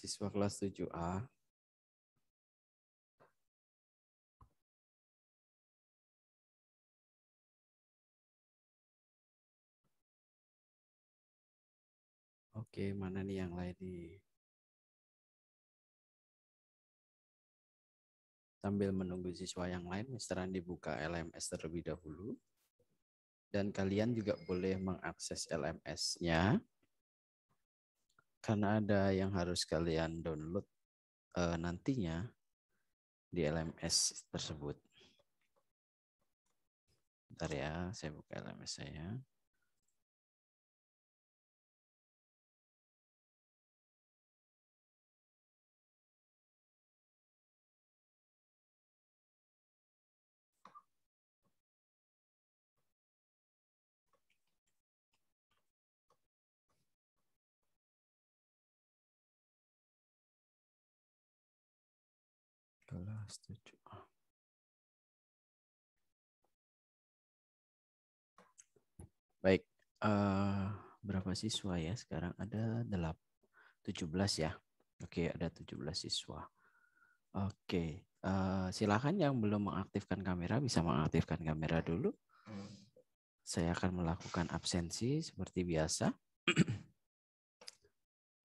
siswa kelas 7A Oke, mana nih yang lain nih? Sambil menunggu siswa yang lain, Mister Andi buka LMS terlebih dahulu. Dan kalian juga boleh mengakses LMS-nya karena ada yang harus kalian download uh, nantinya di LMS tersebut. Bentar ya, saya buka LMS saya. setuju. Baik, uh, berapa siswa ya sekarang? Ada 8, 17 ya. Oke, ada 17 siswa. Oke, uh, silakan yang belum mengaktifkan kamera bisa mengaktifkan kamera dulu. Saya akan melakukan absensi seperti biasa.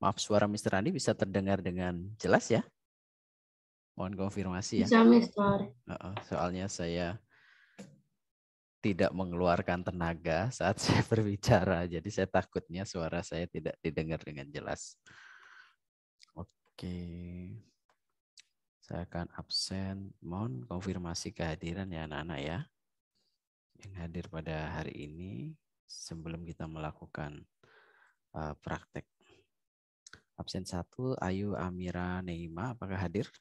Maaf suara Mr. Andi bisa terdengar dengan jelas ya? Mohon konfirmasi ya. Bisa, Mister. Soalnya saya tidak mengeluarkan tenaga saat saya berbicara. Jadi saya takutnya suara saya tidak didengar dengan jelas. Oke. Saya akan absen. Mohon konfirmasi kehadiran ya anak-anak ya. Yang hadir pada hari ini sebelum kita melakukan uh, praktek. Absen satu Ayu Amira Neima apakah hadir?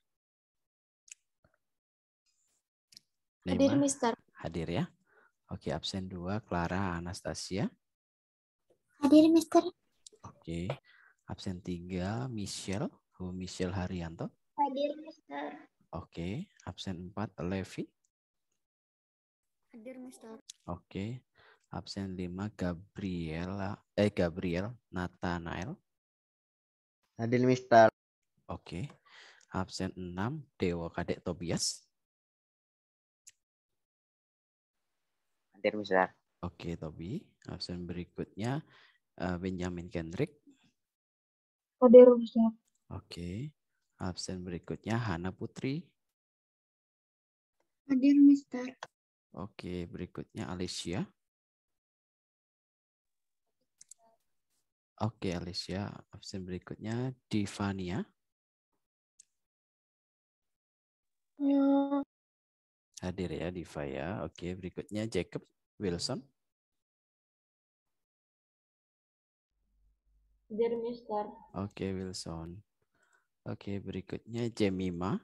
5. Hadir, Mister. Hadir ya. Oke, absen dua Clara Anastasia. Hadir, Mister. Oke, absen tiga Michelle. Bu Michelle Haryanto. Hadir, Mister. Oke, absen empat Levi. Hadir, Mister. Oke, absen lima Gabriela. Eh, Gabriel Nathanael. Hadir, Mister. Oke, absen enam Dewa Kadek Tobias. Mister mister. Oke, Tobi. Absen berikutnya uh, Benjamin Kendrick. Hadir, mister. Oke. Absen berikutnya Hana Putri. Hadir, Mister. Oke, berikutnya Alicia. Oke, Alicia. Absen berikutnya Divania. Ya, hadir ya Diva ya. Oke, berikutnya Jacob Wilson. Hadir Mister. Oke, Wilson. Oke, berikutnya Jemima.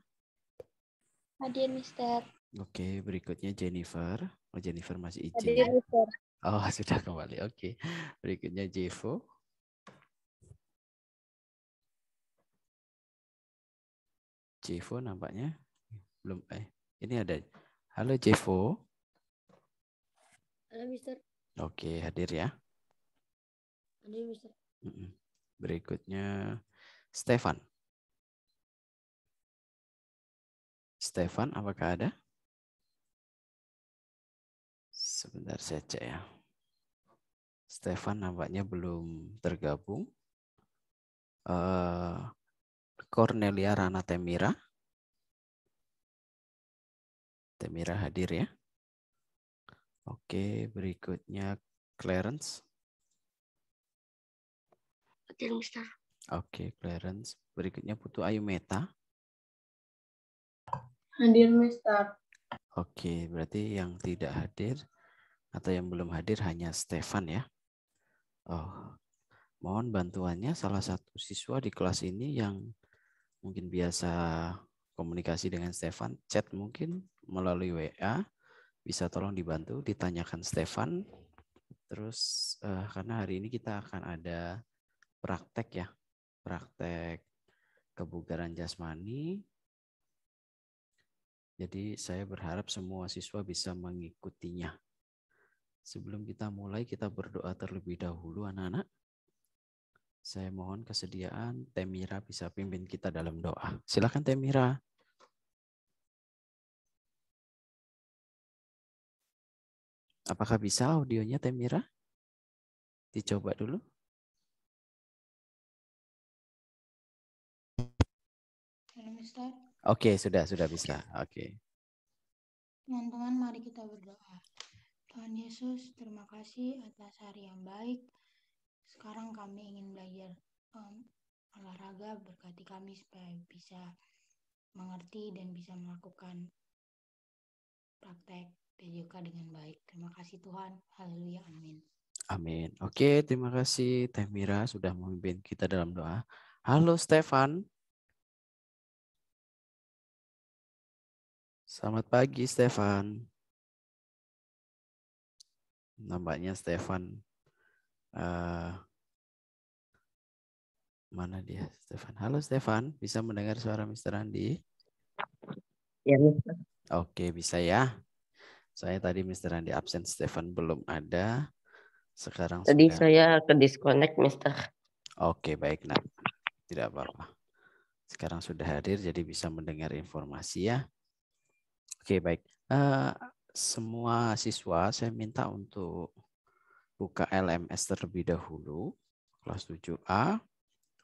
Hadir Mister. Oke, berikutnya Jennifer. Oh, Jennifer masih izin. Hadir ya? Mister. Oh, sudah kembali. Oke. Berikutnya Jevo. Jevo nampaknya belum eh ini ada Halo Jevo. Halo Mister. Oke, hadir ya. Hadir Mister. Berikutnya Stefan. Stefan, apakah ada? Sebentar saya cek ya. Stefan nampaknya belum tergabung. Uh, Cornelia Rana Temira. Temira hadir ya. Oke, berikutnya Clarence. Hadir, Mister. Oke, Clarence. Berikutnya Putu Ayu Meta. Hadir, Mister. Oke, berarti yang tidak hadir atau yang belum hadir hanya Stefan ya. Oh, mohon bantuannya salah satu siswa di kelas ini yang mungkin biasa komunikasi dengan Stefan, chat mungkin melalui WA, bisa tolong dibantu ditanyakan Stefan. Terus uh, karena hari ini kita akan ada praktek ya, praktek kebugaran jasmani. Jadi saya berharap semua siswa bisa mengikutinya. Sebelum kita mulai, kita berdoa terlebih dahulu anak-anak. Saya mohon kesediaan Temira bisa pimpin kita dalam doa. Silakan Temira. Apakah bisa audionya Temira? Dicoba dulu. Oke, okay, sudah sudah bisa. Oke. Okay. Teman-teman, mari kita berdoa. Tuhan Yesus, terima kasih atas hari yang baik. Sekarang kami ingin belajar um, olahraga, berkati kami supaya bisa mengerti dan bisa melakukan praktek PJK dengan baik. Terima kasih Tuhan. Haleluya. Amin. Amin. Oke, terima kasih Teh Mira sudah memimpin kita dalam doa. Halo Stefan. Selamat pagi Stefan. Nampaknya Stefan uh, mana dia Stefan? Halo Stefan, bisa mendengar suara Mr. Andi? Ya, Oke, bisa ya. Saya tadi Mr. Andi absen, Stefan belum ada. Sekarang tadi sudah... saya ke disconnect, Mister. Oke, baik, Nak. Tidak apa-apa. Sekarang sudah hadir, jadi bisa mendengar informasi ya. Oke, baik. Uh, semua siswa saya minta untuk buka LMS terlebih dahulu, kelas 7A.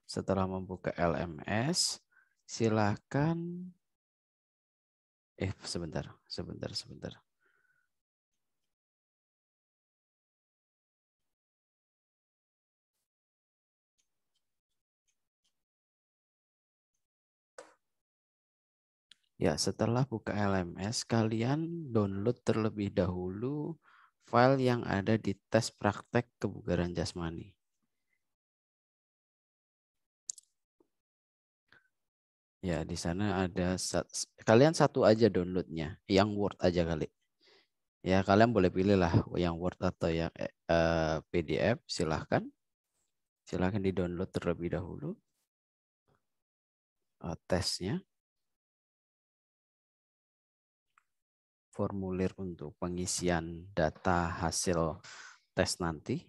Setelah membuka LMS, silakan eh sebentar, sebentar, sebentar. Ya, setelah buka LMS, kalian download terlebih dahulu file yang ada di tes praktek kebugaran jasmani. Ya, di sana ada kalian satu aja downloadnya, yang Word aja kali. Ya, kalian boleh pilih lah yang Word atau yang eh, eh, PDF, silahkan. Silahkan di-download terlebih dahulu. Eh, tesnya. formulir untuk pengisian data hasil tes nanti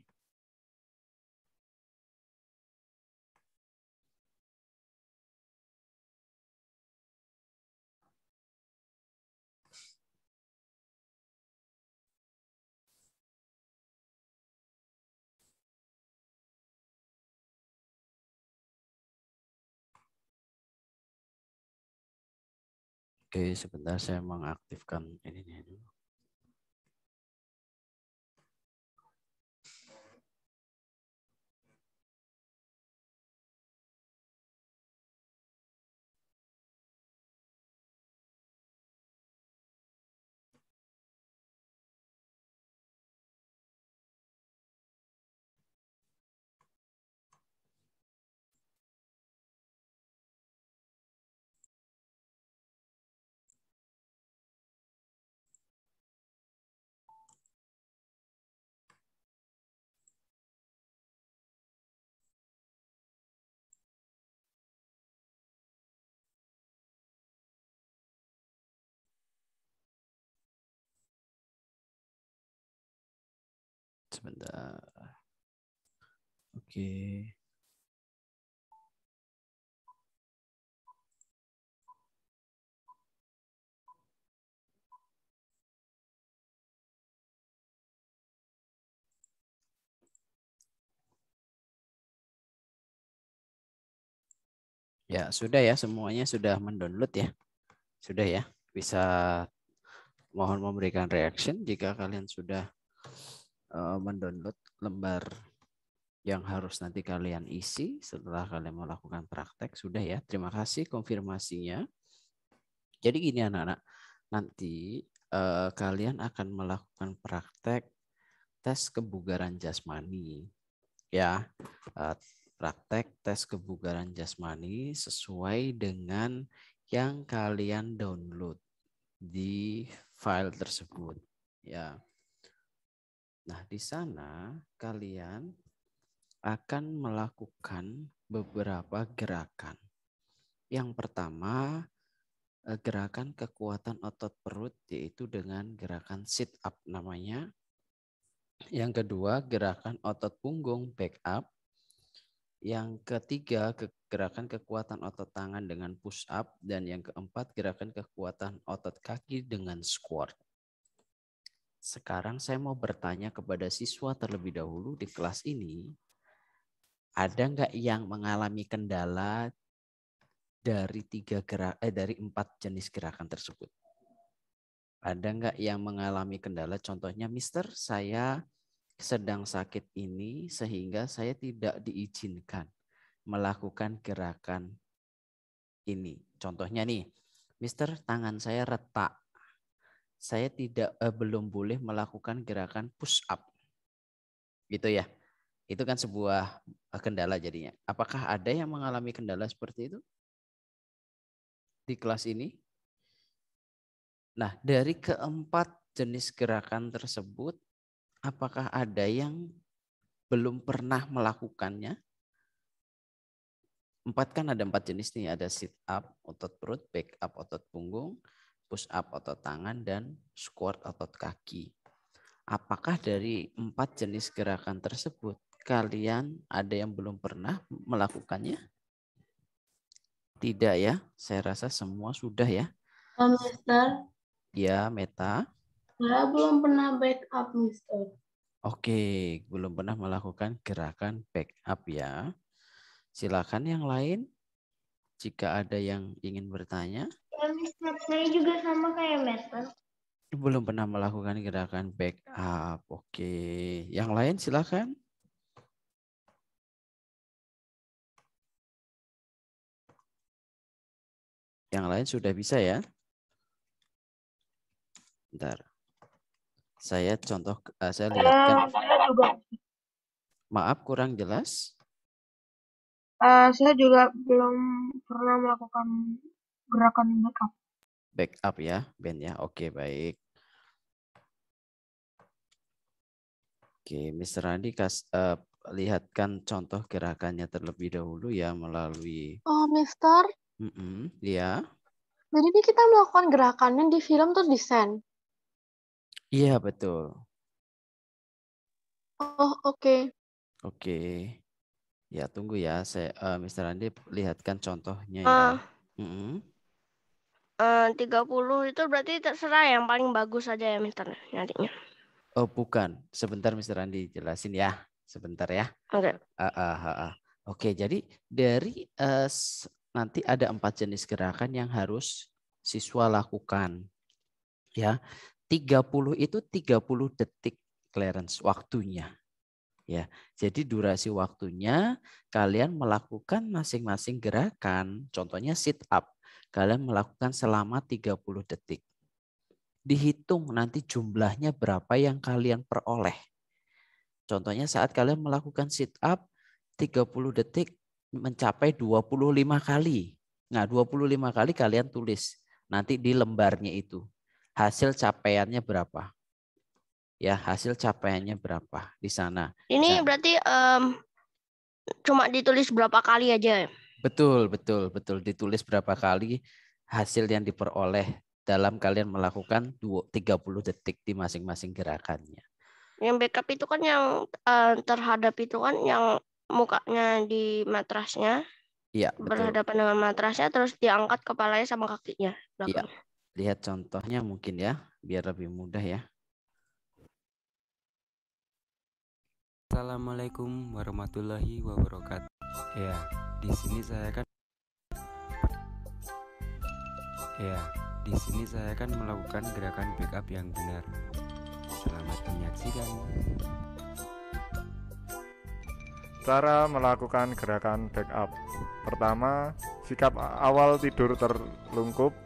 Oke, sebentar saya mengaktifkan ininya dulu. sebentar. Oke. Ya, sudah ya semuanya sudah mendownload ya. Sudah ya. Bisa mohon memberikan reaction jika kalian sudah Eh, mendownload lembar yang harus nanti kalian isi setelah kalian melakukan praktek. Sudah ya, terima kasih konfirmasinya. Jadi gini anak-anak, nanti uh, kalian akan melakukan praktek tes kebugaran jasmani. Ya, uh, praktek tes kebugaran jasmani sesuai dengan yang kalian download di file tersebut. Ya. Nah, di sana kalian akan melakukan beberapa gerakan. Yang pertama, eh, gerakan kekuatan otot perut yaitu dengan gerakan sit up namanya. Yang kedua, gerakan otot punggung back up. Yang ketiga, gerakan kekuatan otot tangan dengan push up dan yang keempat, gerakan kekuatan otot kaki dengan squat. Sekarang saya mau bertanya kepada siswa terlebih dahulu di kelas ini, ada nggak yang mengalami kendala dari tiga gerak eh dari empat jenis gerakan tersebut? Ada nggak yang mengalami kendala? Contohnya, Mister, saya sedang sakit ini sehingga saya tidak diizinkan melakukan gerakan ini. Contohnya nih, Mister, tangan saya retak saya tidak eh, belum boleh melakukan gerakan push up. Gitu ya. Itu kan sebuah eh, kendala jadinya. Apakah ada yang mengalami kendala seperti itu di kelas ini? Nah, dari keempat jenis gerakan tersebut, apakah ada yang belum pernah melakukannya? Empat kan ada empat jenis nih, ada sit up, otot perut, back up, otot punggung, push up otot tangan, dan squat otot kaki. Apakah dari empat jenis gerakan tersebut kalian ada yang belum pernah melakukannya? Tidak ya, saya rasa semua sudah ya. Oh, Mister. Ya, Meta. Saya belum pernah back up, Mister. Oke, belum pernah melakukan gerakan back up ya. Silakan yang lain jika ada yang ingin bertanya saya juga sama kayak meter. Belum pernah melakukan gerakan back up Oke. Yang lain silahkan Yang lain sudah bisa ya. Bentar. Saya contoh, eh, saya eh, lihatkan. Maaf, kurang jelas. Uh, saya juga belum pernah melakukan gerakan backup. Backup ya, band ya. Oke, baik. Oke, Mr. Randy kas, uh, lihatkan contoh gerakannya terlebih dahulu ya melalui. Oh, Mister. Mm -mm, ya. Jadi ini kita melakukan gerakannya di film terus di Iya betul. Oh oke. Okay. Oke. Okay. Ya tunggu ya, saya uh, eh, Mr. Andi lihatkan contohnya uh. ya. Mm -hmm. Eh, tiga puluh itu berarti terserah yang paling bagus saja ya Mister nyarinya. Oh bukan, sebentar Mister Andi jelasin ya, sebentar ya. Oke. Okay. Uh, uh, ah, uh, ah, uh. Ah. Oke, okay, jadi dari uh, nanti ada empat jenis gerakan yang harus siswa lakukan. Ya, tiga puluh itu tiga puluh detik clearance waktunya. Ya, jadi durasi waktunya kalian melakukan masing-masing gerakan. Contohnya sit up kalian melakukan selama 30 detik. Dihitung nanti jumlahnya berapa yang kalian peroleh. Contohnya saat kalian melakukan sit up 30 detik mencapai 25 kali. Nah, 25 kali kalian tulis nanti di lembarnya itu. Hasil capaiannya berapa? Ya, hasil capaiannya berapa di sana. Ini nah. berarti um, cuma ditulis berapa kali aja. Betul, betul, betul. Ditulis berapa kali hasil yang diperoleh dalam kalian melakukan 30 detik di masing-masing gerakannya. Yang backup itu kan yang uh, terhadap itu kan yang mukanya di matrasnya. Iya. Berhadapan betul. dengan matrasnya terus diangkat kepalanya sama kakinya. Iya. Lihat contohnya mungkin ya biar lebih mudah ya. Assalamualaikum warahmatullahi wabarakatuh. Ya, di sini saya akan Ya, di sini saya akan melakukan gerakan backup yang benar. Selamat menyaksikan. Cara melakukan gerakan backup. Pertama, sikap awal tidur terlungkup,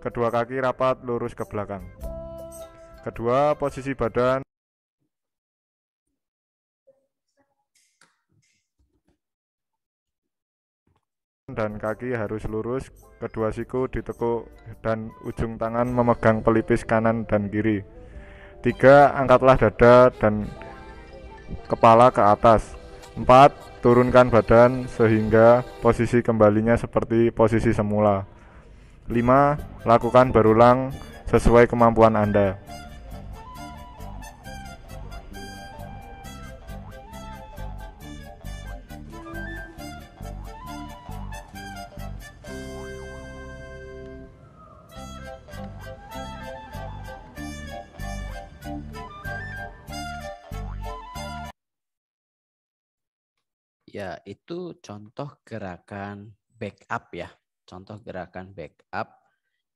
kedua kaki rapat lurus ke belakang. Kedua, posisi badan dan kaki harus lurus, kedua siku ditekuk dan ujung tangan memegang pelipis kanan dan kiri. Tiga, Angkatlah dada dan kepala ke atas. Empat, Turunkan badan sehingga posisi kembalinya seperti posisi semula. Lima, Lakukan berulang sesuai kemampuan Anda. ya itu contoh gerakan backup ya. Contoh gerakan backup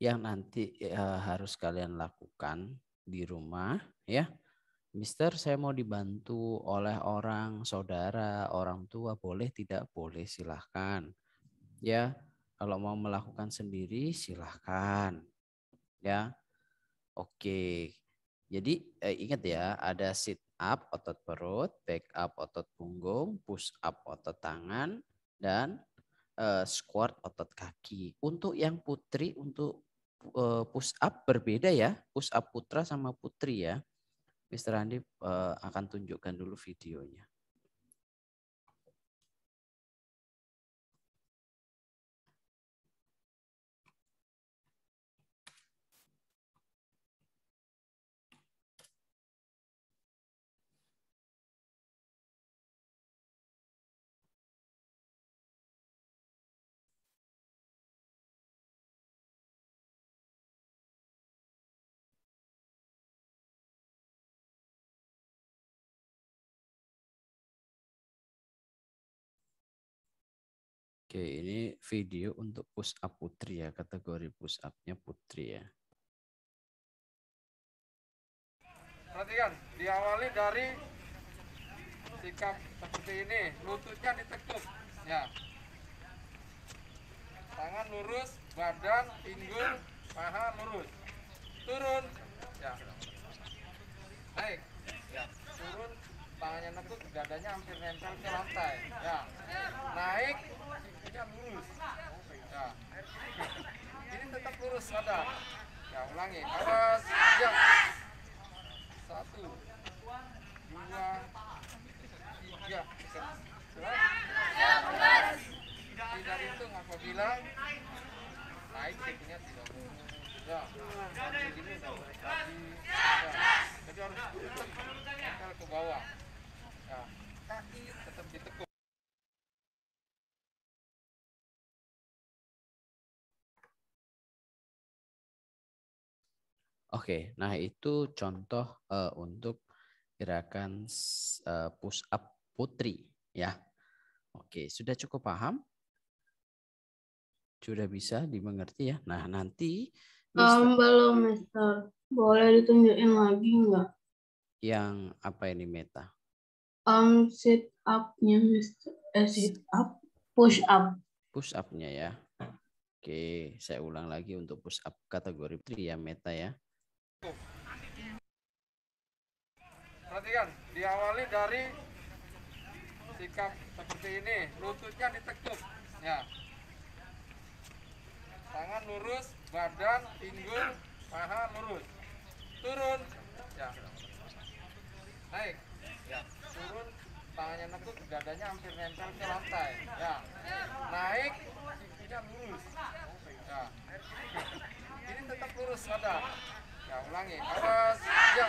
yang nanti ya, harus kalian lakukan di rumah ya. Mister, saya mau dibantu oleh orang saudara, orang tua, boleh tidak? Boleh, silahkan. Ya, kalau mau melakukan sendiri, silahkan. Ya, oke. Jadi eh, ingat ya, ada sit up otot perut, back up otot punggung, push up otot tangan, dan uh, squat otot kaki. Untuk yang putri, untuk uh, push up berbeda ya. Push up putra sama putri ya. Mr. Andi uh, eh, akan tunjukkan dulu videonya. Oke, ini video untuk push up putri ya, kategori push up-nya putri ya. Perhatikan, diawali dari sikap seperti ini, lututnya ditekuk ya. Tangan lurus, badan pinggul, paha lurus. Turun. Ya. Naik. Ya, turun tangannya nekuk, dadanya hampir nempel ke lantai. Ya. Naik, ya lurus nah. ini tetap lurus ada ya ulangi awas ya satu dua tiga jelas tidak hitung apabila naik sebenarnya tidak ya jadi harus putar ke bawah ya tetap ditekuk Oke, nah itu contoh uh, untuk gerakan uh, eh, push up putri ya. Oke, sudah cukup paham? Sudah bisa dimengerti ya. Nah, nanti Mister, um, belum, Mister. Boleh ditunjukin lagi enggak? Yang apa ini meta? Um, sit up-nya, Mister. Eh, sit up, push up. Push up-nya ya. Oke, saya ulang lagi untuk push up kategori putri ya, meta ya perhatikan diawali dari sikap seperti ini lututnya ditekuk ya tangan lurus badan pinggul paha lurus turun ya naik ya turun tangannya nekuk dadanya hampir nempel ke lantai ya naik tidak lurus ya ini tetap lurus badan yang nah, ulangi. Awas. Ya.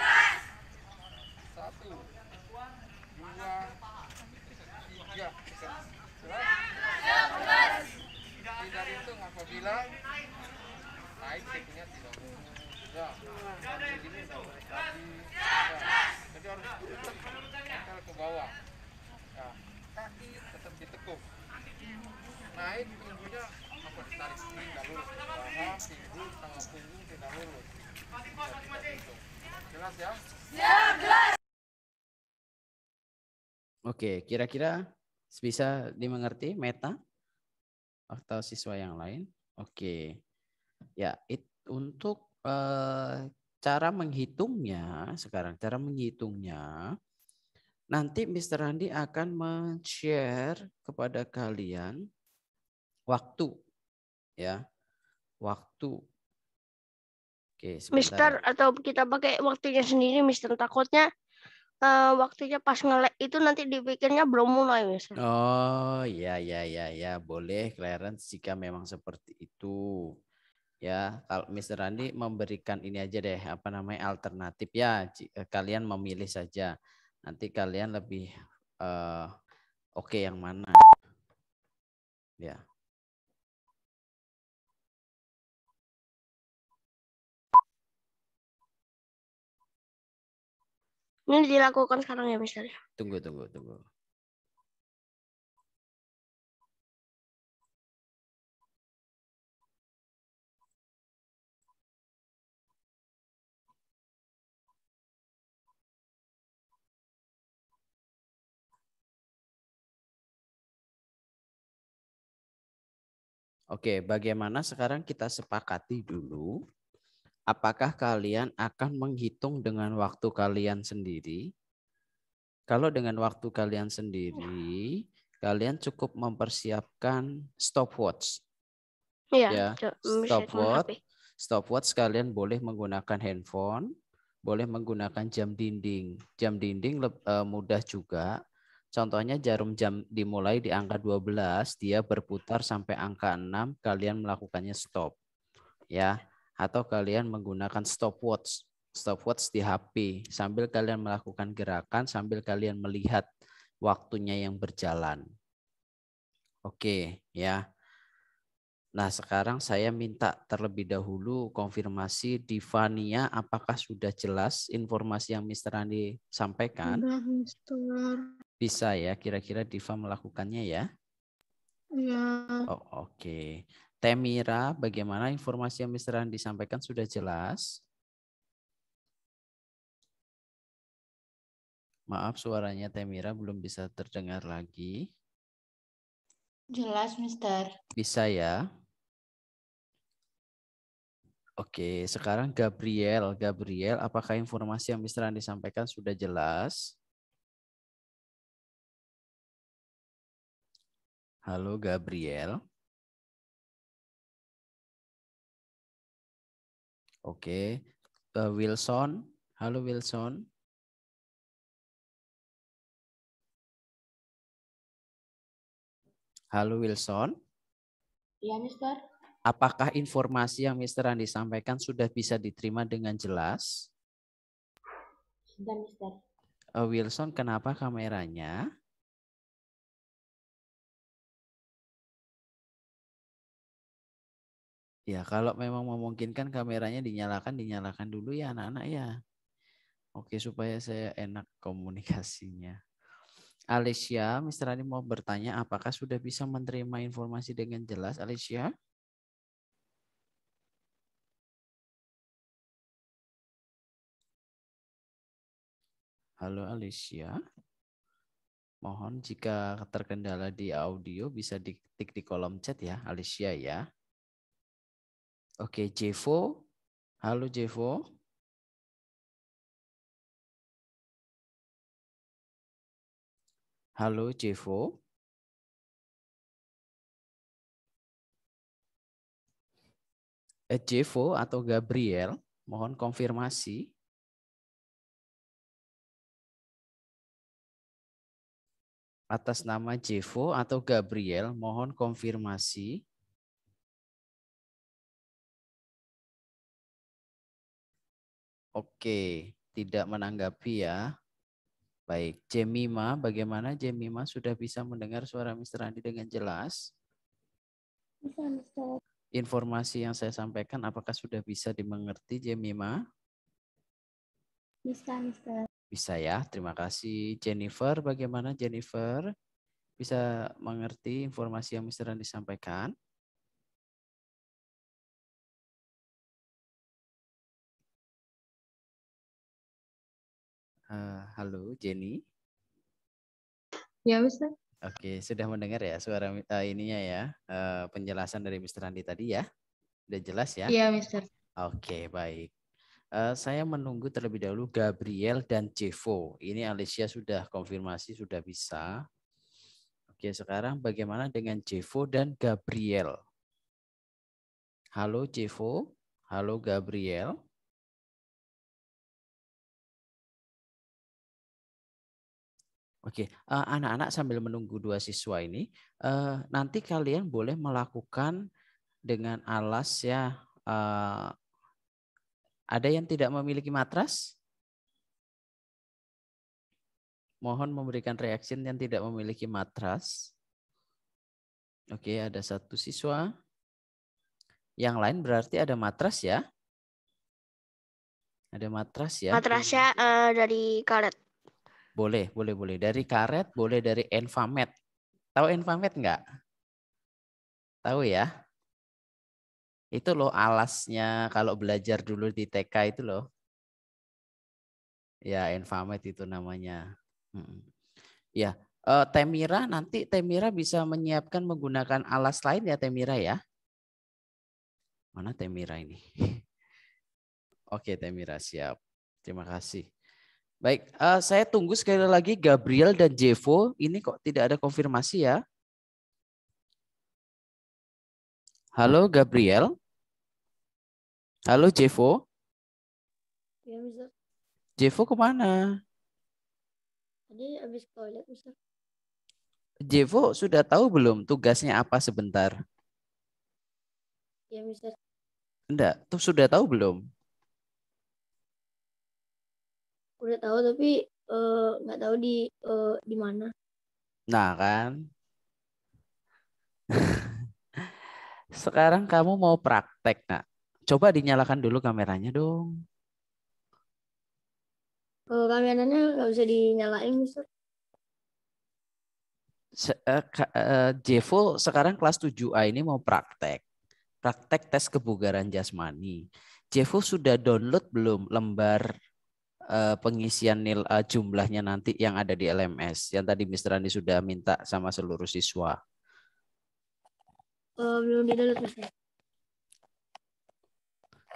Satu. Dua. Tiga. Jelas? Tidak hitung apabila naik tiketnya tidak. Ya. Begini Jadi harus tetap ke bawah. Ya. Kaki tetap ditekuk. Naik pinggulnya apa ditarik tidak lurus. Bawah pinggul tengah punggung tidak lurus. Jelas ya? Siap, jelas. Oke, kira-kira bisa dimengerti meta atau siswa yang lain? Oke. Ya, it, untuk uh, cara menghitungnya sekarang, cara menghitungnya nanti Mr. Randy akan men-share kepada kalian waktu ya. Waktu Oke, sebentar. Mister atau kita pakai waktunya sendiri, Mister. Takutnya uh, waktunya pas ngelek itu nanti dipikirnya belum mulai Mister. Oh ya ya ya ya boleh Clarence jika memang seperti itu ya kalau Mister Randi memberikan ini aja deh apa namanya alternatif ya eh, kalian memilih saja nanti kalian lebih uh, oke okay yang mana ya. Ini dilakukan sekarang ya, misalnya. Tunggu, tunggu, tunggu. Oke, bagaimana sekarang kita sepakati dulu apakah kalian akan menghitung dengan waktu kalian sendiri? Kalau dengan waktu kalian sendiri, kalian cukup mempersiapkan stopwatch. Iya, ya, stopwatch. Stopwatch kalian boleh menggunakan handphone, boleh menggunakan jam dinding. Jam dinding e, mudah juga. Contohnya jarum jam dimulai di angka 12, dia berputar sampai angka 6, kalian melakukannya stop. Ya atau kalian menggunakan stopwatch stopwatch di HP sambil kalian melakukan gerakan sambil kalian melihat waktunya yang berjalan. Oke, ya. Nah, sekarang saya minta terlebih dahulu konfirmasi di apakah sudah jelas informasi yang Mister Andi sampaikan? Sudah, Bisa ya, kira-kira Diva melakukannya ya? ya Oh, oke. Okay. Temira, bagaimana informasi yang Mr. disampaikan sudah jelas? Maaf suaranya Temira belum bisa terdengar lagi. Jelas, Mister. Bisa ya? Oke, sekarang Gabriel. Gabriel, apakah informasi yang Mr. disampaikan sudah jelas? Halo, Gabriel. Oke. Okay. Uh, eh, Wilson. Halo Wilson. Halo Wilson. Iya, Mister. Apakah informasi yang Mister Andi sampaikan sudah bisa diterima dengan jelas? Sudah, Mister. Uh, Wilson, kenapa kameranya? Ya, kalau memang memungkinkan kameranya dinyalakan, dinyalakan dulu ya anak-anak ya. Oke, supaya saya enak komunikasinya. Alicia, Mr. Ali mau bertanya apakah sudah bisa menerima informasi dengan jelas, Alicia? Halo Alicia. Mohon jika terkendala di audio bisa diketik di kolom chat ya, Alicia ya. Oke, Jevo. Halo Jevo. Halo Jevo. Eh, Jevo atau Gabriel, mohon konfirmasi. Atas nama Jevo atau Gabriel, mohon konfirmasi. Oke, tidak menanggapi ya. Baik, Jemima, bagaimana Jemima sudah bisa mendengar suara Mr. Andi dengan jelas? Bisa, Mr. Informasi yang saya sampaikan apakah sudah bisa dimengerti Jemima? Bisa, Mr. Bisa ya, terima kasih. Jennifer, bagaimana Jennifer? Bisa mengerti informasi yang Mr. Andi sampaikan? Eh, halo Jenny. Ya Mister. Oke, sudah mendengar ya suara uh, ininya ya uh, penjelasan dari Mister Andi tadi ya. Sudah jelas ya? Iya Mister. Oke baik. Uh, saya menunggu terlebih dahulu Gabriel dan Jevo. Ini Alicia sudah konfirmasi sudah bisa. Oke, sekarang bagaimana dengan Jevo dan Gabriel? Halo Jevo, halo Gabriel. Oke, uh, anak-anak sambil menunggu dua siswa ini, uh, nanti kalian boleh melakukan dengan alas ya. Uh, ada yang tidak memiliki matras? Mohon memberikan reaksi yang tidak memiliki matras. Oke, ada satu siswa. Yang lain berarti ada matras ya? Ada matras ya? Matrasnya uh, dari karet. Boleh, boleh, boleh. Dari karet, boleh dari enfamet. Tahu enfamet enggak? Tahu ya? Itu loh alasnya kalau belajar dulu di TK itu loh. Ya, enfamet itu namanya. Ya, eh, Temira nanti Temira bisa menyiapkan menggunakan alas lain ya Temira ya. Mana Temira ini? Oke, Temira siap. Terima kasih. Baik, uh, saya tunggu sekali lagi Gabriel dan Jevo. Ini kok tidak ada konfirmasi ya? Halo Gabriel. Halo Jevo. Ya, Mister. Jevo kemana? Tadi habis toilet, Jevo sudah tahu belum tugasnya apa sebentar? Ya, Mister. Enggak, tuh sudah tahu belum? udah tahu tapi eh, nggak uh, tahu di uh, di mana nah kan sekarang kamu mau praktek nak coba dinyalakan dulu kameranya dong uh, kameranya nggak bisa dinyalain Mister. Se uh, uh, Jevo sekarang kelas 7A ini mau praktek. Praktek tes kebugaran jasmani. Jevo sudah download belum lembar uh, pengisian nil uh, jumlahnya nanti yang ada di LMS yang tadi Mr. Andi sudah minta sama seluruh siswa. Uh, belum di download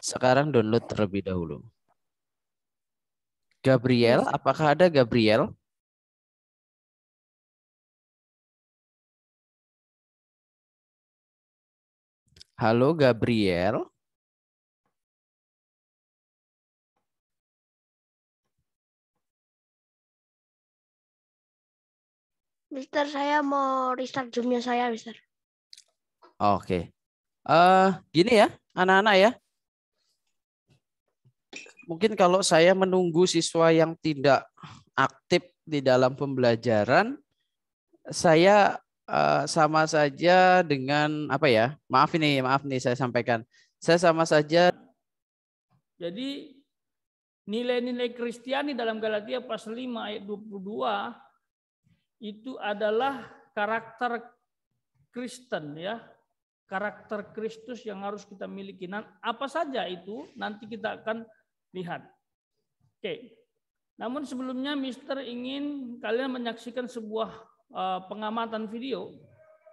Sekarang download terlebih dahulu. Gabriel, apakah ada Gabriel? Halo Gabriel. Mister, saya mau restart zoom saya, Mister. Oke. Okay. Uh, eh, gini ya, anak-anak ya. Mungkin kalau saya menunggu siswa yang tidak aktif di dalam pembelajaran, saya uh, sama saja dengan apa ya? Maaf ini, maaf nih saya sampaikan. Saya sama saja. Jadi nilai-nilai Kristiani dalam Galatia pasal 5 ayat 22 itu adalah karakter Kristen ya. Karakter Kristus yang harus kita miliki. Nah, apa saja itu nanti kita akan lihat. Oke. Namun sebelumnya Mister ingin kalian menyaksikan sebuah eh, pengamatan video.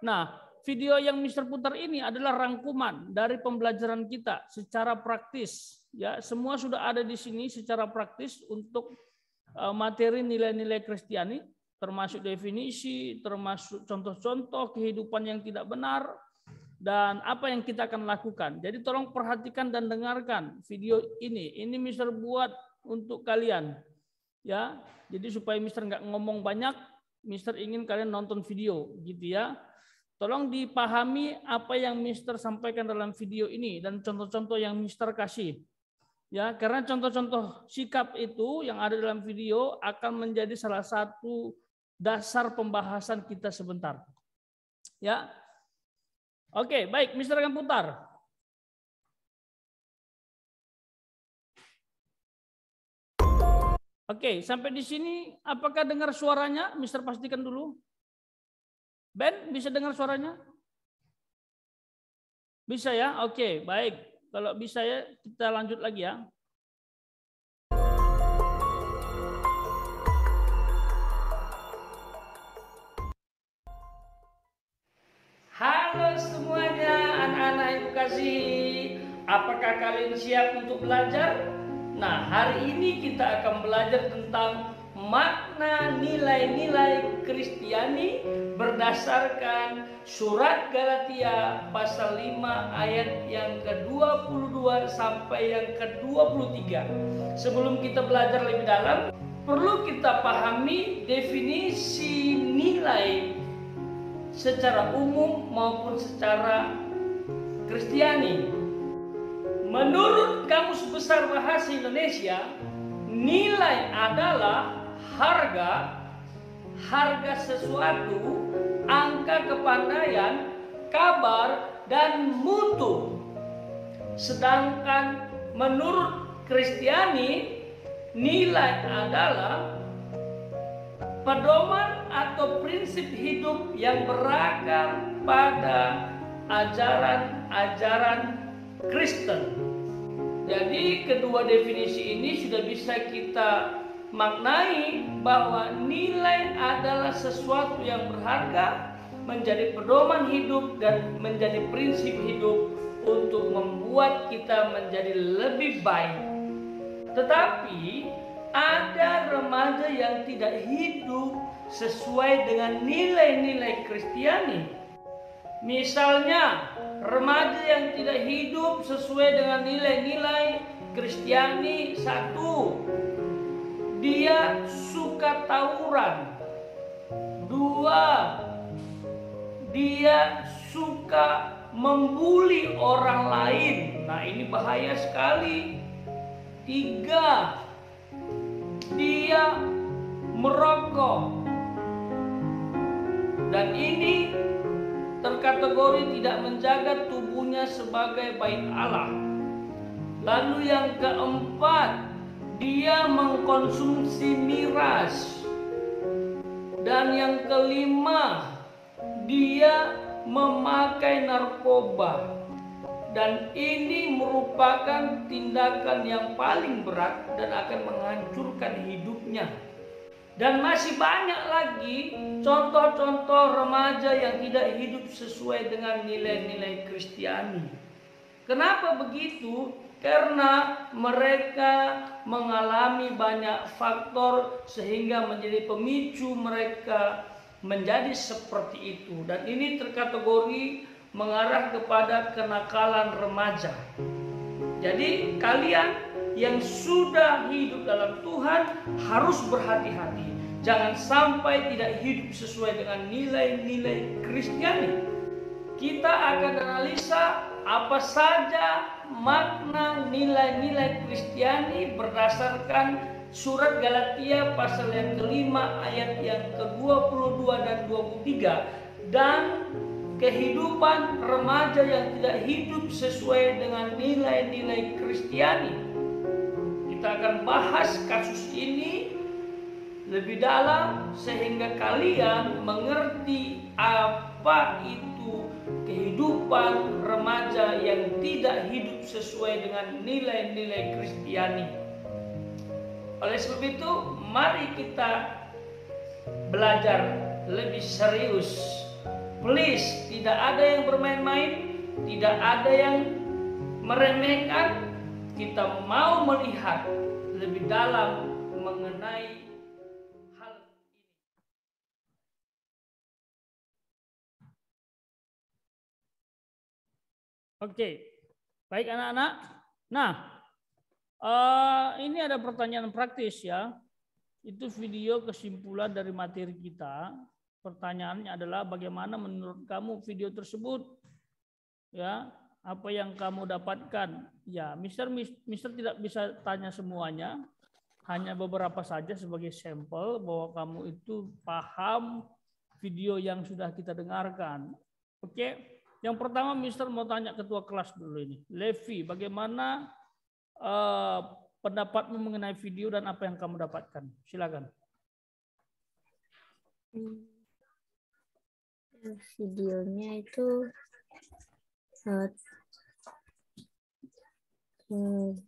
Nah, video yang Mister putar ini adalah rangkuman dari pembelajaran kita secara praktis. Ya, semua sudah ada di sini secara praktis untuk eh, materi nilai-nilai Kristiani. -nilai termasuk definisi, termasuk contoh-contoh kehidupan yang tidak benar, dan apa yang kita akan lakukan. Jadi tolong perhatikan dan dengarkan video ini. Ini Mister buat untuk kalian. ya. Jadi supaya Mister nggak ngomong banyak, Mister ingin kalian nonton video gitu ya. Tolong dipahami apa yang Mister sampaikan dalam video ini dan contoh-contoh yang Mister kasih. Ya, karena contoh-contoh sikap itu yang ada dalam video akan menjadi salah satu dasar pembahasan kita sebentar. Ya. Oke, baik, Mister akan putar. Oke, sampai di sini apakah dengar suaranya? Mister pastikan dulu. Ben, bisa dengar suaranya? Bisa ya? Oke, baik. Kalau bisa ya, kita lanjut lagi ya. kasihi. Apakah kalian siap untuk belajar? Nah, hari ini kita akan belajar tentang makna nilai-nilai Kristiani berdasarkan surat Galatia pasal 5 ayat yang ke-22 sampai yang ke-23. Sebelum kita belajar lebih dalam, perlu kita pahami definisi nilai secara umum maupun secara Kristiani. Menurut Kamus Besar Bahasa Indonesia, nilai adalah harga, harga sesuatu, angka kepandaian, kabar, dan mutu. Sedangkan menurut Kristiani, nilai adalah pedoman atau prinsip hidup yang berakar pada ajaran ajaran Kristen. Jadi kedua definisi ini sudah bisa kita maknai bahwa nilai adalah sesuatu yang berharga menjadi pedoman hidup dan menjadi prinsip hidup untuk membuat kita menjadi lebih baik. Tetapi ada remaja yang tidak hidup sesuai dengan nilai-nilai Kristiani. Misalnya, remaja yang tidak hidup sesuai dengan nilai-nilai Kristiani satu dia suka tawuran dua dia suka membuli orang lain nah ini bahaya sekali tiga dia merokok dan ini terkategori tidak menjaga tubuhnya sebagai bait Allah. Lalu yang keempat, dia mengkonsumsi miras. Dan yang kelima, dia memakai narkoba. Dan ini merupakan tindakan yang paling berat dan akan menghancurkan hidupnya. Dan masih banyak lagi contoh-contoh remaja yang tidak hidup sesuai dengan nilai-nilai Kristiani. Kenapa begitu? Karena mereka mengalami banyak faktor sehingga menjadi pemicu mereka menjadi seperti itu. Dan ini terkategori mengarah kepada kenakalan remaja. Jadi kalian yang sudah hidup dalam Tuhan harus berhati-hati. Jangan sampai tidak hidup sesuai dengan nilai-nilai Kristiani. Kita akan analisa apa saja makna nilai-nilai Kristiani berdasarkan surat Galatia pasal yang kelima ayat yang ke-22 dan 23 dan kehidupan remaja yang tidak hidup sesuai dengan nilai-nilai Kristiani. Kita akan bahas kasus ini lebih dalam sehingga kalian mengerti apa itu kehidupan remaja yang tidak hidup sesuai dengan nilai-nilai Kristiani. Oleh sebab itu, mari kita belajar lebih serius. Please, tidak ada yang bermain-main, tidak ada yang meremehkan. Kita mau melihat lebih dalam mengenai Oke, baik anak-anak. Nah, eh, ini ada pertanyaan praktis ya. Itu video kesimpulan dari materi kita. Pertanyaannya adalah bagaimana menurut kamu video tersebut? Ya, apa yang kamu dapatkan? Ya, Mister Mister tidak bisa tanya semuanya, hanya beberapa saja sebagai sampel bahwa kamu itu paham video yang sudah kita dengarkan. Oke. Okay? Yang pertama, Mister mau tanya ketua kelas dulu ini. Levi, bagaimana uh, pendapatmu mengenai video dan apa yang kamu dapatkan? Silakan. Hmm. Videonya itu uh,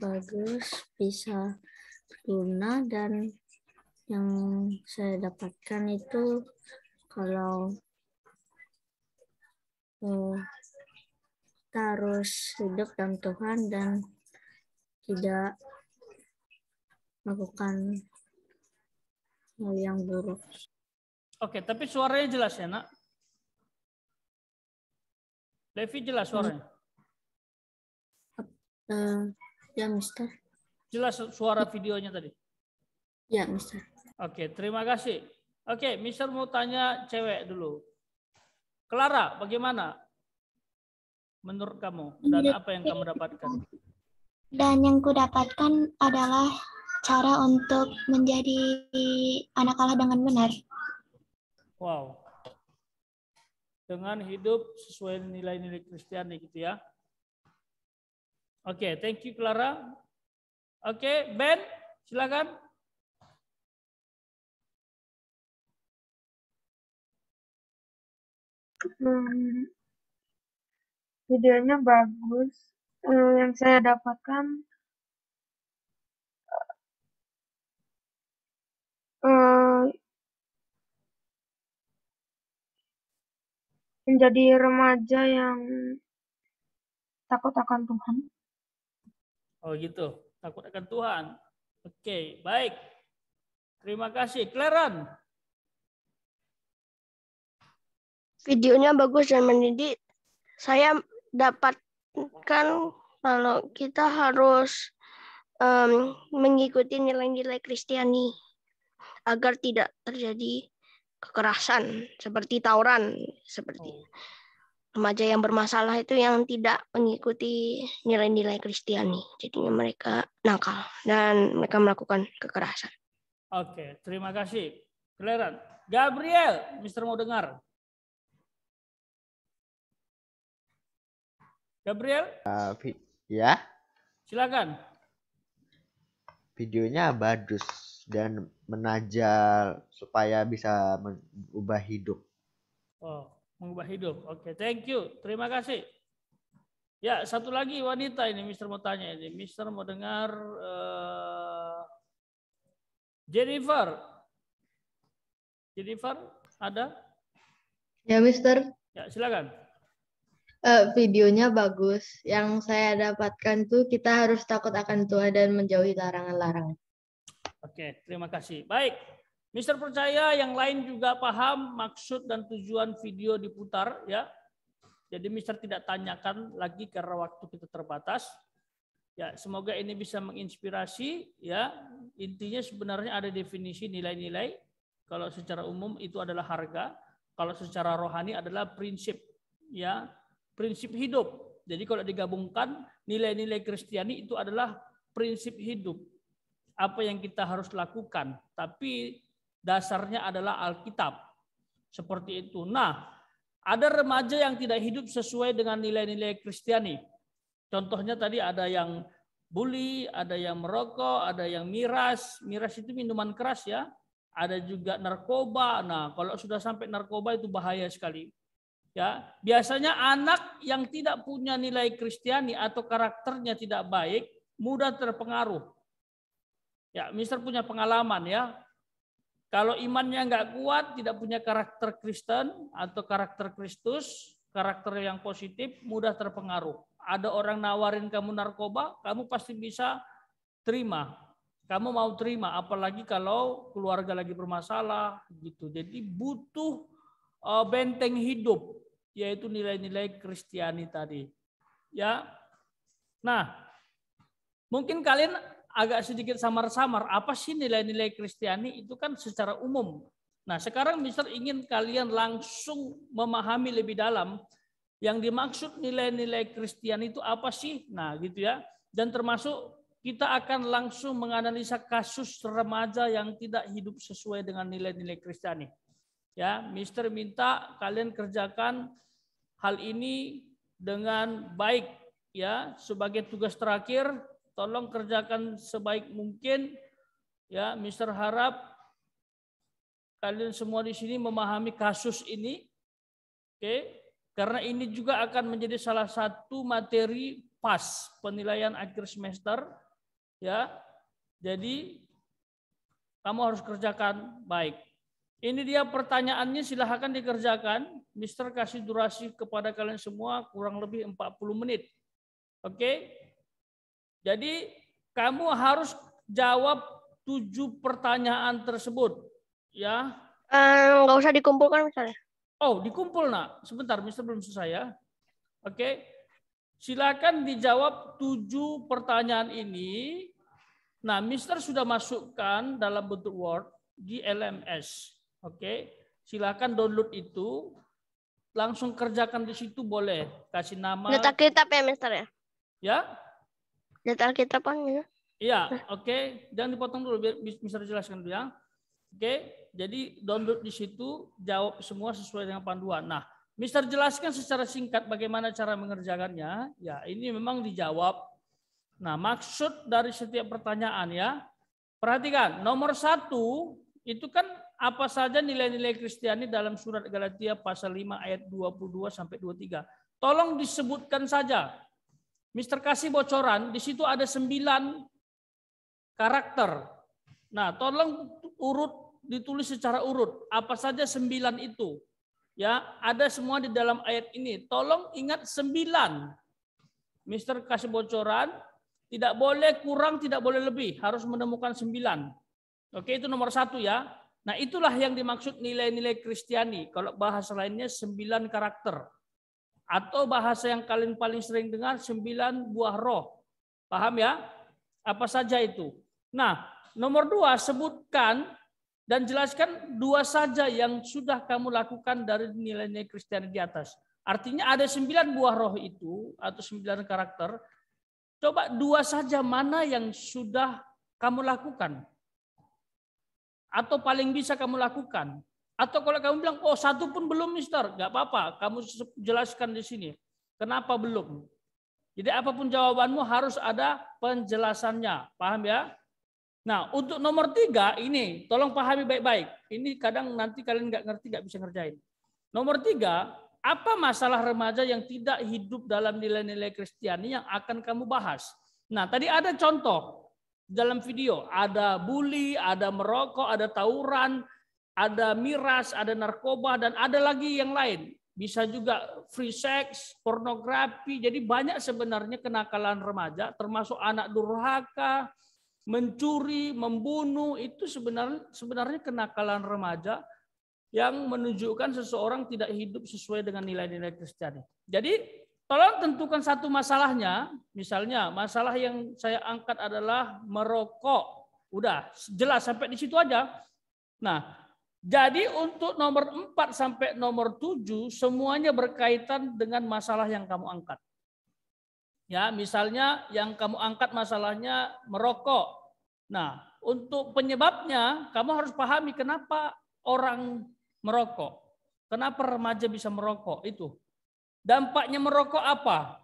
bagus, bisa berguna dan yang saya dapatkan itu kalau oh, kita gitu. harus hidup dalam Tuhan dan tidak melakukan hal yang buruk. Oke, tapi suaranya jelas ya, Nak? Levi jelas hmm. suaranya? Uh, ya, Mister. Jelas suara videonya tadi? Ya, Mister. Oke, terima kasih. Oke, Mister mau tanya cewek dulu. Clara, bagaimana menurut kamu dan apa yang kamu dapatkan? Dan yang kudapatkan adalah cara untuk menjadi anak Allah dengan benar. Wow. Dengan hidup sesuai nilai-nilai Kristiani gitu ya. Oke, okay, thank you Clara. Oke, okay, Ben, silakan. Hmm, videonya bagus. Hmm, yang saya dapatkan hmm. menjadi remaja yang takut akan Tuhan. Oh gitu, takut akan Tuhan. Oke, okay, baik. Terima kasih, Claren. videonya bagus dan mendidik. Saya dapatkan kalau kita harus um, mengikuti nilai-nilai Kristiani agar tidak terjadi kekerasan seperti tawuran seperti oh. remaja yang bermasalah itu yang tidak mengikuti nilai-nilai Kristiani jadinya mereka nakal dan mereka melakukan kekerasan. Oke, terima kasih. Clearan. Gabriel, Mister mau dengar. Gabriel? Uh, ya. Silakan. Videonya bagus dan menajal supaya bisa mengubah hidup. Oh, mengubah hidup. Oke, okay, thank you. Terima kasih. Ya, satu lagi wanita ini Mister mau tanya ini. Mister mau dengar uh, Jennifer. Jennifer, ada? Ya, Mister. Ya, silakan uh, videonya bagus. Yang saya dapatkan tuh kita harus takut akan Tuhan dan menjauhi larangan-larangan. Oke, terima kasih. Baik, Mister percaya yang lain juga paham maksud dan tujuan video diputar ya. Jadi Mister tidak tanyakan lagi karena waktu kita terbatas. Ya, semoga ini bisa menginspirasi ya. Intinya sebenarnya ada definisi nilai-nilai. Kalau secara umum itu adalah harga, kalau secara rohani adalah prinsip ya prinsip hidup. Jadi kalau digabungkan nilai-nilai Kristiani itu adalah prinsip hidup. Apa yang kita harus lakukan, tapi dasarnya adalah Alkitab. Seperti itu. Nah, ada remaja yang tidak hidup sesuai dengan nilai-nilai Kristiani. Contohnya tadi ada yang bully, ada yang merokok, ada yang miras. Miras itu minuman keras ya. Ada juga narkoba. Nah, kalau sudah sampai narkoba itu bahaya sekali Ya, biasanya anak yang tidak punya nilai Kristiani atau karakternya tidak baik mudah terpengaruh. Ya, Mister punya pengalaman ya. Kalau imannya nggak kuat, tidak punya karakter Kristen atau karakter Kristus, karakter yang positif mudah terpengaruh. Ada orang nawarin kamu narkoba, kamu pasti bisa terima. Kamu mau terima, apalagi kalau keluarga lagi bermasalah gitu. Jadi butuh eh, benteng hidup yaitu nilai-nilai Kristiani tadi. Ya. Nah, mungkin kalian agak sedikit samar-samar apa sih nilai-nilai Kristiani itu kan secara umum. Nah, sekarang Mister ingin kalian langsung memahami lebih dalam yang dimaksud nilai-nilai Kristiani itu apa sih? Nah, gitu ya. Dan termasuk kita akan langsung menganalisa kasus remaja yang tidak hidup sesuai dengan nilai-nilai Kristiani. Ya, Mister minta kalian kerjakan hal ini dengan baik ya sebagai tugas terakhir tolong kerjakan sebaik mungkin ya Mister harap kalian semua di sini memahami kasus ini oke karena ini juga akan menjadi salah satu materi pas penilaian akhir semester ya jadi kamu harus kerjakan baik ini dia pertanyaannya silahkan dikerjakan. Mister kasih durasi kepada kalian semua kurang lebih 40 menit. Oke? Okay? Jadi kamu harus jawab tujuh pertanyaan tersebut. Ya. Eh, nggak um, usah dikumpulkan misalnya. Oh, dikumpul nak. Sebentar, Mister belum selesai ya. Oke. Okay? Silakan dijawab tujuh pertanyaan ini. Nah, Mister sudah masukkan dalam bentuk Word di LMS. Oke, silakan download itu. Langsung kerjakan di situ boleh. Kasih nama. Data kitab ya, Mister ya? Ya? Data kitab kan ya? Iya, oke. Okay. Jangan dipotong dulu, biar Mister jelaskan dulu ya. Oke, okay. jadi download di situ, jawab semua sesuai dengan panduan. Nah, Mister jelaskan secara singkat bagaimana cara mengerjakannya. Ya, ini memang dijawab. Nah, maksud dari setiap pertanyaan ya. Perhatikan, nomor satu itu kan apa saja nilai-nilai Kristiani dalam surat Galatia pasal 5 ayat 22 sampai 23. Tolong disebutkan saja. Mister kasih bocoran, di situ ada sembilan karakter. Nah, tolong urut ditulis secara urut. Apa saja sembilan itu? Ya, ada semua di dalam ayat ini. Tolong ingat sembilan. Mister kasih bocoran, tidak boleh kurang, tidak boleh lebih. Harus menemukan sembilan. Oke, itu nomor satu ya. Nah itulah yang dimaksud nilai-nilai Kristiani. Kalau bahasa lainnya sembilan karakter. Atau bahasa yang kalian paling sering dengar sembilan buah roh. Paham ya? Apa saja itu. Nah nomor dua sebutkan dan jelaskan dua saja yang sudah kamu lakukan dari nilai-nilai Kristiani di atas. Artinya ada sembilan buah roh itu atau sembilan karakter. Coba dua saja mana yang sudah kamu lakukan atau paling bisa kamu lakukan. Atau kalau kamu bilang, oh satu pun belum Mister, nggak apa-apa, kamu jelaskan di sini. Kenapa belum? Jadi apapun jawabanmu harus ada penjelasannya, paham ya? Nah untuk nomor tiga ini, tolong pahami baik-baik. Ini kadang nanti kalian nggak ngerti, nggak bisa ngerjain. Nomor tiga, apa masalah remaja yang tidak hidup dalam nilai-nilai Kristiani yang akan kamu bahas? Nah tadi ada contoh, dalam video. Ada bully, ada merokok, ada tawuran, ada miras, ada narkoba, dan ada lagi yang lain. Bisa juga free sex, pornografi. Jadi banyak sebenarnya kenakalan remaja, termasuk anak durhaka, mencuri, membunuh. Itu sebenarnya, sebenarnya kenakalan remaja yang menunjukkan seseorang tidak hidup sesuai dengan nilai-nilai Kristiani. Jadi Tolong tentukan satu masalahnya, misalnya masalah yang saya angkat adalah merokok. Udah, jelas sampai di situ aja. Nah, jadi untuk nomor 4 sampai nomor 7 semuanya berkaitan dengan masalah yang kamu angkat. Ya, misalnya yang kamu angkat masalahnya merokok. Nah, untuk penyebabnya kamu harus pahami kenapa orang merokok. Kenapa remaja bisa merokok itu? Dampaknya merokok apa?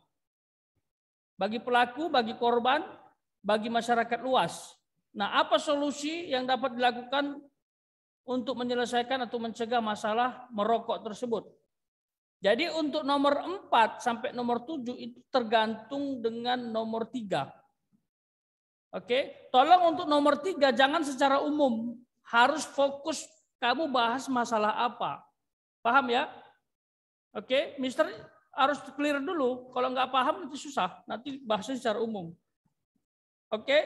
Bagi pelaku, bagi korban, bagi masyarakat luas. Nah, apa solusi yang dapat dilakukan untuk menyelesaikan atau mencegah masalah merokok tersebut? Jadi untuk nomor 4 sampai nomor 7 itu tergantung dengan nomor 3. Oke, tolong untuk nomor 3 jangan secara umum, harus fokus kamu bahas masalah apa. Paham ya? Oke, okay? Mister harus clear dulu. Kalau nggak paham nanti susah. Nanti bahasnya secara umum. Oke, okay?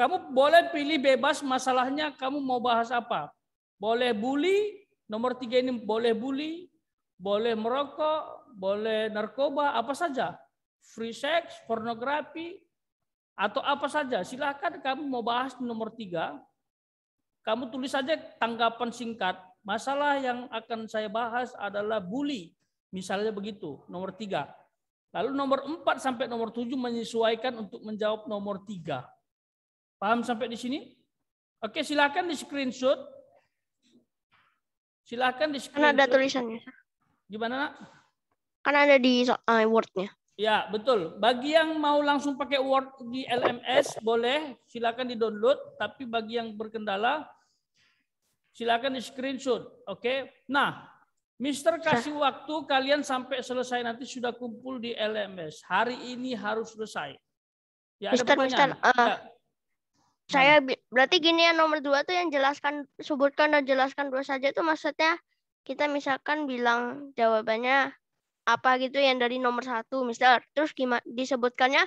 kamu boleh pilih bebas masalahnya kamu mau bahas apa. Boleh bully, nomor tiga ini boleh bully, boleh merokok, boleh narkoba, apa saja. Free sex, pornografi, atau apa saja. Silahkan kamu mau bahas nomor tiga. Kamu tulis saja tanggapan singkat. Masalah yang akan saya bahas adalah bully Misalnya begitu, nomor tiga. Lalu nomor empat sampai nomor tujuh menyesuaikan untuk menjawab nomor tiga. Paham sampai di sini? Oke, silakan di screenshot. Silakan di screenshot. Karena ada tulisannya. Gimana, Nak? Karena ada di uh, Word-nya. Ya, betul. Bagi yang mau langsung pakai Word di LMS, boleh. Silakan di-download. Tapi bagi yang berkendala, silakan di screenshot. Oke. Nah, Mister kasih waktu kalian sampai selesai nanti sudah kumpul di LMS. Hari ini harus selesai. Ya, Mister, ada Mister, uh, saya berarti gini ya nomor dua tuh yang jelaskan sebutkan dan jelaskan dua saja itu maksudnya kita misalkan bilang jawabannya apa gitu yang dari nomor satu Mister. Terus gimana disebutkannya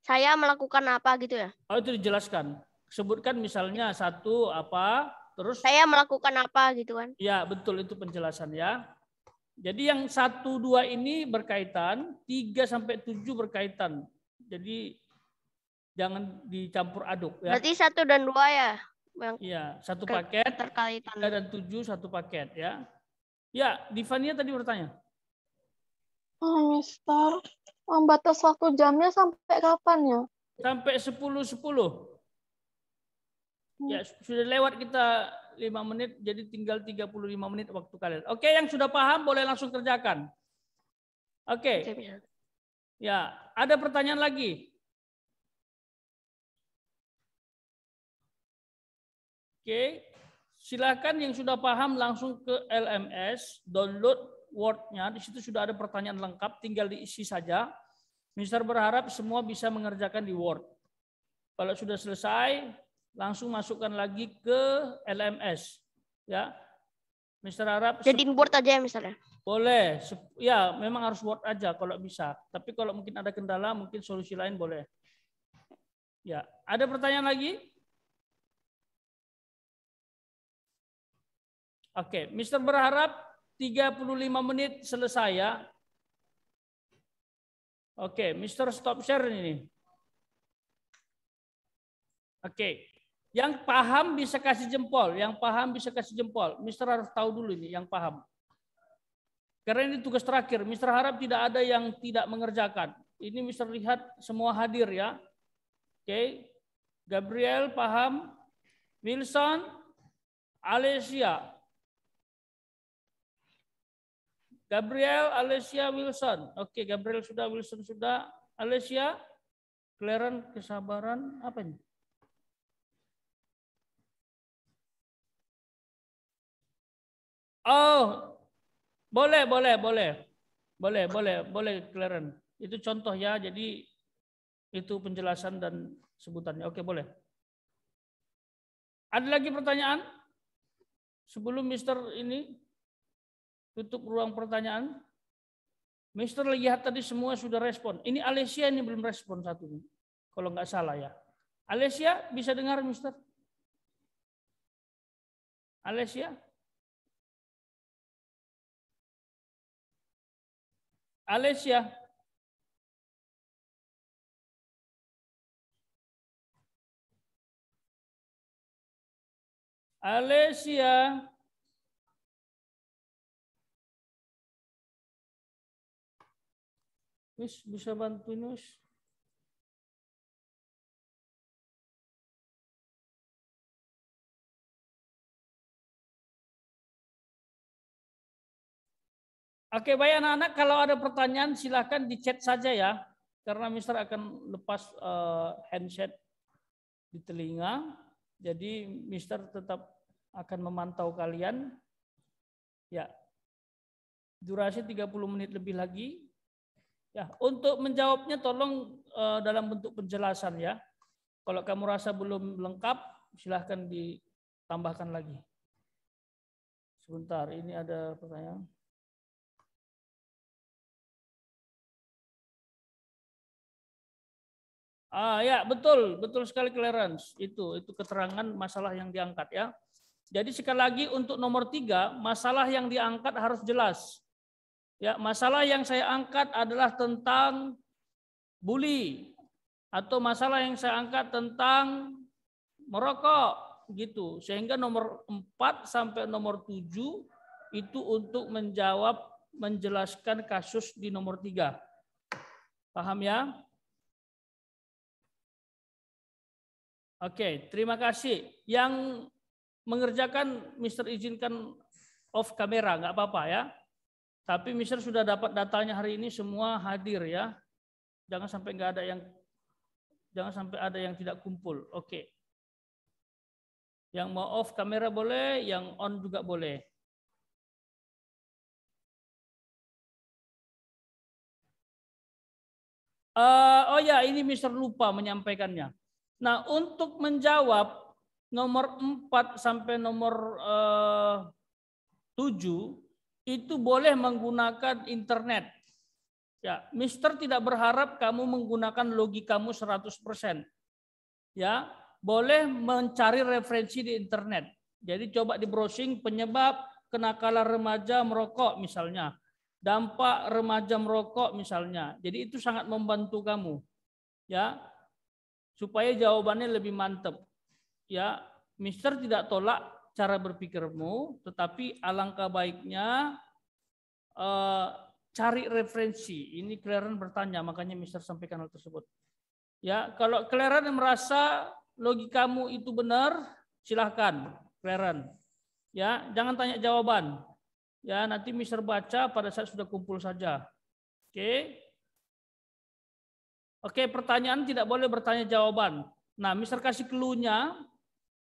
saya melakukan apa gitu ya? Oh itu dijelaskan. Sebutkan misalnya satu apa Terus saya melakukan apa gitu kan? Ya betul itu penjelasan ya. Jadi yang satu dua ini berkaitan, tiga sampai tujuh berkaitan. Jadi jangan dicampur aduk ya. Berarti satu dan dua ya? Yang ya satu paket. Terkaitan. Tiga dan tujuh satu paket ya. Ya, Divania tadi bertanya. Oh, Mister, membatas waktu jamnya sampai kapan ya? Sampai sepuluh sepuluh. Ya, iya. sudah lewat kita lima menit, jadi tinggal 35 menit waktu kalian. Oke, yang sudah paham boleh langsung kerjakan. Oke. Ya, ada pertanyaan lagi? Oke, silakan yang sudah paham langsung ke LMS, download Word-nya. Di situ sudah ada pertanyaan lengkap, tinggal diisi saja. Mister berharap semua bisa mengerjakan di Word. Kalau sudah selesai, langsung masukkan lagi ke LMS ya Mister Arab Jadi import aja ya misalnya boleh ya memang harus Word aja kalau bisa tapi kalau mungkin ada kendala mungkin solusi lain boleh ya ada pertanyaan lagi Oke, Mister berharap 35 menit selesai ya. Oke, Mister stop share ini. Oke. Yang paham bisa kasih jempol, yang paham bisa kasih jempol. Mister harus tahu dulu ini yang paham. Karena ini tugas terakhir. Mister harap tidak ada yang tidak mengerjakan. Ini Mister lihat semua hadir ya. Oke. Okay. Gabriel paham. Wilson, Alessia. Gabriel, Alessia, Wilson. Oke, okay, Gabriel sudah, Wilson sudah. Alessia, kelaran kesabaran apa ini? Oh, boleh, boleh, boleh. Boleh, boleh, boleh, Claren. Itu contoh ya, jadi itu penjelasan dan sebutannya. Oke, boleh. Ada lagi pertanyaan? Sebelum Mister ini tutup ruang pertanyaan. Mister lihat tadi semua sudah respon. Ini Alessia ini belum respon satu ini. Kalau nggak salah ya. Alessia bisa dengar Mister? Alessia? Alesia, Alesia, Nus bisa bantu Nus. Oke, baik anak-anak, kalau ada pertanyaan silahkan di chat saja ya. Karena Mister akan lepas uh, handset di telinga. Jadi Mister tetap akan memantau kalian. Ya. Durasi 30 menit lebih lagi. Ya, untuk menjawabnya tolong uh, dalam bentuk penjelasan ya. Kalau kamu rasa belum lengkap, silahkan ditambahkan lagi. Sebentar, ini ada pertanyaan. Ah ya betul betul sekali clearance itu itu keterangan masalah yang diangkat ya. Jadi sekali lagi untuk nomor tiga masalah yang diangkat harus jelas. Ya masalah yang saya angkat adalah tentang bully atau masalah yang saya angkat tentang merokok gitu sehingga nomor empat sampai nomor tujuh itu untuk menjawab menjelaskan kasus di nomor tiga Paham ya? Oke, terima kasih. Yang mengerjakan Mister izinkan off kamera, nggak apa-apa ya. Tapi Mister sudah dapat datanya hari ini semua hadir ya. Jangan sampai nggak ada yang jangan sampai ada yang tidak kumpul. Oke. Yang mau off kamera boleh, yang on juga boleh. Uh, oh ya, ini Mister lupa menyampaikannya. Nah, untuk menjawab nomor 4 sampai nomor eh, 7 itu boleh menggunakan internet. Ya, Mister tidak berharap kamu menggunakan logikamu 100%. Ya, boleh mencari referensi di internet. Jadi coba di browsing penyebab kenakalan remaja merokok misalnya. Dampak remaja merokok misalnya. Jadi itu sangat membantu kamu. Ya, supaya jawabannya lebih mantap. Ya, Mister tidak tolak cara berpikirmu, tetapi alangkah baiknya uh, cari referensi. Ini Clarence bertanya, makanya Mister sampaikan hal tersebut. Ya, kalau Clarence merasa logikamu itu benar, silahkan Clarence. Ya, jangan tanya jawaban. Ya, nanti Mister baca pada saat sudah kumpul saja. Oke. Okay. Oke, pertanyaan tidak boleh bertanya jawaban. Nah, Mister kasih clue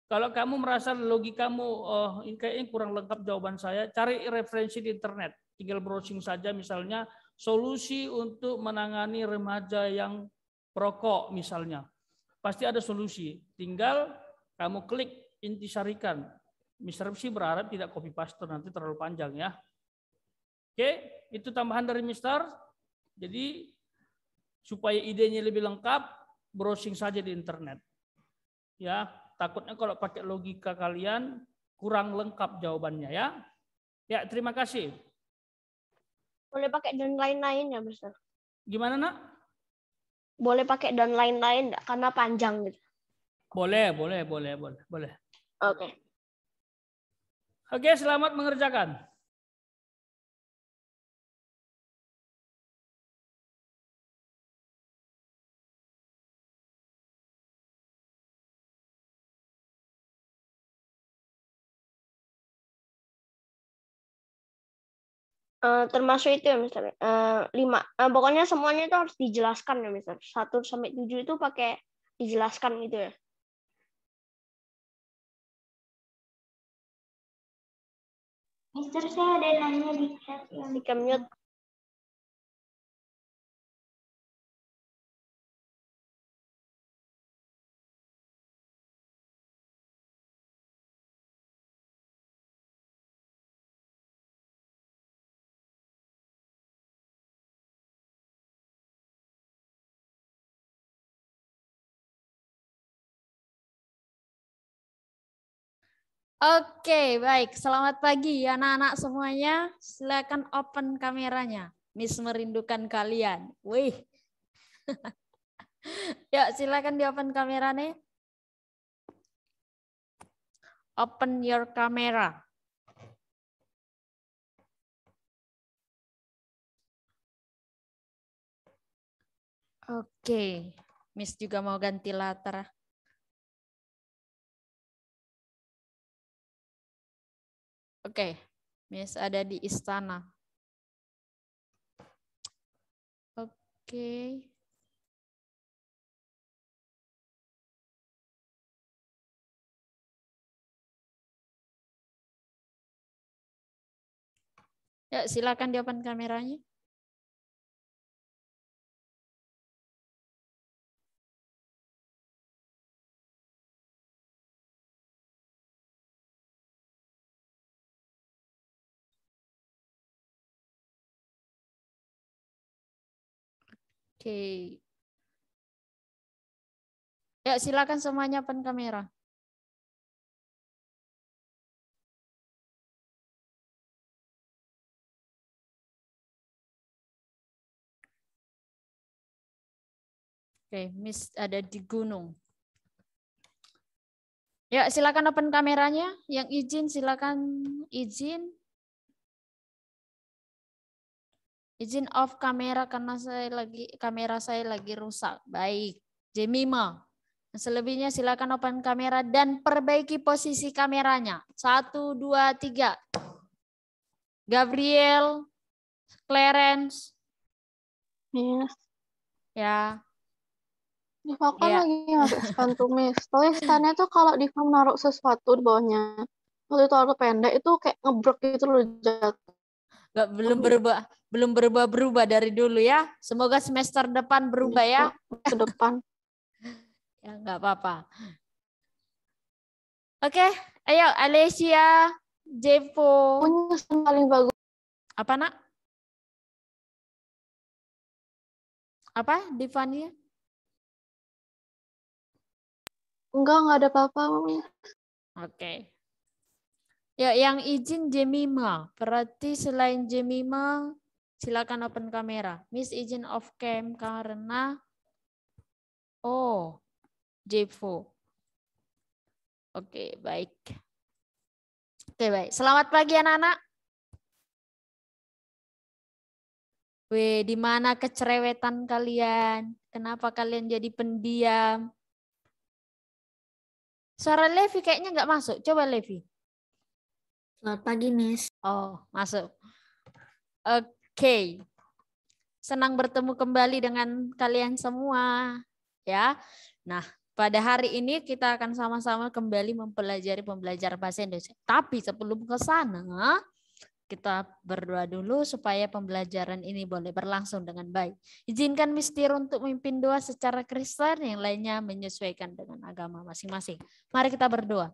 Kalau kamu merasa logikamu oh, ini kayaknya kurang lengkap jawaban saya, cari referensi di internet. Tinggal browsing saja misalnya solusi untuk menangani remaja yang perokok misalnya. Pasti ada solusi. Tinggal kamu klik inti intisarikan. Mister Psi berharap tidak copy paste nanti terlalu panjang ya. Oke, itu tambahan dari Mister. Jadi supaya idenya lebih lengkap, browsing saja di internet. Ya, takutnya kalau pakai logika kalian kurang lengkap jawabannya ya. Ya, terima kasih. Boleh pakai dan lain-lain ya, mas Gimana, Nak? Boleh pakai dan lain-lain karena panjang gitu. Boleh, boleh, boleh, boleh, boleh. Oke. Okay. Oke, selamat mengerjakan. Eh, termasuk itu ya misalnya Uh, eh, lima. Uh, pokoknya semuanya itu harus dijelaskan ya Mister. Satu sampai tujuh itu pakai dijelaskan gitu ya. Mister saya ada nanya di chat yang di mute. Oke, baik. Selamat pagi ya anak-anak semuanya. Silakan open kameranya. Miss merindukan kalian. Wih. Ya, silakan di open kameranya. Open your camera. Oke, Miss juga mau ganti latar. Oke, Miss ada di istana. Oke. Ya, silakan diopen kameranya. Oke. Ya, silakan semuanya pen kamera. Oke, Miss ada di gunung. Ya, silakan open kameranya. Yang izin silakan izin. Izin off kamera karena saya lagi kamera saya lagi rusak. Baik. Jemima. Selebihnya silakan open kamera dan perbaiki posisi kameranya. Satu, dua, tiga. Gabriel, Clarence. Yes. Ya. Di kan lagi masuk stan tumis. Tapi tuh kalau di naruh sesuatu di bawahnya, kalau itu pendek itu kayak ngebrek gitu loh jatuh. Gak, belum berubah belum berubah berubah dari dulu ya. Semoga semester depan berubah ya. Ke iya, depan. ya nggak apa-apa. Oke, okay, ayo Alicia Jepo. paling bagus. Apa nak? Apa, Divania? Enggak, enggak ada apa-apa, Oke. Okay. Ya, yang izin Jemima. Berarti selain Jemima, silakan open kamera. Miss izin off cam karena oh, Jevo. Oke, baik. Oke, baik. Selamat pagi anak-anak. Weh, di mana kecerewetan kalian? Kenapa kalian jadi pendiam? Suara Levi kayaknya nggak masuk. Coba Levi. Selamat pagi, Miss. Oh, masuk. Oke. Okay. Senang bertemu kembali dengan kalian semua, ya. Nah, pada hari ini kita akan sama-sama kembali mempelajari pembelajaran bahasa Indonesia. Tapi sebelum ke sana, kita berdoa dulu supaya pembelajaran ini boleh berlangsung dengan baik. Izinkan mistir untuk memimpin doa secara Kristen, yang lainnya menyesuaikan dengan agama masing-masing. Mari kita berdoa.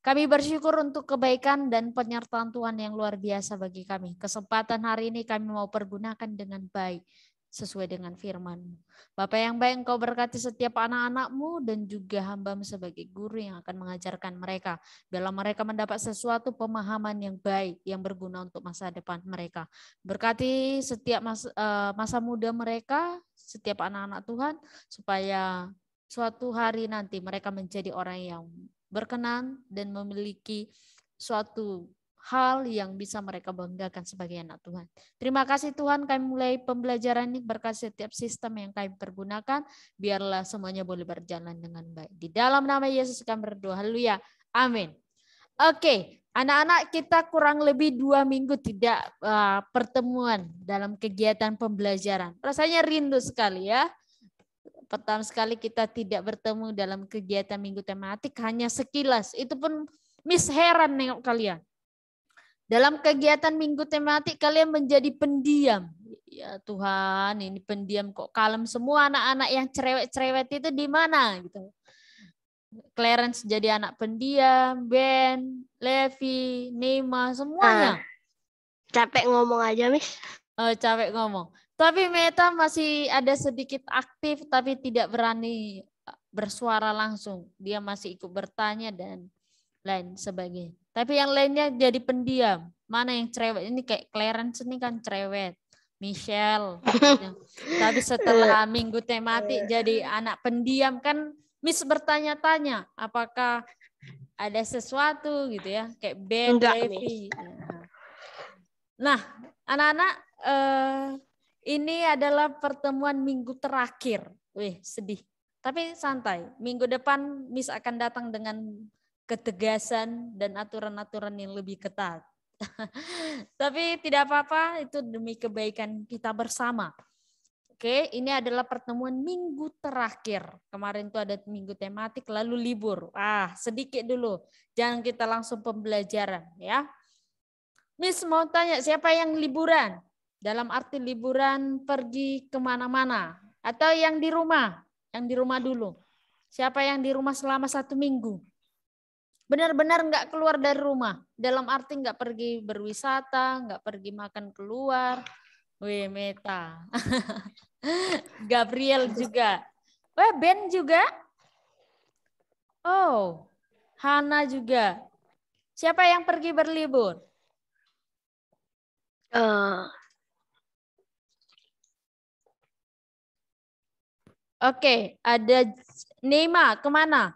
Kami bersyukur untuk kebaikan dan penyertaan Tuhan yang luar biasa bagi kami. Kesempatan hari ini kami mau pergunakan dengan baik sesuai dengan firman-Mu. Bapa yang baik, Engkau berkati setiap anak-anakmu dan juga hamba sebagai guru yang akan mengajarkan mereka. dalam mereka mendapat sesuatu pemahaman yang baik, yang berguna untuk masa depan mereka. Berkati setiap masa, eh, masa muda mereka, setiap anak-anak Tuhan, supaya suatu hari nanti mereka menjadi orang yang berkenan dan memiliki suatu hal yang bisa mereka banggakan sebagai anak Tuhan. Terima kasih Tuhan kami mulai pembelajaran ini berkat setiap sistem yang kami pergunakan. Biarlah semuanya boleh berjalan dengan baik. Di dalam nama Yesus kami berdoa. Haleluya. Amin. Oke, anak-anak kita kurang lebih dua minggu tidak uh, pertemuan dalam kegiatan pembelajaran. Rasanya rindu sekali ya pertama sekali kita tidak bertemu dalam kegiatan minggu tematik hanya sekilas. Itu pun Miss heran nengok kalian. Dalam kegiatan minggu tematik kalian menjadi pendiam. Ya Tuhan, ini pendiam kok kalem semua anak-anak yang cerewet-cerewet itu di mana gitu. Clarence jadi anak pendiam, Ben, Levi, Nima semuanya. uh, capek ngomong aja, Miss. Oh, capek ngomong. Tapi Meta masih ada sedikit aktif tapi tidak berani eh, bersuara langsung. Dia masih ikut bertanya dan lain sebagainya. Tapi yang lainnya jadi pendiam. Mana yang cerewet? Ini kayak Clarence ini kan cerewet. Michelle. tapi setelah eh. minggu tematik eh. jadi anak pendiam kan Miss bertanya-tanya apakah ada sesuatu gitu ya. Kayak Ben, Enggak, Nah, anak-anak Uh, ini adalah pertemuan minggu terakhir. Wih, sedih. Tapi santai, minggu depan Miss akan datang dengan ketegasan dan aturan-aturan yang lebih ketat. Tapi tidak apa-apa, itu demi kebaikan kita bersama. Oke, ini adalah pertemuan minggu terakhir. Kemarin itu ada minggu tematik, lalu libur. Ah, sedikit dulu. Jangan kita langsung pembelajaran ya. Miss mau tanya, siapa yang liburan? Dalam arti liburan pergi kemana-mana. Atau yang di rumah. Yang di rumah dulu. Siapa yang di rumah selama satu minggu. Benar-benar nggak keluar dari rumah. Dalam arti nggak pergi berwisata, nggak pergi makan keluar. Wih, Meta. Gabriel juga. we eh, Ben juga? Oh, Hana juga. Siapa yang pergi berlibur? Eh, Oke, ada Nema, kemana?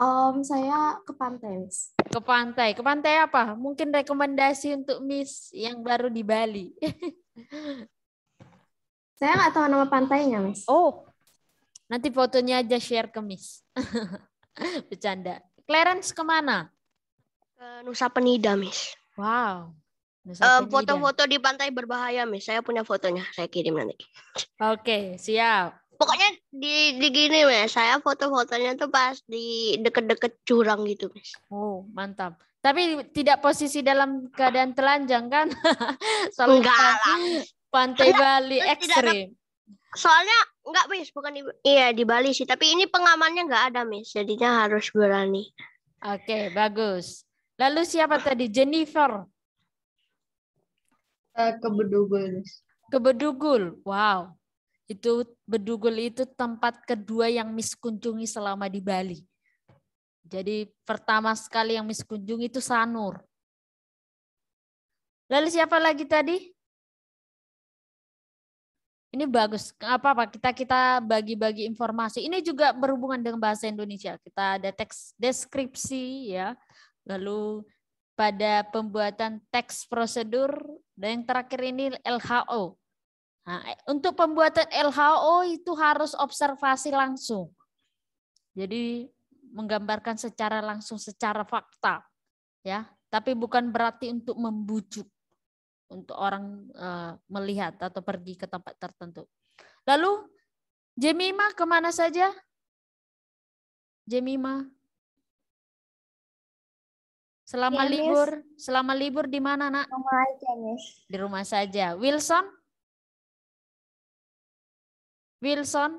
Um, saya ke pantai, Ke pantai. Ke pantai apa? Mungkin rekomendasi untuk Miss yang baru di Bali. saya nggak tahu nama pantainya, Miss. Oh, nanti fotonya aja share ke Miss. Bercanda. Clarence kemana? Ke Nusa Penida, Miss. Wow, foto foto-foto di pantai berbahaya, Miss. Saya punya fotonya, saya kirim nanti. Oke, okay, siap. Pokoknya di, di gini, Miss. Saya foto-fotonya tuh pas di deket-deket curang gitu, Miss. Oh, mantap. Tapi tidak posisi dalam keadaan telanjang kan? Soalnya enggak lah. Pantai enggak, Bali ekstrim. Soalnya enggak, Miss. Bukan di, iya, di Bali sih. Tapi ini pengamannya enggak ada, Miss. Jadinya harus berani. Oke, okay, bagus. Lalu siapa tadi? Jennifer. Eh, ke Bedugul. Ke Bedugul, wow. Itu Bedugul itu tempat kedua yang Miss kunjungi selama di Bali. Jadi pertama sekali yang Miss kunjungi itu Sanur. Lalu siapa lagi tadi? Ini bagus. Apa apa kita kita bagi-bagi informasi. Ini juga berhubungan dengan bahasa Indonesia. Kita ada teks deskripsi ya. Lalu pada pembuatan teks prosedur dan yang terakhir ini LHO. Nah, eh, untuk pembuatan LHO itu harus observasi langsung. Jadi menggambarkan secara langsung secara fakta ya, tapi bukan berarti untuk membujuk untuk orang uh, melihat atau pergi ke tempat tertentu. Lalu Jemima kemana saja? Jemima Selama ya, libur, selama libur di mana, Nak? Rumah aja, Miss. Di rumah saja. Wilson? Wilson?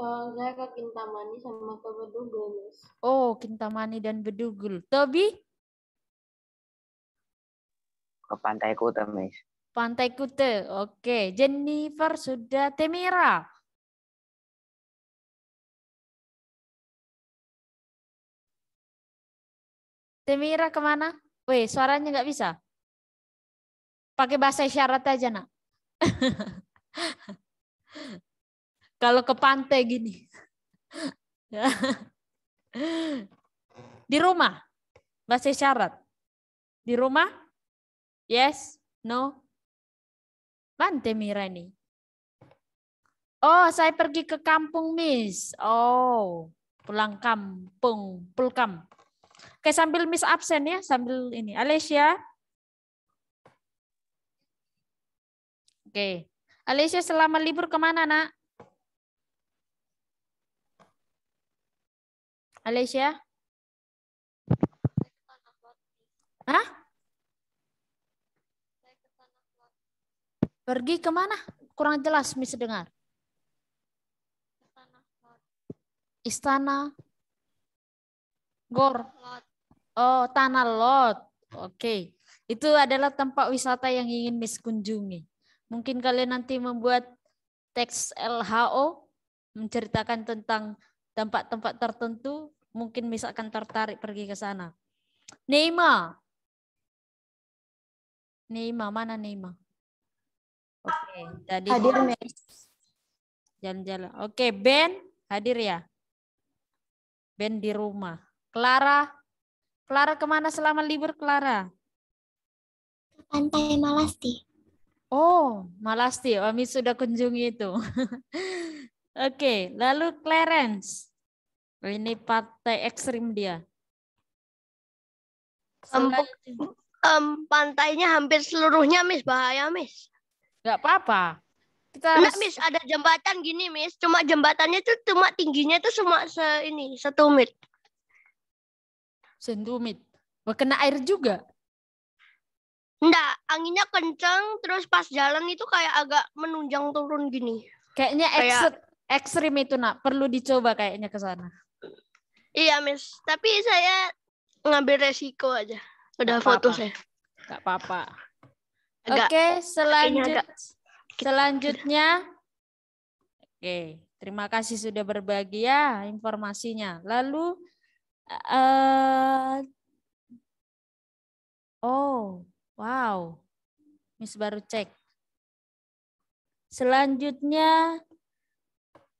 Oh, saya ke Kintamani sama ke Bedugul, Miss. Oh, Kintamani dan Bedugul. Tobi? Ke Pantai Kuta, Miss. Pantai Kuta, oke. Jennifer sudah Temira. Temira kemana? Weh, suaranya nggak bisa. Pakai bahasa isyarat aja, nak. Kalau ke pantai gini. Di rumah. Bahasa isyarat. Di rumah? Yes, no. Pantai Mira ini. Oh, saya pergi ke kampung, Miss. Oh, pulang kampung, pulkam. Oke, sambil Miss absen ya, sambil ini. Alicia. Oke. Alicia selama libur kemana, nak? Alicia? Hah? Pergi kemana? Kurang jelas, Miss dengar. Istana. Gor. Lot. Oh, Tanah Lot. Oke. Okay. Itu adalah tempat wisata yang ingin Miss kunjungi. Mungkin kalian nanti membuat teks LHO menceritakan tentang tempat-tempat tertentu, mungkin Miss akan tertarik pergi ke sana. Neima. Neima, mana Neima? Oke, okay. tadi hadir Miss. Jalan-jalan. Oke, okay, Ben hadir ya. Ben di rumah. Clara Clara kemana selama libur, Clara? Ke pantai Malasti. Oh, Malasti. Mami oh, sudah kunjungi itu. Oke, okay. lalu Clarence. Ini pantai ekstrim dia. Um, um, pantainya hampir seluruhnya, Miss. Bahaya, Miss. Gak apa-apa. Kita Enggak, Miss. Ada jembatan gini, Miss. Cuma jembatannya itu cuma tingginya itu cuma se ini, satu meter. Sentumit. Wah, kena air juga. Enggak, anginnya kencang terus pas jalan itu kayak agak menunjang turun gini. Kayaknya kayak... ekstrim itu nak perlu dicoba kayaknya ke sana. Iya, Miss. Tapi saya ngambil resiko aja. Udah Gak foto apa saya. Gak apa-apa. Oke, selanjut agak... selanjutnya. Oke, terima kasih sudah berbagi ya informasinya. Lalu Uh, oh, wow. Miss baru cek. Selanjutnya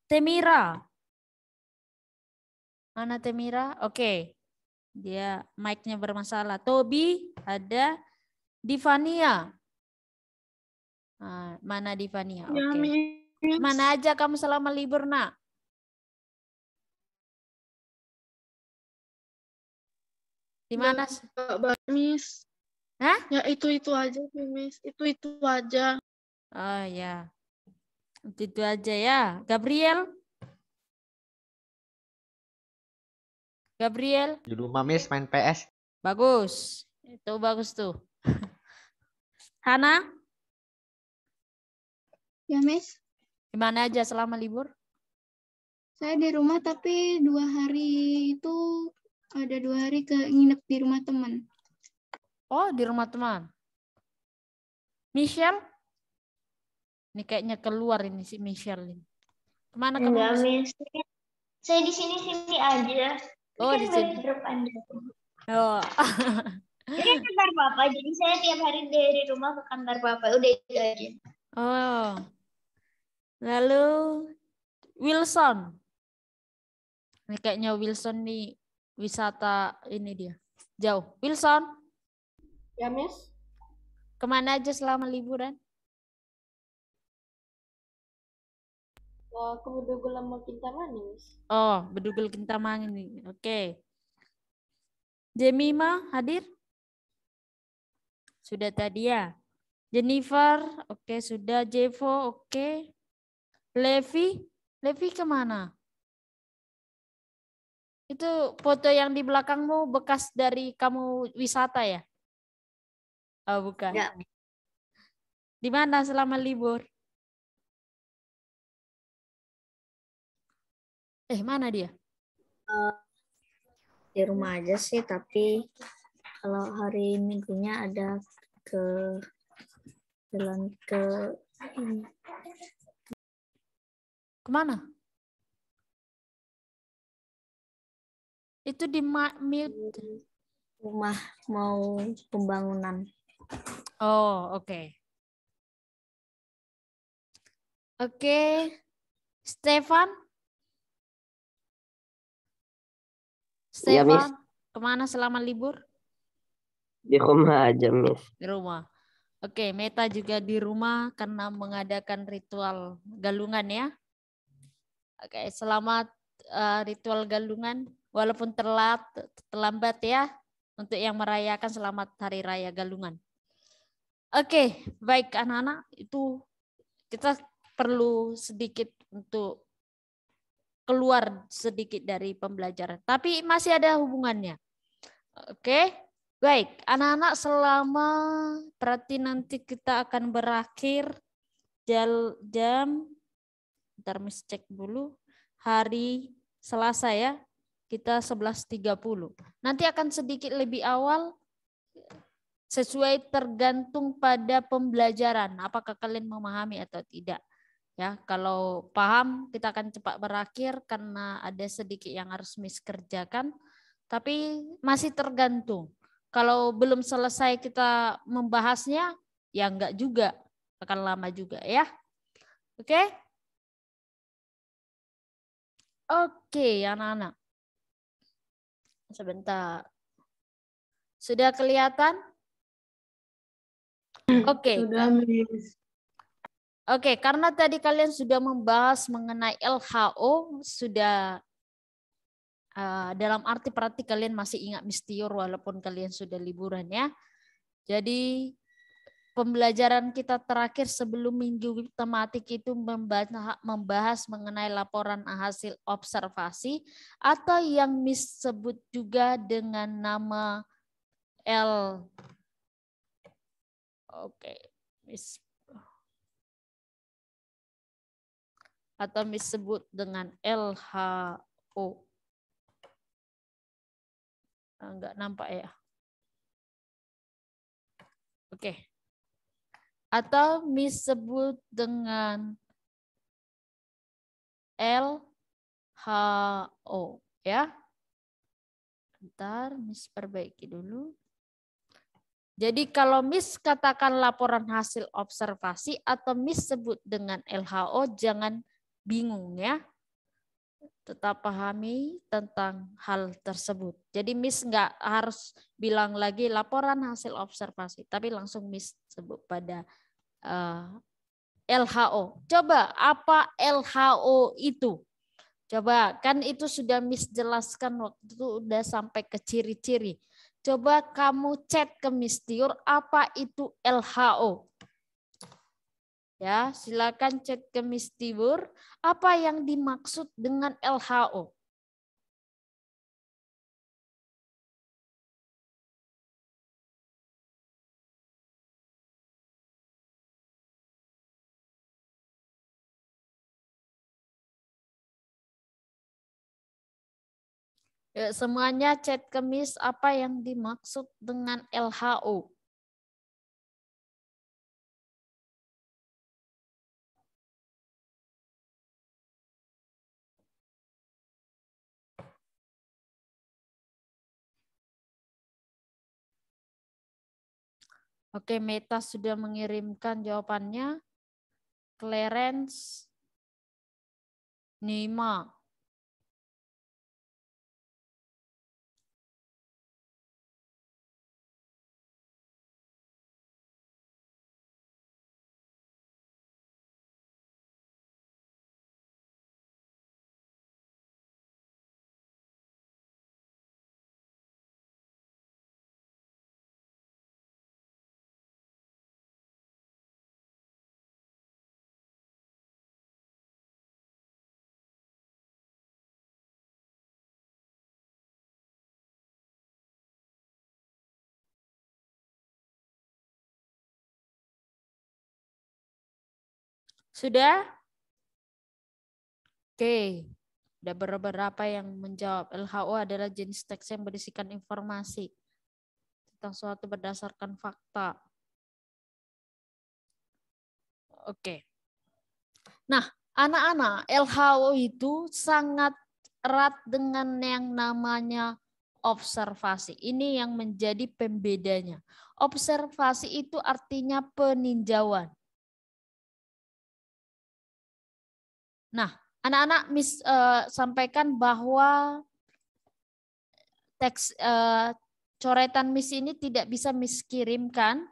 Temira. Mana Temira? Oke. Okay. Dia mic-nya bermasalah. Tobi ada Divania. Nah, mana Divania? Okay. Mana aja kamu selama libur, Nak? Di mana? Mbak Miss. Hah? Ya itu itu aja sih, Miss. Itu itu aja. Oh ya. Itu itu aja ya. Gabriel. Gabriel. Di rumah Miss main PS. Bagus. Itu bagus tuh. Hana? Ya, Miss. Gimana aja selama libur? Saya di rumah tapi dua hari itu ada dua hari ke nginep di rumah teman. Oh, di rumah teman. Michelle? Ini kayaknya keluar ini si Michelle ini. Kemana kamu? Enggak, Miss. Saya di sini sini aja. Oh, kan di sini. Grup Anda. Oh. ini kantor Bapak, jadi saya tiap hari dari rumah ke kantor Bapak. Udah itu aja. Oh. Lalu Wilson. Ini kayaknya Wilson nih wisata ini dia. Jauh. Wilson. Ya, Miss. Kemana aja selama liburan? Eh, ke Bedugul sama Kintamani, Miss. Oh, Bedugul Kintamani. Oke. Okay. Jemima hadir? Sudah tadi ya. Jennifer, oke okay, sudah. Jevo, oke. Okay. Levi, Levi kemana? Itu foto yang di belakangmu bekas dari kamu wisata ya? Oh, bukan. Ya. Di mana selama libur? Eh, mana dia? Eh, di rumah aja sih, tapi kalau hari minggunya ada ke jalan ke kemana? Itu di mute. Rumah mau pembangunan. Oh, oke. Okay. Oke. Okay. Stefan? Iya, Stefan, ya, kemana selama libur? Di rumah aja, Miss. Di rumah. Oke, Meta juga di rumah karena mengadakan ritual galungan ya. Oke, selamat uh, ritual galungan walaupun terlambat ya untuk yang merayakan selamat hari raya Galungan. Oke, baik anak-anak itu kita perlu sedikit untuk keluar sedikit dari pembelajaran, tapi masih ada hubungannya. Oke. Baik, anak-anak selama berarti nanti kita akan berakhir jam, jam ntar miss cek dulu hari Selasa ya kita 11.30. Nanti akan sedikit lebih awal sesuai tergantung pada pembelajaran apakah kalian memahami atau tidak. Ya, kalau paham kita akan cepat berakhir karena ada sedikit yang harus miskerjakan tapi masih tergantung. Kalau belum selesai kita membahasnya ya enggak juga akan lama juga ya. Oke? Okay? Oke, okay, anak-anak. Sebentar. Sudah kelihatan? Hmm, Oke. Okay. Oke, okay, karena tadi kalian sudah membahas mengenai LHO, sudah uh, dalam arti perhati kalian masih ingat mistior walaupun kalian sudah liburan ya. Jadi Pembelajaran kita terakhir sebelum minggu tematik itu membahas mengenai laporan hasil observasi atau yang disebut juga dengan nama L. Oke, atau disebut dengan LHO. Enggak ah, nampak ya. Oke. Okay atau disebut dengan LHO ya. Bentar, Miss perbaiki dulu. Jadi kalau Miss katakan laporan hasil observasi atau Miss sebut dengan LHO, jangan bingung ya. Tetap pahami tentang hal tersebut. Jadi Miss nggak harus bilang lagi laporan hasil observasi, tapi langsung Miss sebut pada uh, eh, LHO. Coba apa LHO itu? Coba kan itu sudah Miss jelaskan waktu itu udah sampai ke ciri-ciri. Coba kamu chat ke Miss Tiur apa itu LHO. Ya, silakan chat ke Miss Tiur apa yang dimaksud dengan LHO. Ya, semuanya chat kemis apa yang dimaksud dengan LHO? Oke, Meta sudah mengirimkan jawabannya. Clarence Nima. Sudah? Oke. Ada beberapa yang menjawab. LHO adalah jenis teks yang berisikan informasi tentang suatu berdasarkan fakta. Oke. Nah, anak-anak, LHO itu sangat erat dengan yang namanya observasi. Ini yang menjadi pembedanya. Observasi itu artinya peninjauan. Nah, anak-anak mis uh, sampaikan bahwa teks uh, coretan mis ini tidak bisa Miss kirimkan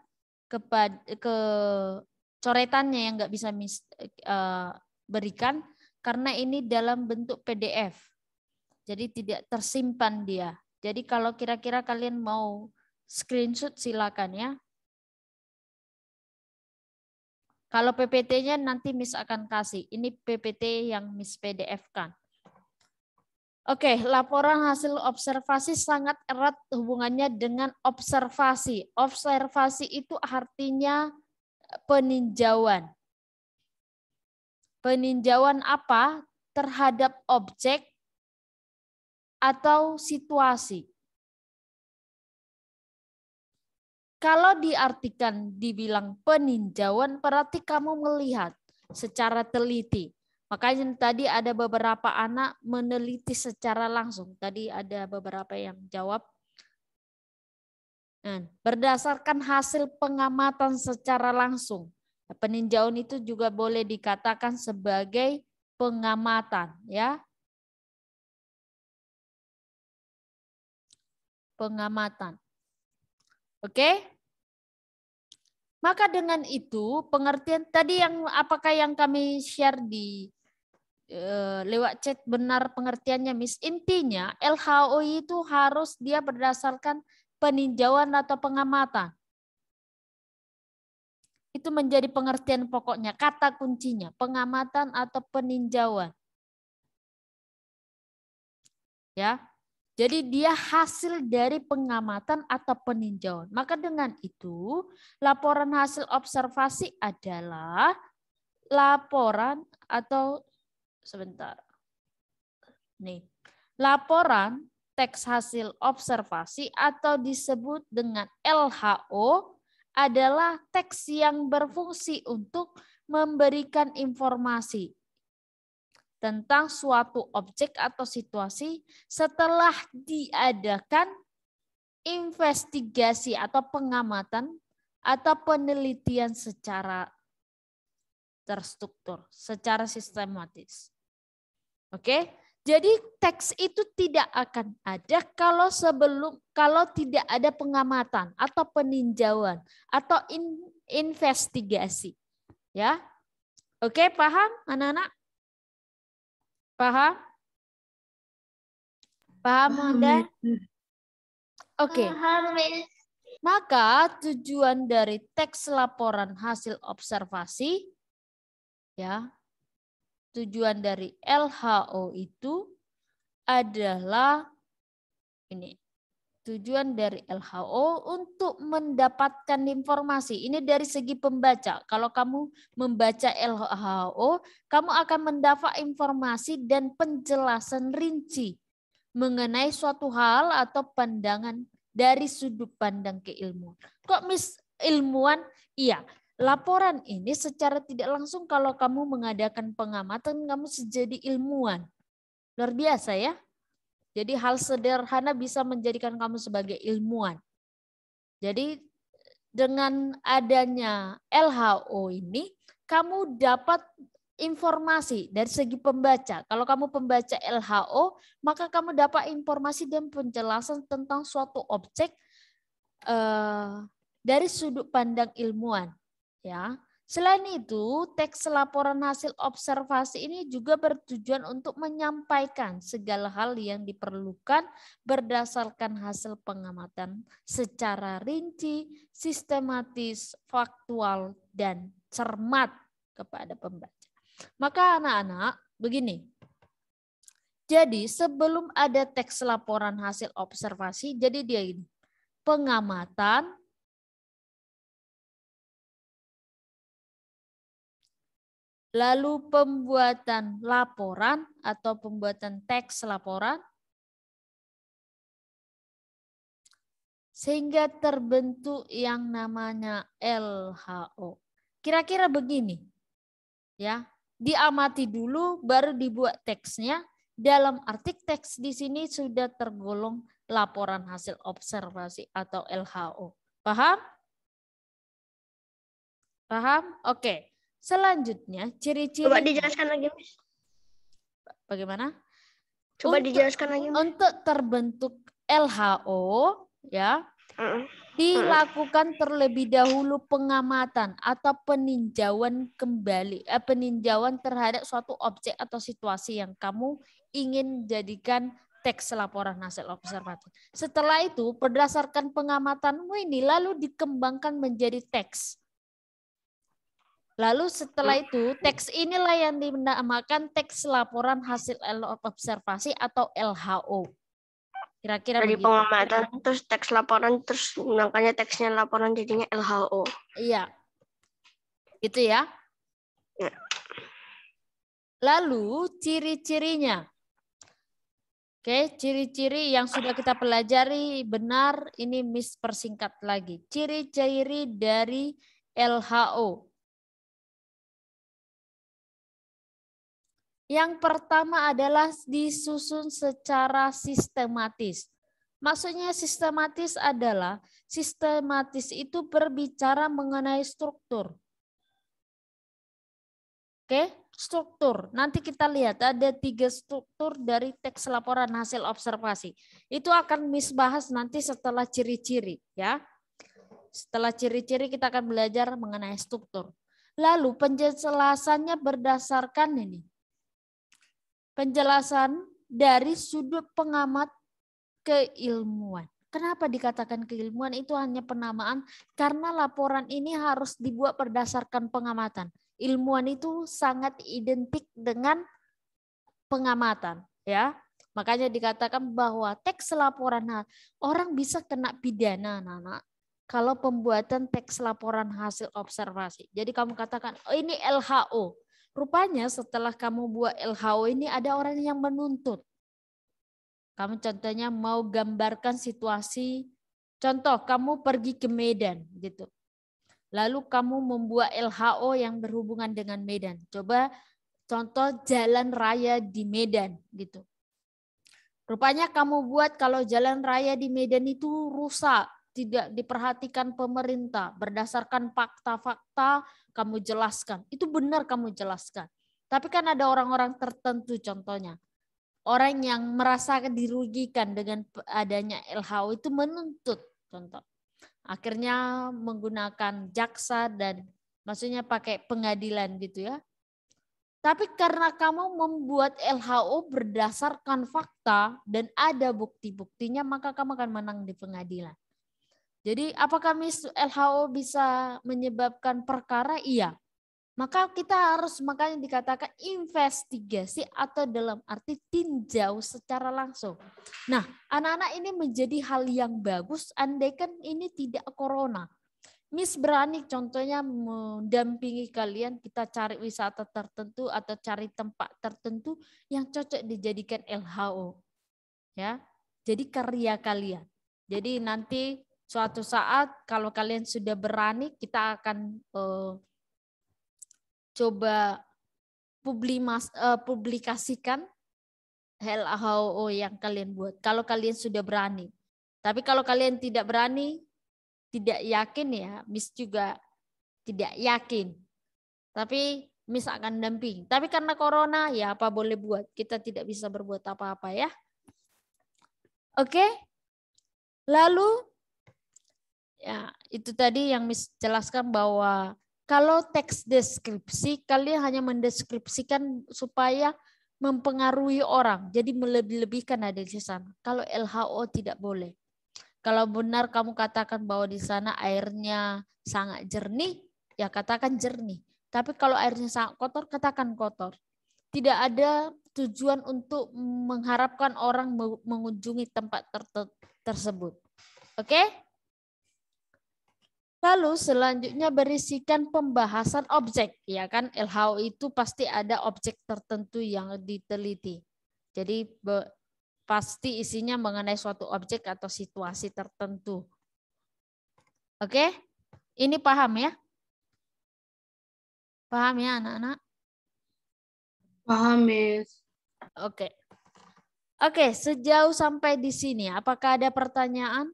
ke coretannya yang nggak bisa mis uh, berikan karena ini dalam bentuk PDF. Jadi tidak tersimpan dia. Jadi kalau kira-kira kalian mau screenshot silakan ya. Kalau PPT-nya nanti Miss akan kasih. Ini PPT yang Miss PDF-kan. Oke, laporan hasil observasi sangat erat hubungannya dengan observasi. Observasi itu artinya peninjauan. Peninjauan apa terhadap objek atau situasi. Kalau diartikan dibilang peninjauan, berarti kamu melihat secara teliti. Makanya tadi ada beberapa anak meneliti secara langsung. Tadi ada beberapa yang jawab. Nah, berdasarkan hasil pengamatan secara langsung, peninjauan itu juga boleh dikatakan sebagai pengamatan, ya. Pengamatan. Oke? Maka dengan itu pengertian tadi yang apakah yang kami share di eh, lewat chat benar pengertiannya Miss. Intinya LHO itu harus dia berdasarkan peninjauan atau pengamatan. Itu menjadi pengertian pokoknya, kata kuncinya, pengamatan atau peninjauan. Ya. Jadi dia hasil dari pengamatan atau peninjauan. Maka dengan itu laporan hasil observasi adalah laporan atau sebentar. Nih. Laporan teks hasil observasi atau disebut dengan LHO adalah teks yang berfungsi untuk memberikan informasi tentang suatu objek atau situasi setelah diadakan investigasi atau pengamatan atau penelitian secara terstruktur, secara sistematis. Oke? Jadi teks itu tidak akan ada kalau sebelum kalau tidak ada pengamatan atau peninjauan atau in, investigasi. Ya. Oke, paham anak-anak? Paham? Paham, Bunda? Oke. Okay. Maka tujuan dari teks laporan hasil observasi ya. Tujuan dari LHO itu adalah ini tujuan dari LHO untuk mendapatkan informasi. Ini dari segi pembaca. Kalau kamu membaca LHO, kamu akan mendapat informasi dan penjelasan rinci mengenai suatu hal atau pandangan dari sudut pandang keilmuan. Kok mis ilmuwan? Iya, laporan ini secara tidak langsung kalau kamu mengadakan pengamatan kamu sejadi ilmuwan. Luar biasa ya. Jadi hal sederhana bisa menjadikan kamu sebagai ilmuwan. Jadi dengan adanya LHO ini, kamu dapat informasi dari segi pembaca. Kalau kamu pembaca LHO, maka kamu dapat informasi dan penjelasan tentang suatu objek eh, dari sudut pandang ilmuwan. Ya, Selain itu, teks laporan hasil observasi ini juga bertujuan untuk menyampaikan segala hal yang diperlukan berdasarkan hasil pengamatan secara rinci, sistematis, faktual, dan cermat kepada pembaca. Maka anak-anak begini. Jadi sebelum ada teks laporan hasil observasi, jadi dia ini pengamatan, lalu pembuatan laporan atau pembuatan teks laporan, sehingga terbentuk yang namanya LHO. Kira-kira begini, ya diamati dulu, baru dibuat teksnya. Dalam arti teks di sini sudah tergolong laporan hasil observasi atau LHO. Paham? Paham? Oke. Selanjutnya, ciri-ciri... Coba dijelaskan lagi, Miss. Bagaimana? Coba untuk, dijelaskan lagi. Miss. Untuk terbentuk LHO, ya, uh -uh. dilakukan terlebih dahulu pengamatan atau peninjauan kembali, eh, peninjauan terhadap suatu objek atau situasi yang kamu ingin jadikan teks laporan hasil observasi. Setelah itu, berdasarkan pengamatanmu ini lalu dikembangkan menjadi teks Lalu setelah hmm. itu teks inilah yang dinamakan teks laporan hasil observasi atau LHO. Kira-kira dari pengamatan terus teks laporan terus makanya teksnya laporan jadinya LHO. Iya. Gitu ya. ya. Lalu ciri-cirinya. Oke, ciri-ciri yang sudah kita pelajari benar ini miss lagi. Ciri-ciri dari LHO Yang pertama adalah disusun secara sistematis. Maksudnya sistematis adalah sistematis itu berbicara mengenai struktur. Oke, struktur. Nanti kita lihat ada tiga struktur dari teks laporan hasil observasi. Itu akan misbahas nanti setelah ciri-ciri ya. Setelah ciri-ciri kita akan belajar mengenai struktur. Lalu penjelasannya berdasarkan ini penjelasan dari sudut pengamat keilmuan. Kenapa dikatakan keilmuan itu hanya penamaan? Karena laporan ini harus dibuat berdasarkan pengamatan. Ilmuwan itu sangat identik dengan pengamatan, ya. Makanya dikatakan bahwa teks laporan orang bisa kena pidana, anak Kalau pembuatan teks laporan hasil observasi. Jadi kamu katakan, oh ini LHO. Rupanya setelah kamu buat LHO ini ada orang yang menuntut. Kamu contohnya mau gambarkan situasi, contoh kamu pergi ke Medan gitu. Lalu kamu membuat LHO yang berhubungan dengan Medan. Coba contoh jalan raya di Medan gitu. Rupanya kamu buat kalau jalan raya di Medan itu rusak, tidak diperhatikan pemerintah berdasarkan fakta-fakta kamu jelaskan. Itu benar kamu jelaskan. Tapi kan ada orang-orang tertentu contohnya. Orang yang merasa dirugikan dengan adanya LHO itu menuntut contoh. Akhirnya menggunakan jaksa dan maksudnya pakai pengadilan gitu ya. Tapi karena kamu membuat LHO berdasarkan fakta dan ada bukti-buktinya, maka kamu akan menang di pengadilan. Jadi apakah Miss LHO bisa menyebabkan perkara? Iya. Maka kita harus makanya dikatakan investigasi atau dalam arti tinjau secara langsung. Nah, anak-anak ini menjadi hal yang bagus andaikan ini tidak corona. Miss berani contohnya mendampingi kalian kita cari wisata tertentu atau cari tempat tertentu yang cocok dijadikan LHO. Ya. Jadi karya kalian. Jadi nanti Suatu saat kalau kalian sudah berani, kita akan uh, coba publimas, uh, publikasikan LHO oh yang kalian buat. Kalau kalian sudah berani. Tapi kalau kalian tidak berani, tidak yakin ya, Miss juga tidak yakin. Tapi Miss akan damping. Tapi karena corona ya apa boleh buat. Kita tidak bisa berbuat apa-apa ya. Oke. Lalu Ya, itu tadi yang menjelaskan bahwa kalau teks deskripsi kalian hanya mendeskripsikan supaya mempengaruhi orang. Jadi melebih-lebihkan ada di sana. Kalau LHO tidak boleh. Kalau benar kamu katakan bahwa di sana airnya sangat jernih, ya katakan jernih. Tapi kalau airnya sangat kotor, katakan kotor. Tidak ada tujuan untuk mengharapkan orang mengunjungi tempat tersebut. Oke? Okay? Lalu selanjutnya berisikan pembahasan objek, ya kan? LHO itu pasti ada objek tertentu yang diteliti. Jadi be, pasti isinya mengenai suatu objek atau situasi tertentu. Oke? Ini paham ya? Paham ya anak-anak? Paham, Miss. Oke. Oke, sejauh sampai di sini apakah ada pertanyaan?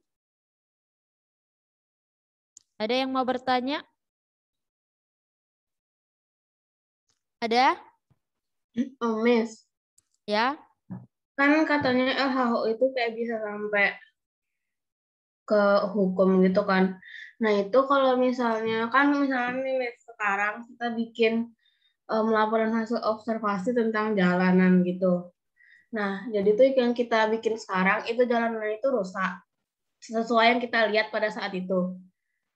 Ada yang mau bertanya? Ada? Oh, Miss. Ya? Kan katanya LHO itu kayak bisa sampai ke hukum gitu kan. Nah itu kalau misalnya kan misalnya nih sekarang kita bikin um, eh, laporan hasil observasi tentang jalanan gitu. Nah jadi itu yang kita bikin sekarang itu jalanan itu rusak sesuai yang kita lihat pada saat itu.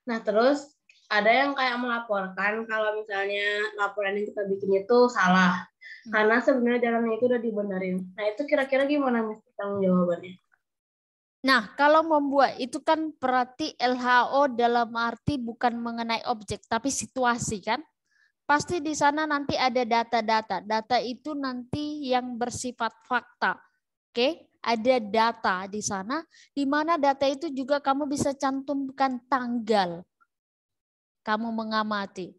Nah, terus ada yang kayak melaporkan kalau misalnya laporan yang kita bikin itu salah. Hmm. Karena sebenarnya jalannya itu udah dibenerin. Nah, itu kira-kira gimana Miss tanggung jawabannya? Nah, kalau membuat itu kan berarti LHO dalam arti bukan mengenai objek tapi situasi kan? Pasti di sana nanti ada data-data. Data itu nanti yang bersifat fakta. Oke. Okay? ada data di sana, di mana data itu juga kamu bisa cantumkan tanggal kamu mengamati.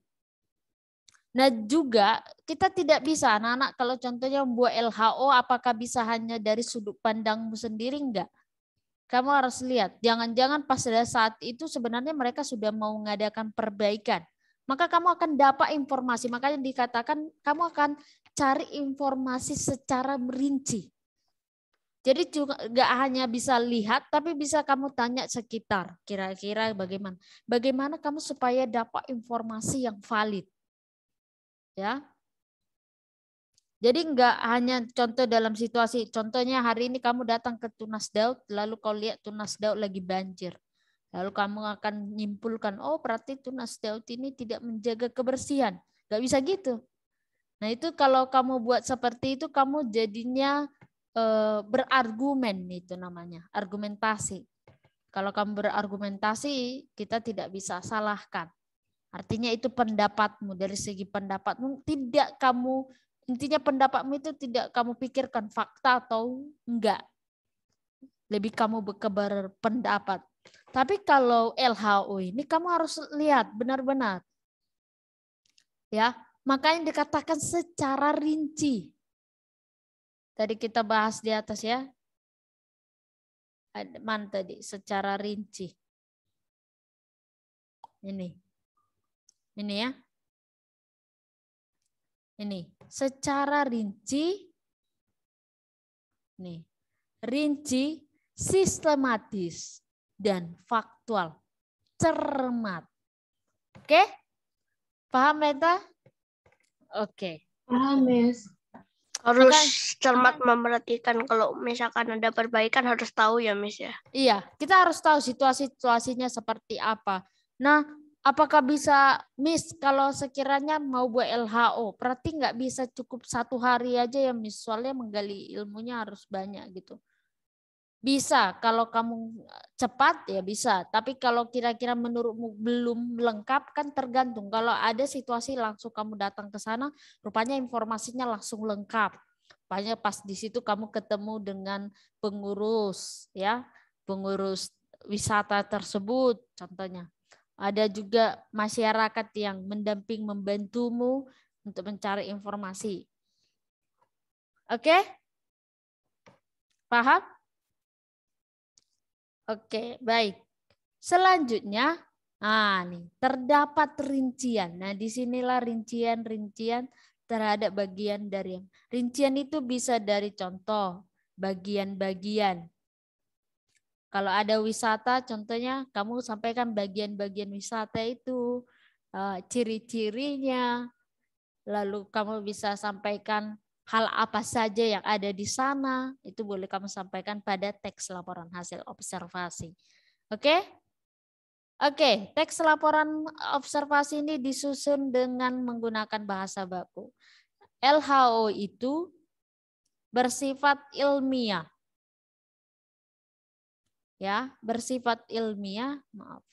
Nah juga kita tidak bisa anak-anak kalau contohnya membuat LHO apakah bisa hanya dari sudut pandangmu sendiri enggak? Kamu harus lihat, jangan-jangan pas pada saat itu sebenarnya mereka sudah mau mengadakan perbaikan. Maka kamu akan dapat informasi, makanya dikatakan kamu akan cari informasi secara merinci jadi juga nggak hanya bisa lihat, tapi bisa kamu tanya sekitar, kira-kira bagaimana. Bagaimana kamu supaya dapat informasi yang valid, ya? Jadi nggak hanya contoh dalam situasi, contohnya hari ini kamu datang ke Tunas Daud, lalu kau lihat Tunas Daud lagi banjir. Lalu kamu akan menyimpulkan, oh berarti Tunas Daud ini tidak menjaga kebersihan. Gak bisa gitu. Nah itu kalau kamu buat seperti itu, kamu jadinya Eh, berargumen itu namanya, argumentasi. Kalau kamu berargumentasi, kita tidak bisa salahkan. Artinya itu pendapatmu dari segi pendapatmu tidak kamu intinya pendapatmu itu tidak kamu pikirkan fakta atau enggak. Lebih kamu berpendapat. Tapi kalau LHO ini kamu harus lihat benar-benar. Ya, makanya dikatakan secara rinci. Tadi kita bahas di atas ya. man tadi? Secara rinci. Ini. Ini ya. Ini. Secara rinci. Nih. Rinci, sistematis, dan faktual. Cermat. Oke? Paham, Meta? Oke. Paham, Miss harus Maka, cermat memperhatikan kalau misalkan ada perbaikan harus tahu ya Miss ya. Iya, kita harus tahu situasi-situasinya seperti apa. Nah, apakah bisa Miss kalau sekiranya mau buat LHO, berarti nggak bisa cukup satu hari aja ya Miss, soalnya menggali ilmunya harus banyak gitu. Bisa, kalau kamu eh, cepat ya bisa. Tapi kalau kira-kira menurutmu belum lengkap kan tergantung. Kalau ada situasi langsung kamu datang ke sana, rupanya informasinya langsung lengkap. banyak pas di situ kamu ketemu dengan pengurus ya, pengurus wisata tersebut contohnya. Ada juga masyarakat yang mendamping membantumu untuk mencari informasi. Oke? Paham? Oke, baik. Selanjutnya, nah nih, terdapat rincian. Nah, disinilah rincian-rincian terhadap bagian dari rincian itu bisa dari contoh, bagian-bagian. Kalau ada wisata, contohnya kamu sampaikan bagian-bagian wisata itu, eh, ciri-cirinya, lalu kamu bisa sampaikan hal apa saja yang ada di sana itu boleh kamu sampaikan pada teks laporan hasil observasi. Oke? Okay? Oke, okay, teks laporan observasi ini disusun dengan menggunakan bahasa baku. LHO itu bersifat ilmiah. Ya, bersifat ilmiah, maaf.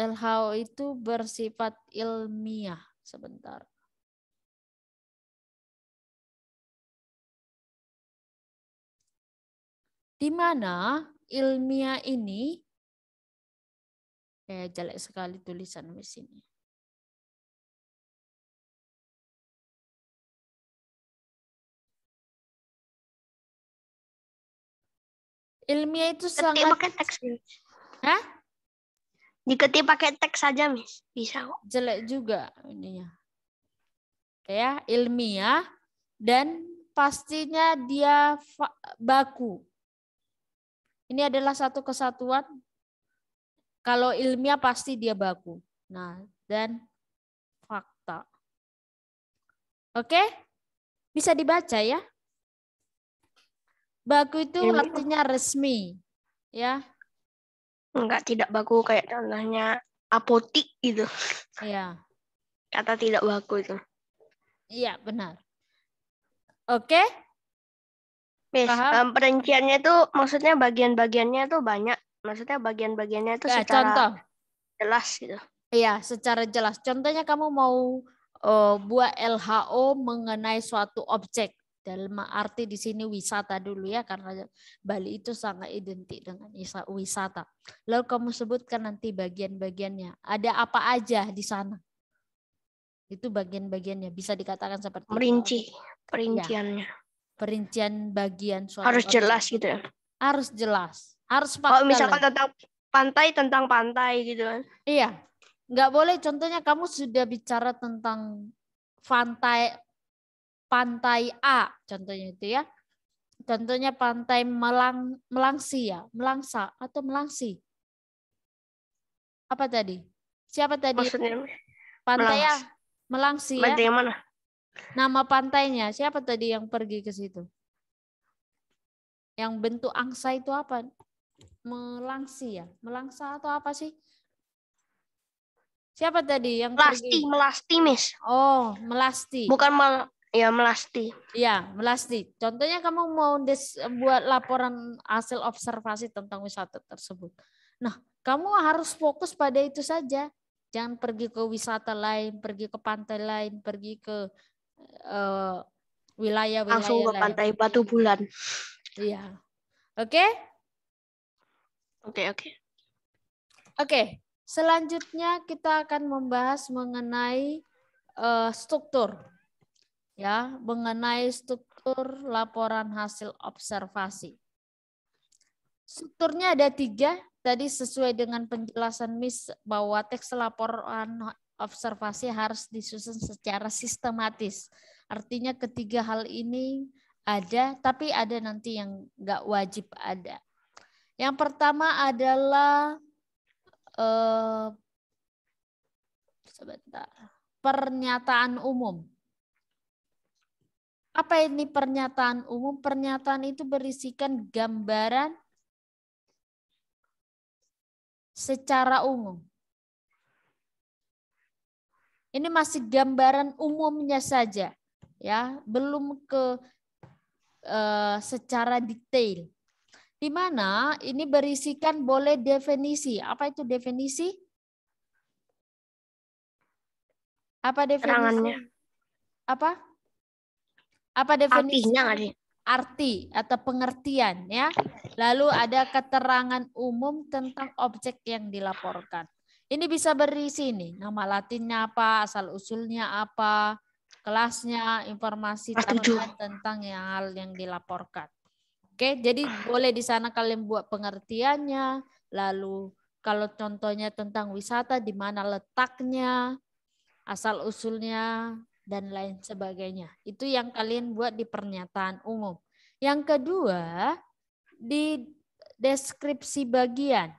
LHO itu bersifat ilmiah. Sebentar. Di mana ilmiah ini kayak eh, jelek sekali tulisan di sini. Ilmiah itu sangat Hah? Diketik pakai teks saja, mis. Bisa kok. Jelek juga ininya. Ya, ilmiah dan pastinya dia baku. Ini adalah satu kesatuan. Kalau ilmiah pasti dia baku. Nah, dan fakta. Oke? Bisa dibaca ya? Baku itu artinya resmi, ya nggak tidak baku kayak contohnya apotik gitu. Iya. Kata tidak baku itu. Iya, benar. Oke. Okay. perinciannya itu maksudnya bagian-bagiannya itu banyak. Maksudnya bagian-bagiannya itu ya, secara contoh. jelas gitu. Iya, secara jelas. Contohnya kamu mau uh, buat LHO mengenai suatu objek dalam arti di sini wisata dulu ya karena Bali itu sangat identik dengan wisata. Lalu kamu sebutkan nanti bagian-bagiannya. Ada apa aja di sana? Itu bagian-bagiannya bisa dikatakan seperti merinci ya. perinciannya. Ya, perincian bagian suatu harus jelas gitu ya. Harus jelas. Harus Kalau misalkan lagi. tentang pantai tentang pantai gitu kan. Iya. Nggak boleh contohnya kamu sudah bicara tentang pantai pantai A contohnya itu ya. Contohnya pantai Melang Melangsi ya, Melangsa atau Melangsi. Apa tadi? Siapa tadi? Maksudnya pantai Melangsi, ya? Melangsi ya. Pantai mana? Nama pantainya siapa tadi yang pergi ke situ? Yang bentuk angsa itu apa? Melangsi ya? Melangsa atau apa sih? Siapa tadi yang melasti, pergi? Melasti, Miss. Oh, melasti. Bukan mel ya melasti. ya melasti. Contohnya kamu mau des, buat laporan hasil observasi tentang wisata tersebut. Nah, kamu harus fokus pada itu saja. Jangan pergi ke wisata lain, pergi ke pantai lain, pergi ke wilayah eh, wilayah uh, lain. Langsung ke pantai Batu Bulan. Iya. Oke? Okay? Oke, okay, oke. Okay. Oke, okay, selanjutnya kita akan membahas mengenai uh, struktur ya mengenai struktur laporan hasil observasi. Strukturnya ada tiga, tadi sesuai dengan penjelasan Miss bahwa teks laporan observasi harus disusun secara sistematis. Artinya ketiga hal ini ada, tapi ada nanti yang nggak wajib ada. Yang pertama adalah eh, sebentar pernyataan umum. Apa ini pernyataan umum? Pernyataan itu berisikan gambaran secara umum. Ini masih gambaran umumnya saja, ya, belum ke e, secara detail. Di mana ini berisikan boleh definisi. Apa itu definisi? Apa definisi? Terangannya. Apa? apa definisi? Artinya gak sih? Arti atau pengertian ya. Lalu ada keterangan umum tentang objek yang dilaporkan. Ini bisa berisi nih, nama latinnya apa, asal usulnya apa, kelasnya, informasi tentang yang hal yang dilaporkan. Oke, jadi boleh di sana kalian buat pengertiannya, lalu kalau contohnya tentang wisata di mana letaknya, asal usulnya, dan lain sebagainya. Itu yang kalian buat di pernyataan umum. Yang kedua, di deskripsi bagian.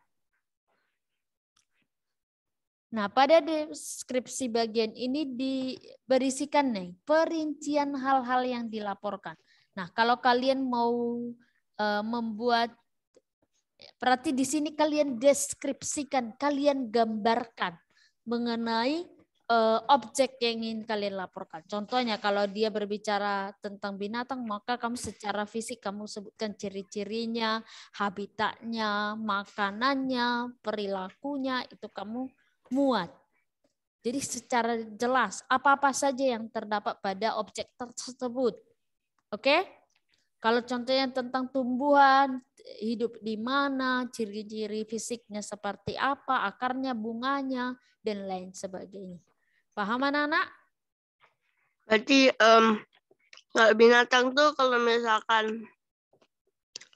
Nah, pada deskripsi bagian ini diberisikan nih perincian hal-hal yang dilaporkan. Nah, kalau kalian mau e, membuat berarti di sini kalian deskripsikan, kalian gambarkan mengenai uh, objek yang ingin kalian laporkan. Contohnya kalau dia berbicara tentang binatang, maka kamu secara fisik kamu sebutkan ciri-cirinya, habitatnya, makanannya, perilakunya, itu kamu muat. Jadi secara jelas apa-apa saja yang terdapat pada objek tersebut. Oke? Okay? Kalau contohnya tentang tumbuhan, hidup di mana, ciri-ciri fisiknya seperti apa, akarnya, bunganya, dan lain sebagainya. Paham anak-anak? Berarti um, binatang tuh kalau misalkan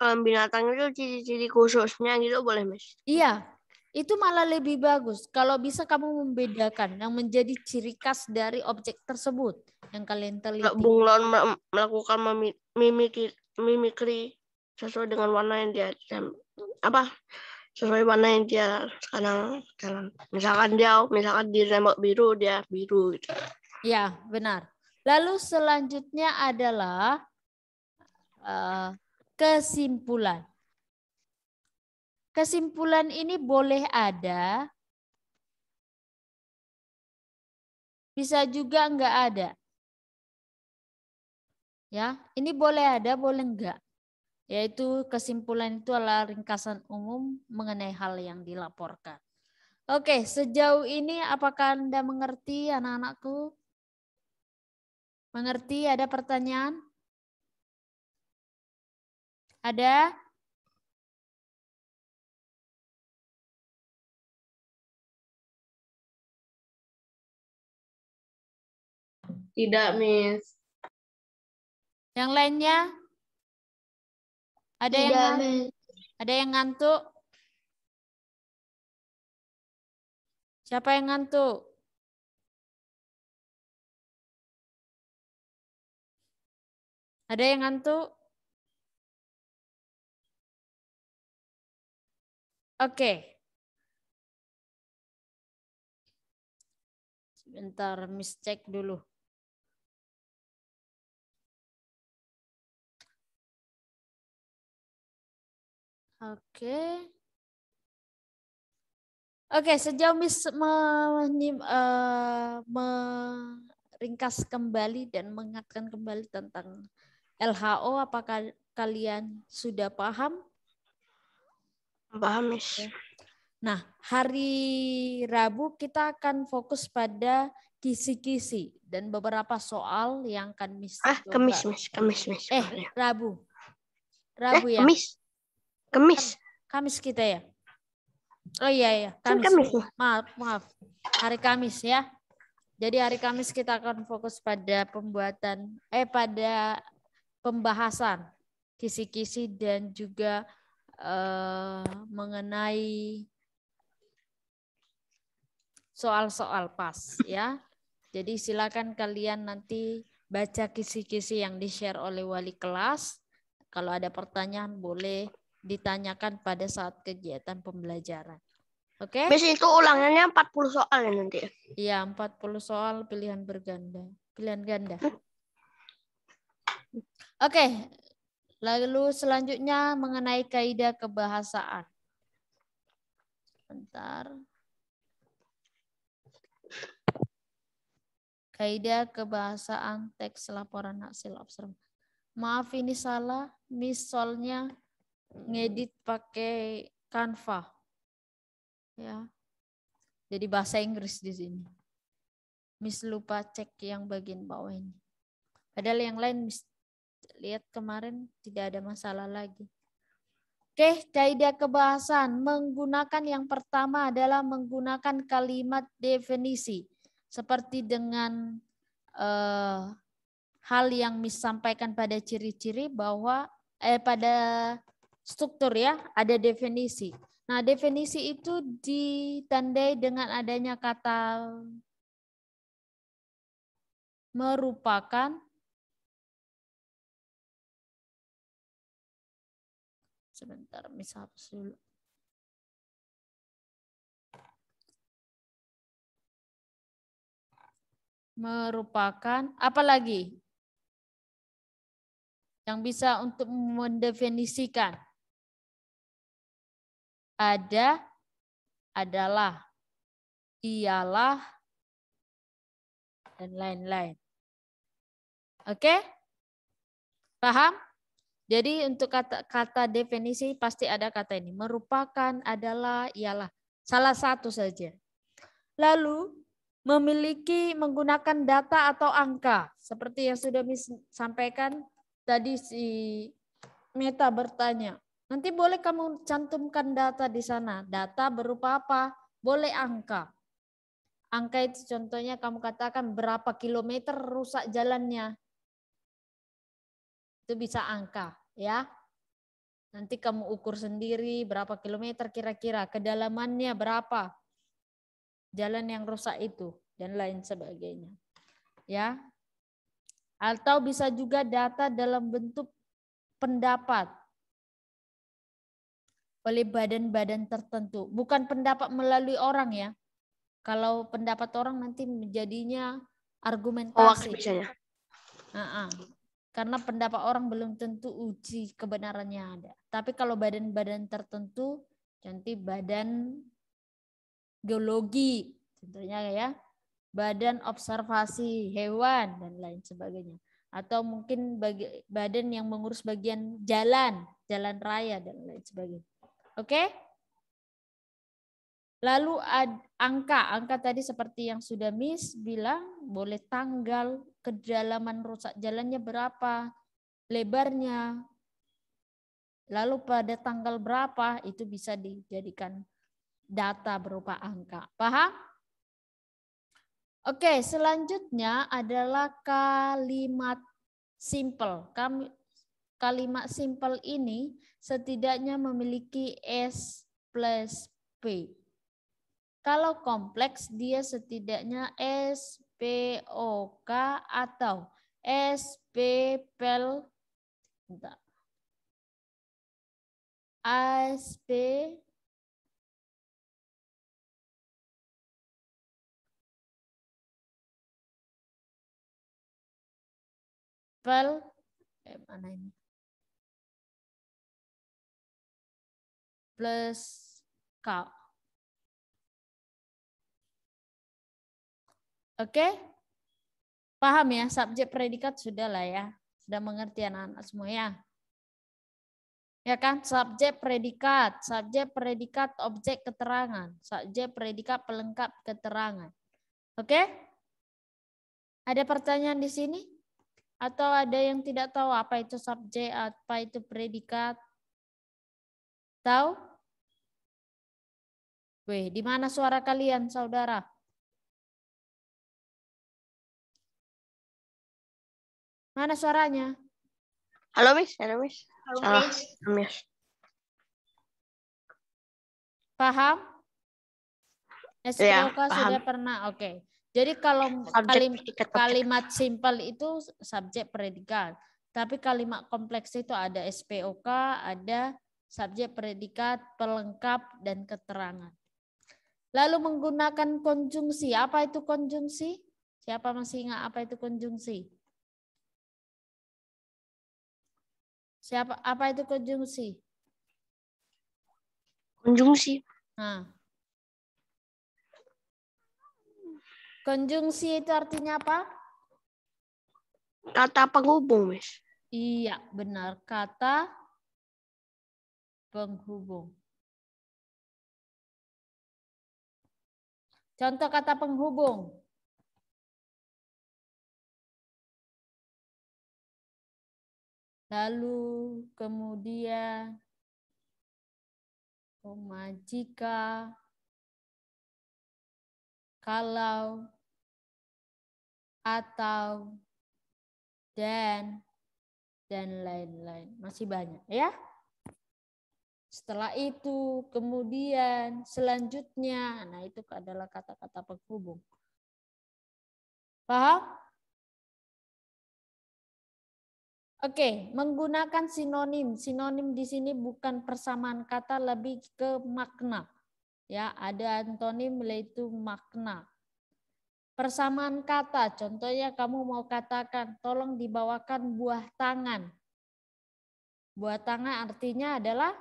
um, binatang itu ciri-ciri khususnya gitu boleh mas? Iya, itu malah lebih bagus. Kalau bisa kamu membedakan yang menjadi ciri khas dari objek tersebut yang kalian teliti. Bunglon bunglon melakukan mimikri, mimikri sesuai dengan warna yang dia apa sesuai warna yang dia sekarang sekarang misalkan dia misalkan di tembok biru dia biru gitu ya benar lalu selanjutnya adalah uh, kesimpulan kesimpulan ini boleh ada bisa juga enggak ada ya ini boleh ada boleh enggak yaitu kesimpulan itu adalah ringkasan umum mengenai hal yang dilaporkan. Oke, sejauh ini apakah Anda mengerti anak-anakku? Mengerti ada pertanyaan? Ada? Tidak, Miss. Yang lainnya? Ada yang ada yang ngantuk? Siapa yang ngantuk? Ada yang ngantuk? Oke. Sebentar, miss cek dulu. Oke. Oke, sejauh mis menim, uh, eh, meringkas kembali dan mengingatkan kembali tentang LHO, apakah kalian sudah paham? Paham, Miss. Oke. Nah, hari Rabu kita akan fokus pada kisi-kisi dan beberapa soal yang akan Miss. Ah, kemis, Miss. Kemis, Miss. Eh, Rabu. Eh, Rabu eh, ya. Kemis. Kamis. Kamis kita ya. Oh iya iya, kan Kamis. Kamis ya? Maaf, maaf. Hari Kamis ya. Jadi hari Kamis kita akan fokus pada pembuatan eh pada pembahasan kisi-kisi dan juga eh, mengenai soal-soal pas ya. Jadi silakan kalian nanti baca kisi-kisi yang di-share oleh wali kelas. Kalau ada pertanyaan boleh ditanyakan pada saat kegiatan pembelajaran. Oke? Okay? Besok itu ulangannya 40 soal ya nanti. Ya? Iya, 40 soal pilihan berganda, pilihan ganda. Oke, okay. lalu selanjutnya mengenai kaidah kebahasaan. Bentar. Kaidah kebahasaan teks laporan hasil observasi. Maaf ini salah, misalnya ngedit pakai Canva. Ya. Jadi bahasa Inggris di sini. Miss lupa cek yang bagian bawah ini. Padahal yang lain Miss lihat kemarin tidak ada masalah lagi. Oke, kaidah kebahasan menggunakan yang pertama adalah menggunakan kalimat definisi seperti dengan eh, hal yang Miss sampaikan pada ciri-ciri bahwa eh pada struktur ya, ada definisi. Nah, definisi itu ditandai dengan adanya kata merupakan sebentar, misal dulu. merupakan Apalagi yang bisa untuk mendefinisikan ada, adalah, ialah, dan lain-lain. Oke? Paham? Jadi untuk kata, kata definisi pasti ada kata ini. Merupakan, adalah, ialah. Salah satu saja. Lalu memiliki menggunakan data atau angka. Seperti yang sudah disampaikan tadi si Meta bertanya. Nanti boleh kamu cantumkan data di sana. Data berupa apa? Boleh angka. Angka itu contohnya kamu katakan berapa kilometer rusak jalannya. Itu bisa angka, ya. Nanti kamu ukur sendiri berapa kilometer kira-kira, kedalamannya berapa. Jalan yang rusak itu dan lain sebagainya. Ya. Atau bisa juga data dalam bentuk pendapat oleh badan-badan tertentu. Bukan pendapat melalui orang ya. Kalau pendapat orang nanti menjadinya argumentasi. Oh, uh -uh. Karena pendapat orang belum tentu uji kebenarannya ada. Tapi kalau badan-badan tertentu, nanti badan geologi, tentunya ya, badan observasi hewan dan lain sebagainya. Atau mungkin bagi, badan yang mengurus bagian jalan, jalan raya dan lain sebagainya. Oke? Lalu ad, angka, angka tadi seperti yang sudah Miss bilang, boleh tanggal, kedalaman rusak jalannya berapa, lebarnya, lalu pada tanggal berapa, itu bisa dijadikan data berupa angka. Paham? Oke, selanjutnya adalah kalimat simple kalimat simple ini setidaknya memiliki S plus P. Kalau kompleks, dia setidaknya S, O, K, atau S, SPPEL. S, P, pel eh, mana ini? plus k. Oke? Okay? Paham ya, subjek predikat sudah lah ya. Sudah mengerti anak-anak semua ya. Ya kan, subjek predikat, subjek predikat objek keterangan, subjek predikat pelengkap keterangan. Oke? Okay? Ada pertanyaan di sini? Atau ada yang tidak tahu apa itu subjek, apa itu predikat? Tahu? Weh, di mana suara kalian, saudara? Mana suaranya? Halo, Miss. Halo, Miss. Halo, Miss. Paham? SPOK ya, sudah pernah. Oke. Okay. Jadi kalau kalim, kalimat simpel itu subjek predikat, tapi kalimat kompleks itu ada SPOK, ada subjek predikat, pelengkap dan keterangan. Lalu menggunakan konjungsi. Apa itu konjungsi? Siapa masih ingat apa itu konjungsi? Siapa apa itu konjungsi? Konjungsi. Nah. Konjungsi itu artinya apa? Kata penghubung, Miss. Iya, benar. Kata penghubung. Contoh kata penghubung. Lalu kemudian koma oh, jika kalau atau dan dan lain-lain masih banyak ya setelah itu, kemudian, selanjutnya. Nah, itu adalah kata-kata penghubung. Paham? Oke, menggunakan sinonim. Sinonim di sini bukan persamaan kata, lebih ke makna. Ya, ada antonim yaitu makna. Persamaan kata, contohnya kamu mau katakan, tolong dibawakan buah tangan. Buah tangan artinya adalah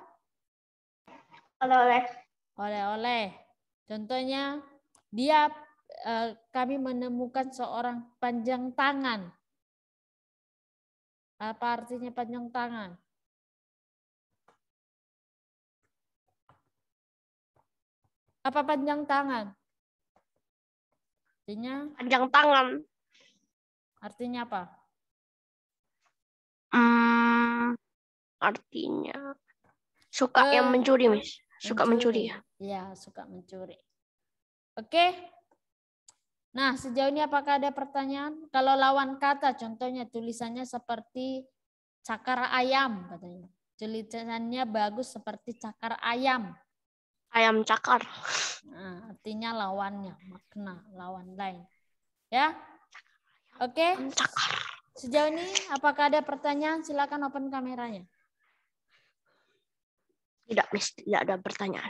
oleh-oleh. Oleh-oleh. Contohnya dia eh, kami menemukan seorang panjang tangan. Apa artinya panjang tangan? Apa panjang tangan? Artinya? Panjang tangan. Artinya apa? Hmm, artinya suka uh, yang eh, mencuri, Miss. Suka mencuri, mencuri ya? Iya, suka mencuri. Oke. Nah, sejauh ini apakah ada pertanyaan? Kalau lawan kata, contohnya tulisannya seperti cakar ayam, katanya. Tulisannya bagus seperti cakar ayam. Ayam cakar. Nah, artinya lawannya, makna lawan lain. Ya, oke. Okay. Sejauh ini apakah ada pertanyaan? Silakan open kameranya. Tidak, Miss. Tidak ada pertanyaan.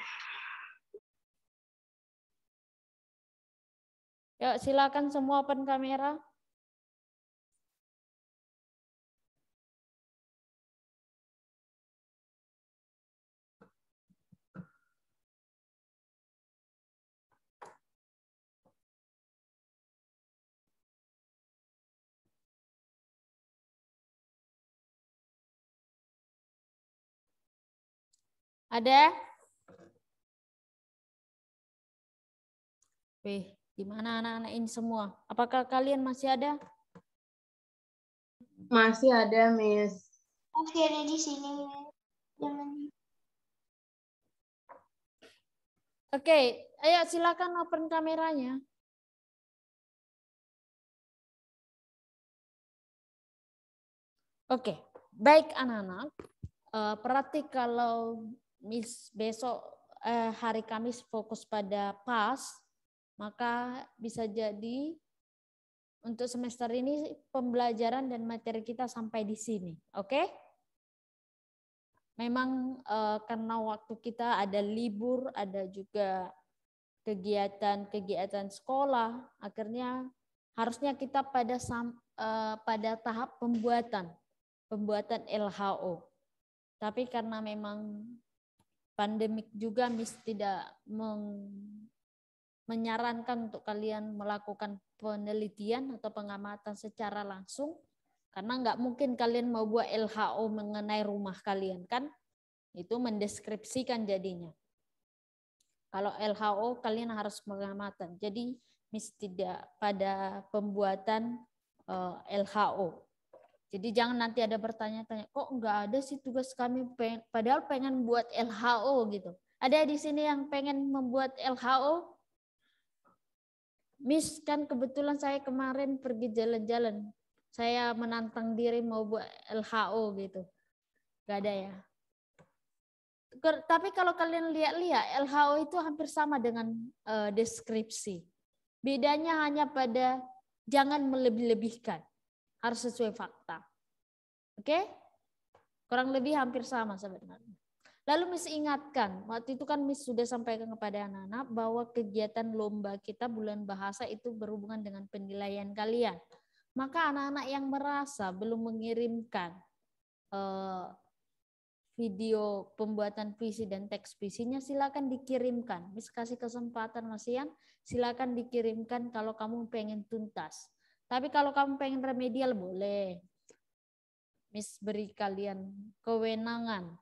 Yuk, silakan semua open kamera. Ada? Wih, di mana anak-anak ini semua? Apakah kalian masih ada? Masih ada, Miss. Masih ada di sini. Jangan. Oke, ayo silakan open kameranya. Oke, baik anak-anak. Uh, perhati kalau mis besok eh, hari Kamis fokus pada PAS, maka bisa jadi untuk semester ini pembelajaran dan materi kita sampai di sini. Oke? Okay? Memang eh, karena waktu kita ada libur, ada juga kegiatan-kegiatan sekolah, akhirnya harusnya kita pada sam, eh, pada tahap pembuatan, pembuatan LHO. Tapi karena memang pandemik juga Miss tidak meng, menyarankan untuk kalian melakukan penelitian atau pengamatan secara langsung karena nggak mungkin kalian mau buat LHO mengenai rumah kalian kan itu mendeskripsikan jadinya kalau LHO kalian harus pengamatan jadi Miss tidak pada pembuatan eh, LHO jadi jangan nanti ada pertanyaan tanya kok nggak ada sih tugas kami pengen, padahal pengen buat LHO gitu. Ada di sini yang pengen membuat LHO? Miss, kan kebetulan saya kemarin pergi jalan-jalan. Saya menantang diri mau buat LHO gitu. Gak ada ya? Tapi kalau kalian lihat-lihat, LHO itu hampir sama dengan uh, deskripsi. Bedanya hanya pada jangan melebih-lebihkan harus sesuai fakta. Oke? Okay? Kurang lebih hampir sama sebenarnya. Lalu Miss ingatkan, waktu itu kan Miss sudah sampaikan kepada anak-anak bahwa kegiatan lomba kita bulan bahasa itu berhubungan dengan penilaian kalian. Maka anak-anak yang merasa belum mengirimkan eh, video pembuatan puisi dan teks puisinya silakan dikirimkan. Miss kasih kesempatan Mas Ian, silakan dikirimkan kalau kamu pengen tuntas. Tapi kalau kamu pengen remedial boleh. Miss beri kalian kewenangan.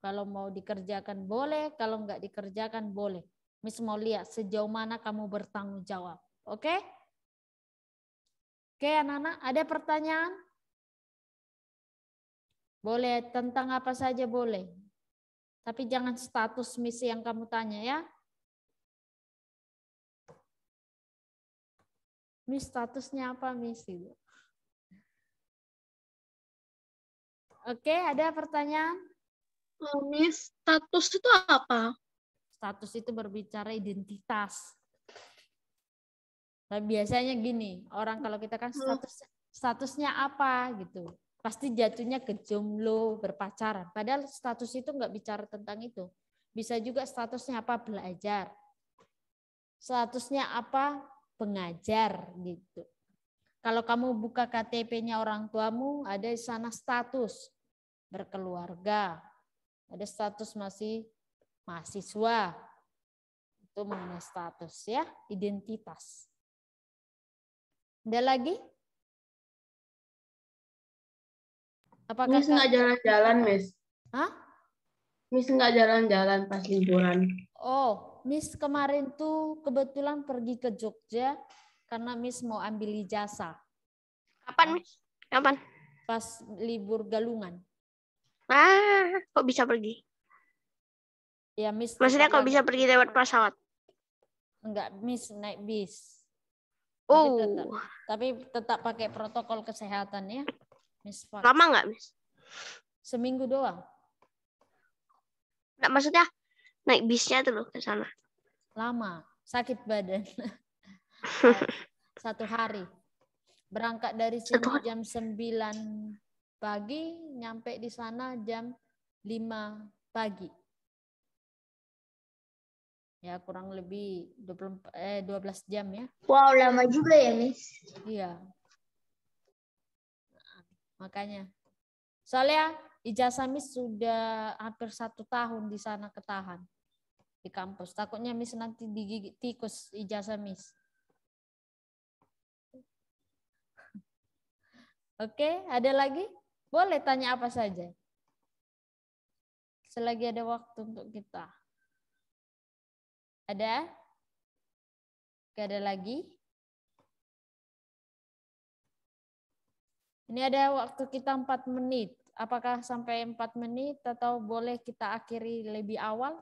Kalau mau dikerjakan boleh, kalau nggak dikerjakan boleh. Miss mau lihat sejauh mana kamu bertanggung jawab. Oke? Okay? Oke okay, anak-anak, ada pertanyaan? Boleh, tentang apa saja boleh. Tapi jangan status misi yang kamu tanya ya. Miss statusnya apa Miss gitu. Oke, ada pertanyaan? Miss, status itu apa? Status itu berbicara identitas. Nah, biasanya gini, orang kalau kita kan hmm. status statusnya apa gitu. Pasti jatuhnya ke jomblo, berpacaran. Padahal status itu nggak bicara tentang itu. Bisa juga statusnya apa belajar. Statusnya apa pengajar gitu. Kalau kamu buka KTP-nya orang tuamu, ada di sana status berkeluarga, ada status masih mahasiswa. Itu mengenai status ya, identitas. Ada lagi? Apakah Miss nggak jalan-jalan, Miss? Hah? Miss nggak jalan-jalan pas liburan. Oh, Miss kemarin tuh kebetulan pergi ke Jogja karena Miss mau ambil ijazah. Kapan Miss? Kapan? Pas libur galungan. Ah, kok bisa pergi? Ya Miss. Maksudnya kok bisa pergi lewat pesawat? Enggak, Miss naik bis. Oh. Tapi tetap, tapi tetap pakai protokol kesehatan ya, Miss. Park. Lama nggak, Miss? Seminggu doang. Nggak maksudnya naik bisnya tuh loh ke sana. Lama, sakit badan. Satu hari. Berangkat dari sini Satu. jam 9 pagi, nyampe di sana jam 5 pagi. Ya, kurang lebih 24 eh 12 jam ya. Wow, lama juga ya, Miss. Iya. Makanya. Soalnya ijazah Miss sudah hampir satu tahun di sana ketahan di kampus. Takutnya Miss nanti digigit tikus ijazah Miss. Oke, ada lagi? Boleh tanya apa saja. Selagi ada waktu untuk kita. Ada? Gak ada lagi? Ini ada waktu kita 4 menit. Apakah sampai 4 menit atau boleh kita akhiri lebih awal?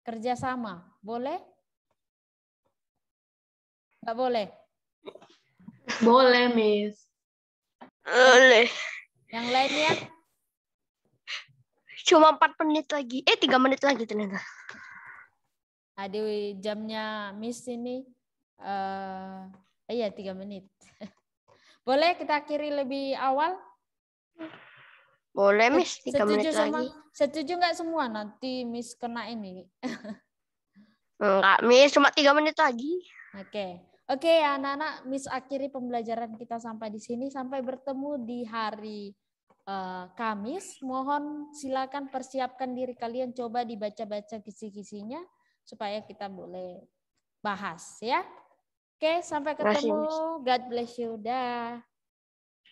Kerjasama, boleh? Tidak boleh? Boleh, Miss. Boleh. Yang lainnya? Cuma 4 menit lagi. Eh, 3 menit lagi ternyata. Aduh jamnya Miss ini, uh, iya 3 menit. Boleh kita kiri lebih awal? Boleh, Miss. Eh, tiga setuju menit sama, lagi. Setuju nggak semua nanti Miss kena ini? Enggak, Miss. Cuma tiga menit lagi. Oke. Okay. Oke okay, ya anak-anak, Miss akhiri pembelajaran kita sampai di sini. Sampai bertemu di hari uh, Kamis. Mohon silakan persiapkan diri kalian. Coba dibaca-baca kisi-kisinya supaya kita boleh bahas ya. Oke, sampai ketemu. Masih, God bless you. Dah.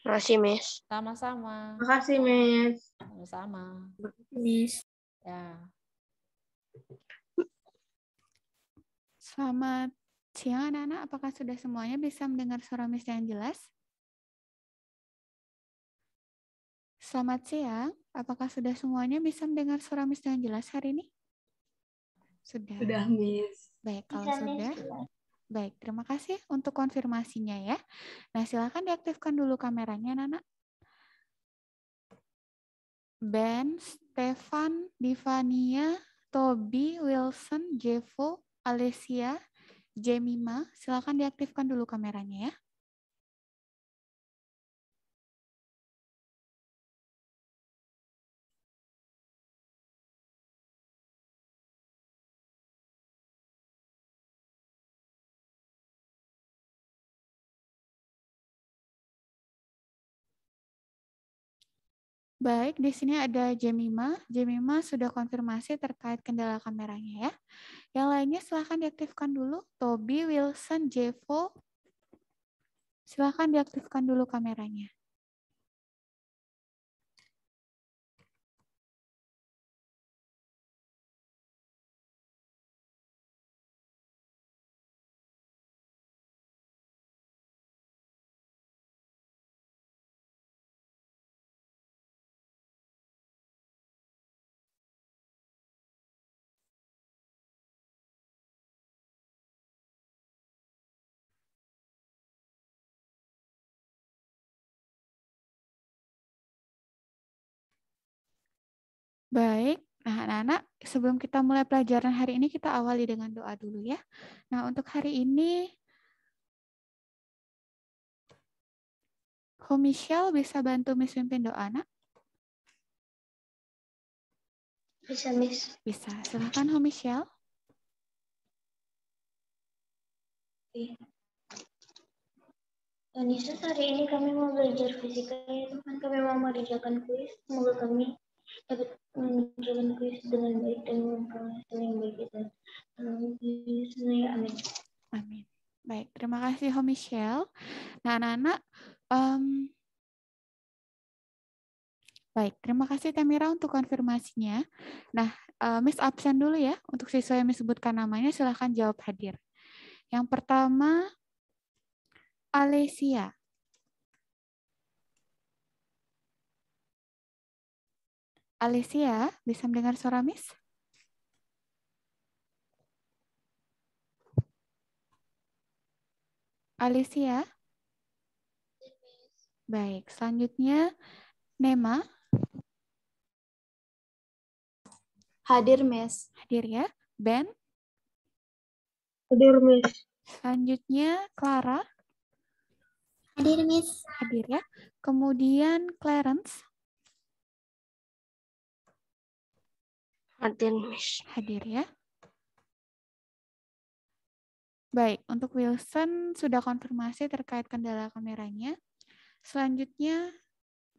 Makasih, Miss. Sama-sama. Makasih, Miss. Sama-sama. Miss. Ya. Selamat siang, anak-anak. Apakah sudah semuanya bisa mendengar suara Miss yang jelas? Selamat siang. Apakah sudah semuanya bisa mendengar suara Miss yang jelas hari ini? Sudah. Sudah, Miss. Baik, kalau iya, sudah, sudah Baik, terima kasih untuk konfirmasinya ya. Nah, silakan diaktifkan dulu kameranya, Nana. Ben, Stefan, Divania, Toby, Wilson, Jevo, Alessia, Jemima. Silakan diaktifkan dulu kameranya ya. Baik, di sini ada Jemima. Jemima sudah konfirmasi terkait kendala kameranya ya. Yang lainnya silahkan diaktifkan dulu. Toby, Wilson, Jevo, silahkan diaktifkan dulu kameranya. Baik, nah anak-anak sebelum kita mulai pelajaran hari ini kita awali dengan doa dulu ya. Nah untuk hari ini, Ko Michelle bisa bantu Miss pimpin doa anak? Bisa Miss. Bisa, silahkan Ko Michelle. Tuhan Yesus, hari ini kami mau belajar fisika, ya Tuhan. Kami mau mengerjakan kuis. Semoga kami dapat kuis baik dan memperoleh yang baik dan amin. Amin. Baik, terima kasih Om Michelle. Nah, anak-anak, um, baik, terima kasih Tamira untuk konfirmasinya. Nah, uh, Miss absen dulu ya, untuk siswa yang disebutkan namanya silahkan jawab hadir. Yang pertama, Alesia. Alicia, bisa mendengar suara Miss? Alicia? Baik, selanjutnya Nema. Hadir, Miss. Hadir ya. Ben? Hadir, Miss. Selanjutnya Clara. Hadir, Miss. Hadir ya. Kemudian Clarence. Hadir, Miss. Hadir ya. Baik, untuk Wilson sudah konfirmasi terkait kendala kameranya. Selanjutnya,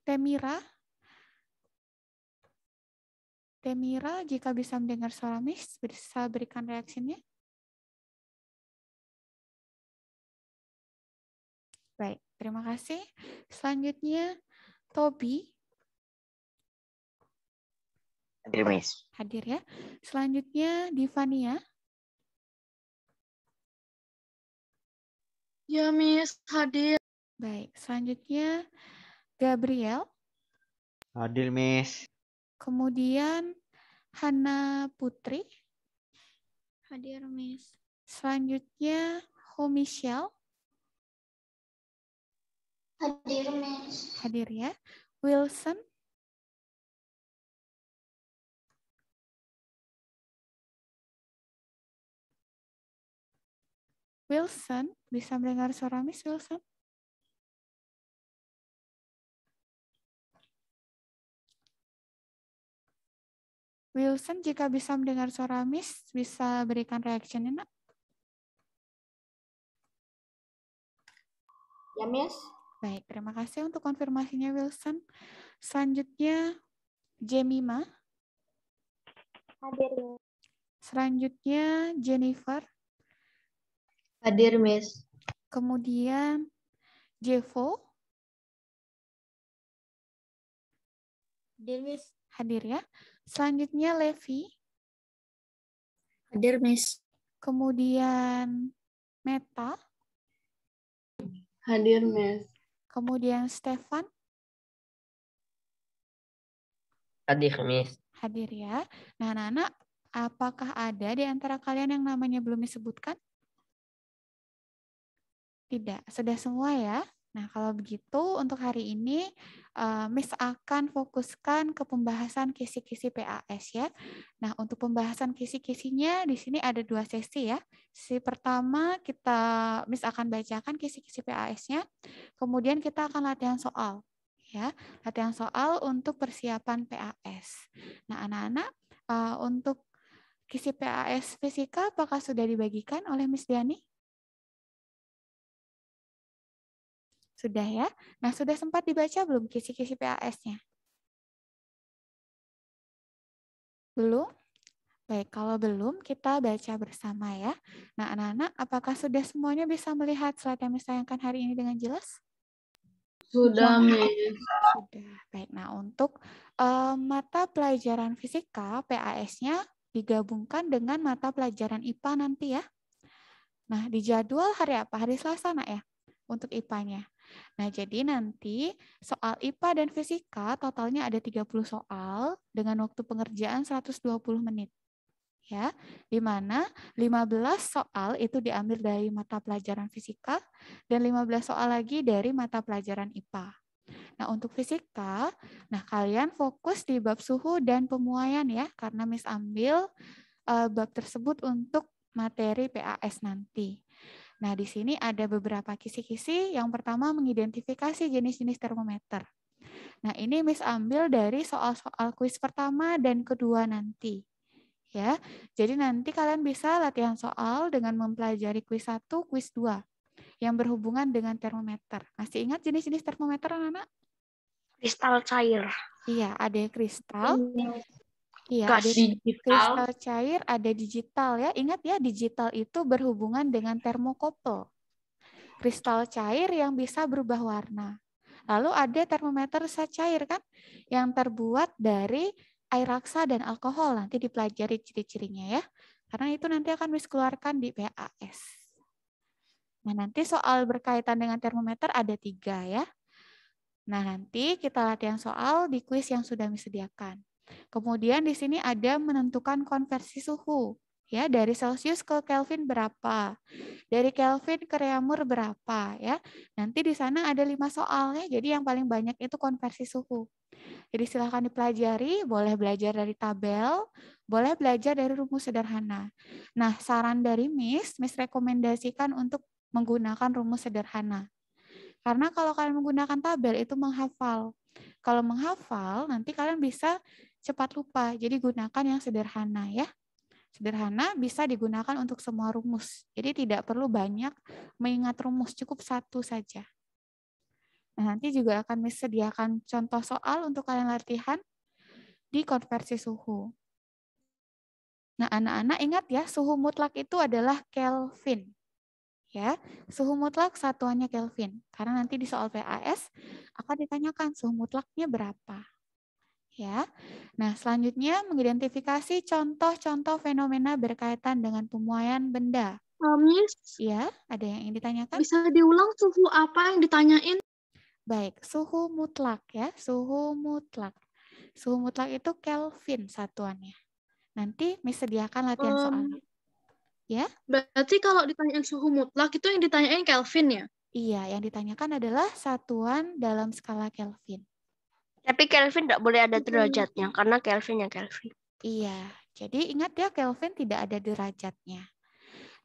Temira. Temira, jika bisa mendengar suara Miss, bisa berikan reaksinya. Baik, terima kasih. Selanjutnya, Tobi. Hadir, Miss. Hadir ya. Selanjutnya Divania. Ya, Miss. Hadir. Baik. Selanjutnya Gabriel. Hadir, Miss. Kemudian Hana Putri. Hadir, Miss. Selanjutnya Michelle. Hadir, Miss. Hadir ya. Wilson. Wilson, bisa mendengar suara Miss Wilson? Wilson, jika bisa mendengar suara Miss, bisa berikan reaction nak. Ya, Miss. Baik, terima kasih untuk konfirmasinya, Wilson. Selanjutnya, Jemima. Hadir. Selanjutnya, Jennifer. Hadir, Miss. Kemudian Jevo. Hadir, Miss. Hadir ya. Selanjutnya Levi. Hadir, Miss. Kemudian Meta. Hadir, Miss. Kemudian Stefan. Hadir, Miss. Hadir ya. Nah, anak-anak, apakah ada di antara kalian yang namanya belum disebutkan? Tidak, sudah semua ya. Nah, kalau begitu untuk hari ini eh, Miss akan fokuskan ke pembahasan kisi-kisi PAS ya. Nah, untuk pembahasan kisi-kisinya di sini ada dua sesi ya. Sesi pertama kita Miss akan bacakan kisi-kisi PAS-nya. Kemudian kita akan latihan soal ya, latihan soal untuk persiapan PAS. Nah, anak-anak eh, untuk kisi PAS fisika apakah sudah dibagikan oleh Miss Diani? Sudah ya? Nah, sudah sempat dibaca belum kisi-kisi PAS-nya? Belum? Baik, kalau belum kita baca bersama ya. Nah, anak-anak, apakah sudah semuanya bisa melihat slide yang disayangkan hari ini dengan jelas? Sudah, Miss. Sudah. Baik. Nah, untuk uh, mata pelajaran fisika PAS-nya digabungkan dengan mata pelajaran IPA nanti ya. Nah, dijadwal hari apa? Hari Selasa, Nak ya, untuk IPA-nya. Nah, jadi nanti soal IPA dan fisika totalnya ada 30 soal dengan waktu pengerjaan 120 menit. Ya, di mana 15 soal itu diambil dari mata pelajaran fisika dan 15 soal lagi dari mata pelajaran IPA. Nah, untuk fisika, nah kalian fokus di bab suhu dan pemuaian ya, karena Miss ambil uh, bab tersebut untuk materi PAS nanti. Nah, di sini ada beberapa kisi-kisi. Yang pertama mengidentifikasi jenis-jenis termometer. Nah, ini Miss ambil dari soal-soal kuis pertama dan kedua nanti. Ya. Jadi nanti kalian bisa latihan soal dengan mempelajari kuis satu, kuis dua yang berhubungan dengan termometer. Masih ingat jenis-jenis termometer anak-anak? Kristal cair. Iya, ada kristal, iya. Iya, ada digital. kristal cair, ada digital ya. Ingat ya, digital itu berhubungan dengan termokopel. Kristal cair yang bisa berubah warna. Lalu ada termometer cair kan, yang terbuat dari air raksa dan alkohol. Nanti dipelajari ciri-cirinya ya. Karena itu nanti akan dikeluarkan di PAS. Nah, nanti soal berkaitan dengan termometer ada tiga ya. Nah, nanti kita latihan soal di kuis yang sudah disediakan. Kemudian di sini ada menentukan konversi suhu ya dari Celsius ke Kelvin berapa, dari Kelvin ke Reaumur berapa ya. Nanti di sana ada lima soal ya, jadi yang paling banyak itu konversi suhu. Jadi silahkan dipelajari, boleh belajar dari tabel, boleh belajar dari rumus sederhana. Nah saran dari Miss, Miss rekomendasikan untuk menggunakan rumus sederhana. Karena kalau kalian menggunakan tabel itu menghafal. Kalau menghafal nanti kalian bisa cepat lupa. Jadi gunakan yang sederhana ya. Sederhana bisa digunakan untuk semua rumus. Jadi tidak perlu banyak mengingat rumus, cukup satu saja. Nah, nanti juga akan disediakan contoh soal untuk kalian latihan di konversi suhu. Nah, anak-anak ingat ya, suhu mutlak itu adalah Kelvin. Ya, suhu mutlak satuannya Kelvin. Karena nanti di soal PAS akan ditanyakan suhu mutlaknya berapa ya. Nah, selanjutnya mengidentifikasi contoh-contoh fenomena berkaitan dengan pemuaian benda. Oh, miss. Ya, ada yang ingin ditanyakan? Bisa diulang suhu apa yang ditanyain? Baik, suhu mutlak ya, suhu mutlak. Suhu mutlak itu Kelvin satuannya. Nanti Miss sediakan latihan um, soalnya. Ya. Berarti kalau ditanyain suhu mutlak itu yang ditanyain Kelvin ya? Iya, yang ditanyakan adalah satuan dalam skala Kelvin. Tapi Kelvin tidak boleh ada derajatnya karena Kelvin yang Kelvin. Iya, jadi ingat ya Kelvin tidak ada derajatnya.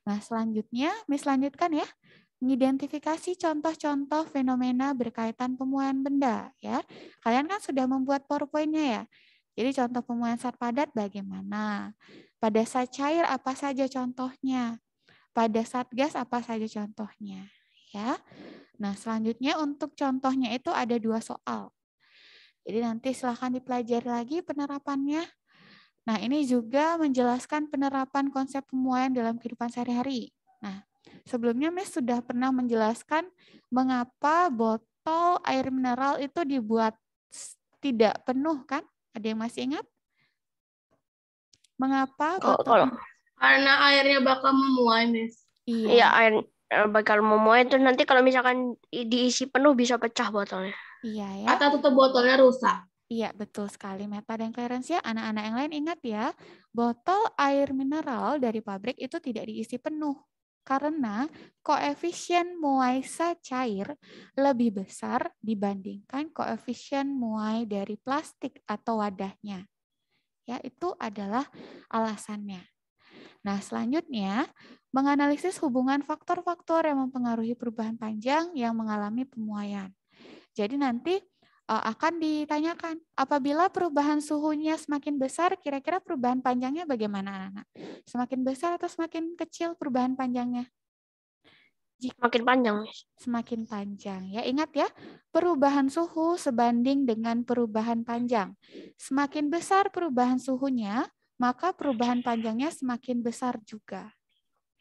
Nah selanjutnya, Miss lanjutkan ya. Mengidentifikasi contoh-contoh fenomena berkaitan pemuaian benda. ya. Kalian kan sudah membuat PowerPoint-nya ya. Jadi contoh pemuaian zat padat bagaimana? Pada saat cair apa saja contohnya? Pada saat gas apa saja contohnya? Ya. Nah, selanjutnya untuk contohnya itu ada dua soal. Jadi nanti silahkan dipelajari lagi penerapannya. Nah, ini juga menjelaskan penerapan konsep pemuaian dalam kehidupan sehari-hari. Nah, sebelumnya Miss sudah pernah menjelaskan mengapa botol air mineral itu dibuat tidak penuh, kan? Ada yang masih ingat? Mengapa botol? karena airnya bakal memuai, Miss. Iya, iya air Eh, bakal memuai terus nanti kalau misalkan diisi penuh bisa pecah botolnya. Iya ya. Atau tutup botolnya rusak. Iya, betul sekali Meta dan Clarence ya. Anak-anak yang lain ingat ya, botol air mineral dari pabrik itu tidak diisi penuh. Karena koefisien muaisa cair lebih besar dibandingkan koefisien muai dari plastik atau wadahnya. Ya, itu adalah alasannya. Nah, selanjutnya menganalisis hubungan faktor-faktor yang mempengaruhi perubahan panjang yang mengalami pemuaian. Jadi nanti eh, akan ditanyakan apabila perubahan suhunya semakin besar kira-kira perubahan panjangnya bagaimana anak-anak? Semakin besar atau semakin kecil perubahan panjangnya? Semakin panjang. Semakin panjang. Ya ingat ya, perubahan suhu sebanding dengan perubahan panjang. Semakin besar perubahan suhunya, maka perubahan panjangnya semakin besar juga.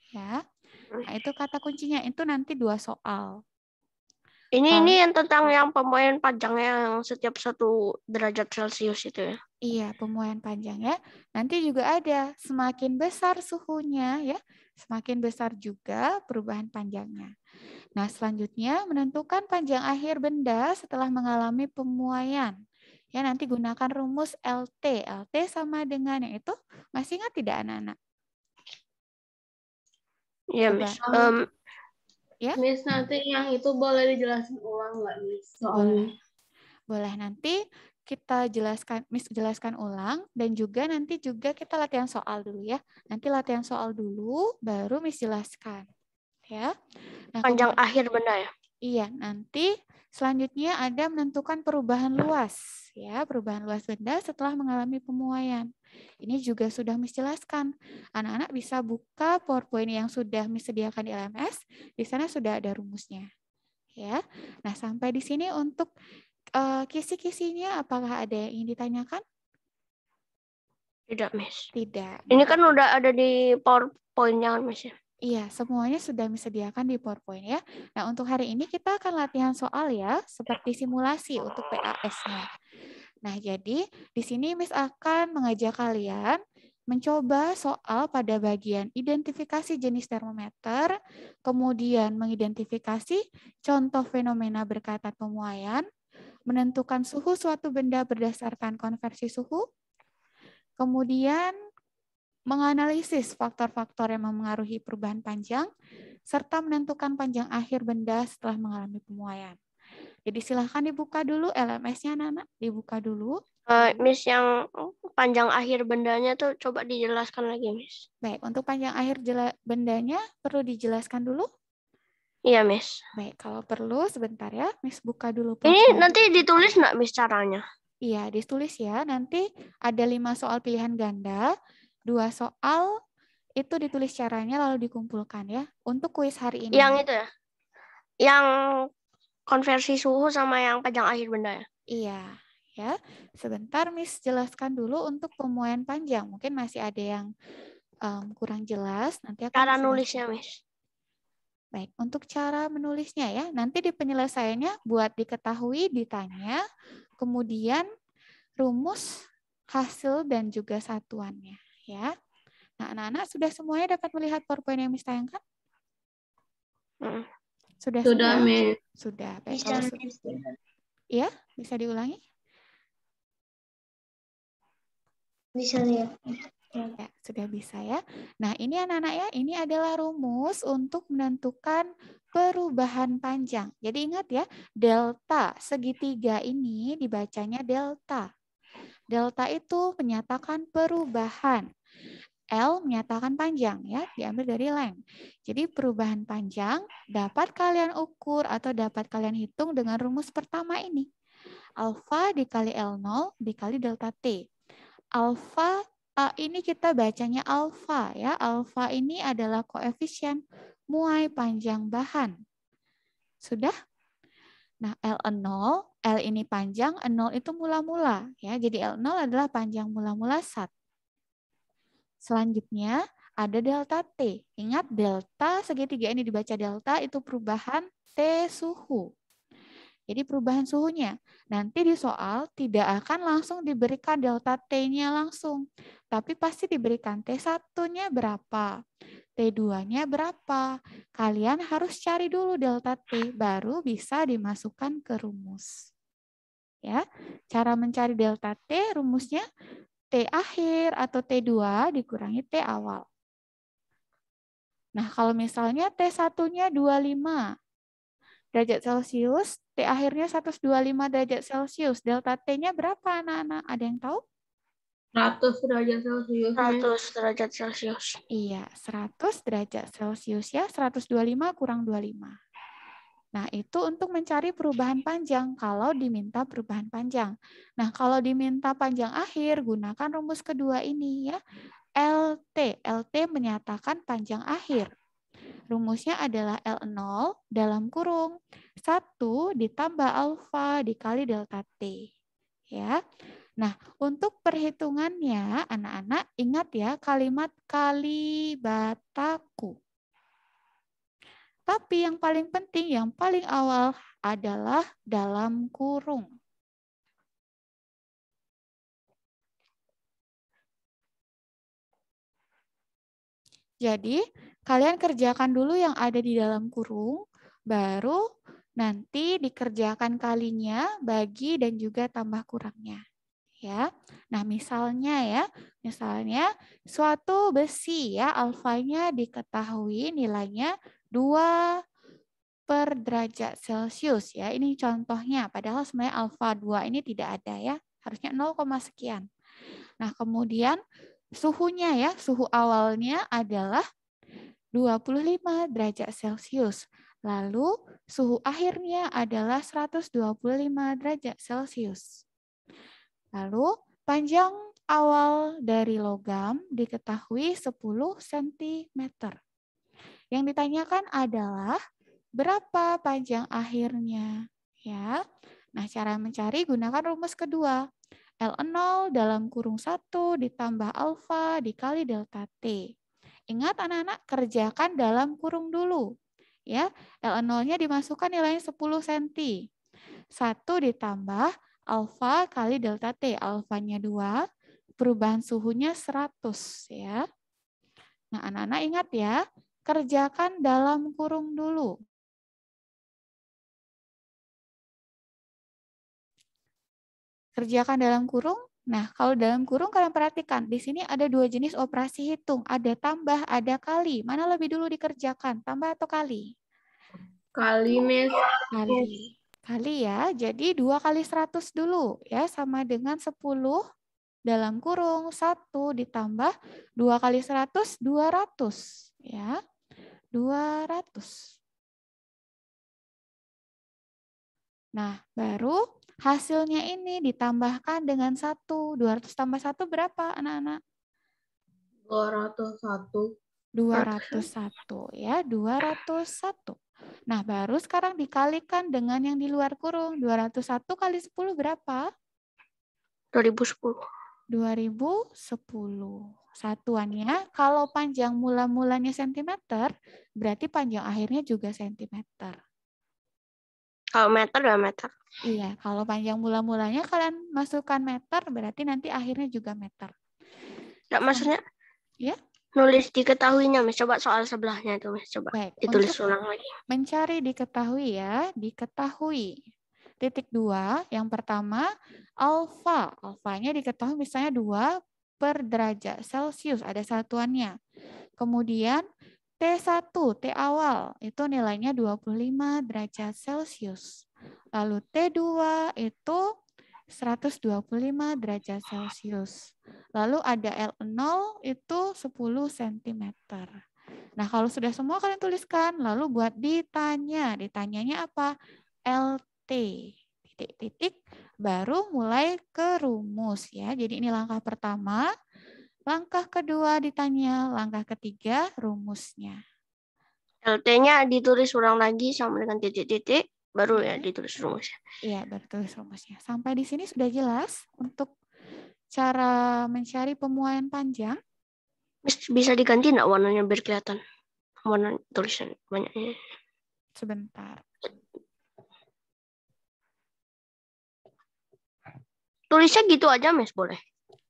Ya. Nah, itu kata kuncinya itu nanti dua soal. Ini ini yang tentang yang pemuaian panjangnya yang setiap satu derajat Celcius itu ya. Iya, pemuaian panjang ya. Nanti juga ada semakin besar suhunya ya, semakin besar juga perubahan panjangnya. Nah, selanjutnya menentukan panjang akhir benda setelah mengalami pemuaian. Ya, nanti gunakan rumus LT. LT sama dengan yang itu. Masih ingat tidak anak-anak? Ya, Miss. Um, ya? Miss, nanti yang itu boleh dijelasin ulang nggak, Miss? Soalnya. Boleh. boleh, nanti kita jelaskan, Miss jelaskan ulang, dan juga nanti juga kita latihan soal dulu ya. Nanti latihan soal dulu, baru Miss jelaskan. Ya. Nah, Panjang kemudian, akhir benda ya? Iya, nanti Selanjutnya ada menentukan perubahan luas, ya, perubahan luas benda setelah mengalami pemuaian. Ini juga sudah Miss Anak-anak bisa buka PowerPoint yang sudah Miss di LMS, di sana sudah ada rumusnya. Ya. Nah, sampai di sini untuk uh, kisi-kisinya apakah ada yang ingin ditanyakan? Tidak, Miss. Tidak. Ini kan udah ada di PowerPoint-nya, kan, Miss. Ya? Iya, semuanya sudah disediakan di PowerPoint ya. Nah, untuk hari ini kita akan latihan soal ya, seperti simulasi untuk PAS-nya. Nah, jadi di sini Miss akan mengajak kalian mencoba soal pada bagian identifikasi jenis termometer, kemudian mengidentifikasi contoh fenomena berkaitan pemuaian, menentukan suhu suatu benda berdasarkan konversi suhu, kemudian menganalisis faktor-faktor yang memengaruhi perubahan panjang, serta menentukan panjang akhir benda setelah mengalami pemuaian. Jadi silahkan dibuka dulu LMS-nya Nana, dibuka dulu. Uh, miss yang panjang akhir bendanya tuh coba dijelaskan lagi Miss. Baik, untuk panjang akhir bendanya perlu dijelaskan dulu? Iya Miss. Baik, kalau perlu sebentar ya Miss buka dulu. Ini nanti ditulis nggak Miss caranya? Iya, ditulis ya. Nanti ada lima soal pilihan ganda dua soal itu ditulis caranya lalu dikumpulkan ya untuk kuis hari ini. Yang itu ya. Yang konversi suhu sama yang panjang akhir benda ya. Iya, ya. Sebentar Miss jelaskan dulu untuk pemuaian panjang. Mungkin masih ada yang um, kurang jelas. Nanti aku cara nulisnya Miss. Baik, untuk cara menulisnya ya. Nanti di penyelesaiannya buat diketahui ditanya, kemudian rumus, hasil dan juga satuannya ya. Nah, anak-anak sudah semuanya dapat melihat PowerPoint yang Miss tayangkan? Sudah sudah, Miss. Sudah. Baik, bisa, sudah. Ya, bisa diulangi? Bisa lihat. Ya. ya, sudah bisa ya. Nah, ini anak-anak ya, ini adalah rumus untuk menentukan perubahan panjang. Jadi ingat ya, delta segitiga ini dibacanya delta. Delta itu menyatakan perubahan. L menyatakan panjang ya, diambil dari length. Jadi perubahan panjang dapat kalian ukur atau dapat kalian hitung dengan rumus pertama ini. Alpha dikali L0 dikali delta T. Alpha uh, ini kita bacanya alpha ya. Alpha ini adalah koefisien muai panjang bahan. Sudah? Nah, l 0 L ini panjang, N0 itu mula-mula. ya. Jadi L0 adalah panjang mula-mula 1. Selanjutnya, ada delta T. Ingat, delta segitiga ini dibaca delta itu perubahan T suhu. Jadi perubahan suhunya. Nanti di soal tidak akan langsung diberikan delta T-nya langsung, tapi pasti diberikan T1-nya berapa, T2-nya berapa. Kalian harus cari dulu delta T, baru bisa dimasukkan ke rumus. Ya, cara mencari delta T rumusnya T akhir atau T2 dikurangi T awal. Nah, kalau misalnya T1-nya 25, derajat Celcius, T akhirnya 125 derajat Celcius. Delta T-nya berapa anak-anak? Ada yang tahu? 100 derajat Celcius. 100 derajat Celcius. Iya, 100 derajat Celcius ya. 125 kurang 25. Nah, itu untuk mencari perubahan panjang kalau diminta perubahan panjang. Nah, kalau diminta panjang akhir, gunakan rumus kedua ini ya. LT. LT menyatakan panjang akhir. Rumusnya adalah L0 dalam kurung 1 ditambah alfa dikali delta T. Ya. Nah, untuk perhitungannya anak-anak ingat ya kalimat kali bataku. Tapi yang paling penting, yang paling awal adalah dalam kurung. Jadi, Kalian kerjakan dulu yang ada di dalam kurung, baru nanti dikerjakan kalinya, bagi dan juga tambah kurangnya. Ya. Nah, misalnya ya, misalnya suatu besi ya alfanya diketahui nilainya 2 per derajat Celcius ya. Ini contohnya padahal sebenarnya alfa 2 ini tidak ada ya. Harusnya 0, sekian. Nah, kemudian suhunya ya, suhu awalnya adalah 25 derajat Celcius. Lalu suhu akhirnya adalah 125 derajat Celcius. Lalu panjang awal dari logam diketahui 10 cm. Yang ditanyakan adalah berapa panjang akhirnya, ya. Nah, cara mencari gunakan rumus kedua. L0 dalam kurung 1 ditambah alfa dikali delta T. Ingat anak-anak, kerjakan dalam kurung dulu. Ya, L0-nya dimasukkan nilainya 10 cm. 1 ditambah alfa kali delta T. Alfanya 2, perubahan suhunya 100. ya. Nah, anak-anak ingat ya, kerjakan dalam kurung dulu. Kerjakan dalam kurung Nah, kalau dalam kurung kalian perhatikan, di sini ada dua jenis operasi hitung. Ada tambah, ada kali. Mana lebih dulu dikerjakan, tambah atau kali? Kali, Miss. Kali. Kali ya, jadi dua kali 100 dulu ya, sama dengan 10 dalam kurung 1 ditambah 2 kali 100, 200 ya. 200. Nah, baru hasilnya ini ditambahkan dengan satu. 200 tambah satu berapa anak-anak? 201. 201 ya, 201. Nah, baru sekarang dikalikan dengan yang di luar kurung. 201 kali 10 berapa? 2010. 2010 satuannya kalau panjang mula-mulanya sentimeter berarti panjang akhirnya juga sentimeter kalau meter dua meter. Iya, kalau panjang mula-mulanya kalian masukkan meter, berarti nanti akhirnya juga meter. Nggak nah, maksudnya? Iya. Nulis diketahuinya, misalnya Coba soal sebelahnya itu, mis. Coba Baik, ditulis ulang lagi. Mencari diketahui ya, diketahui. Titik dua, yang pertama, alfa. Alfanya diketahui misalnya dua per derajat Celcius, ada satuannya. Kemudian T1, T awal itu nilainya 25 derajat Celcius. Lalu T2 itu 125 derajat Celcius. Lalu ada L0 itu 10 cm. Nah, kalau sudah semua kalian tuliskan, lalu buat ditanya. Ditanyanya apa? LT. Titik-titik baru mulai ke rumus ya. Jadi ini langkah pertama. Langkah kedua ditanya, langkah ketiga rumusnya. LT-nya ditulis ulang lagi sama dengan titik-titik, baru ya iya. ditulis rumusnya. Iya, baru rumusnya. Sampai di sini sudah jelas untuk cara mencari pemuaian panjang. Bisa diganti nggak warnanya biar kelihatan? Warna tulisan banyaknya. Sebentar. Tulisnya gitu aja, Miss, boleh?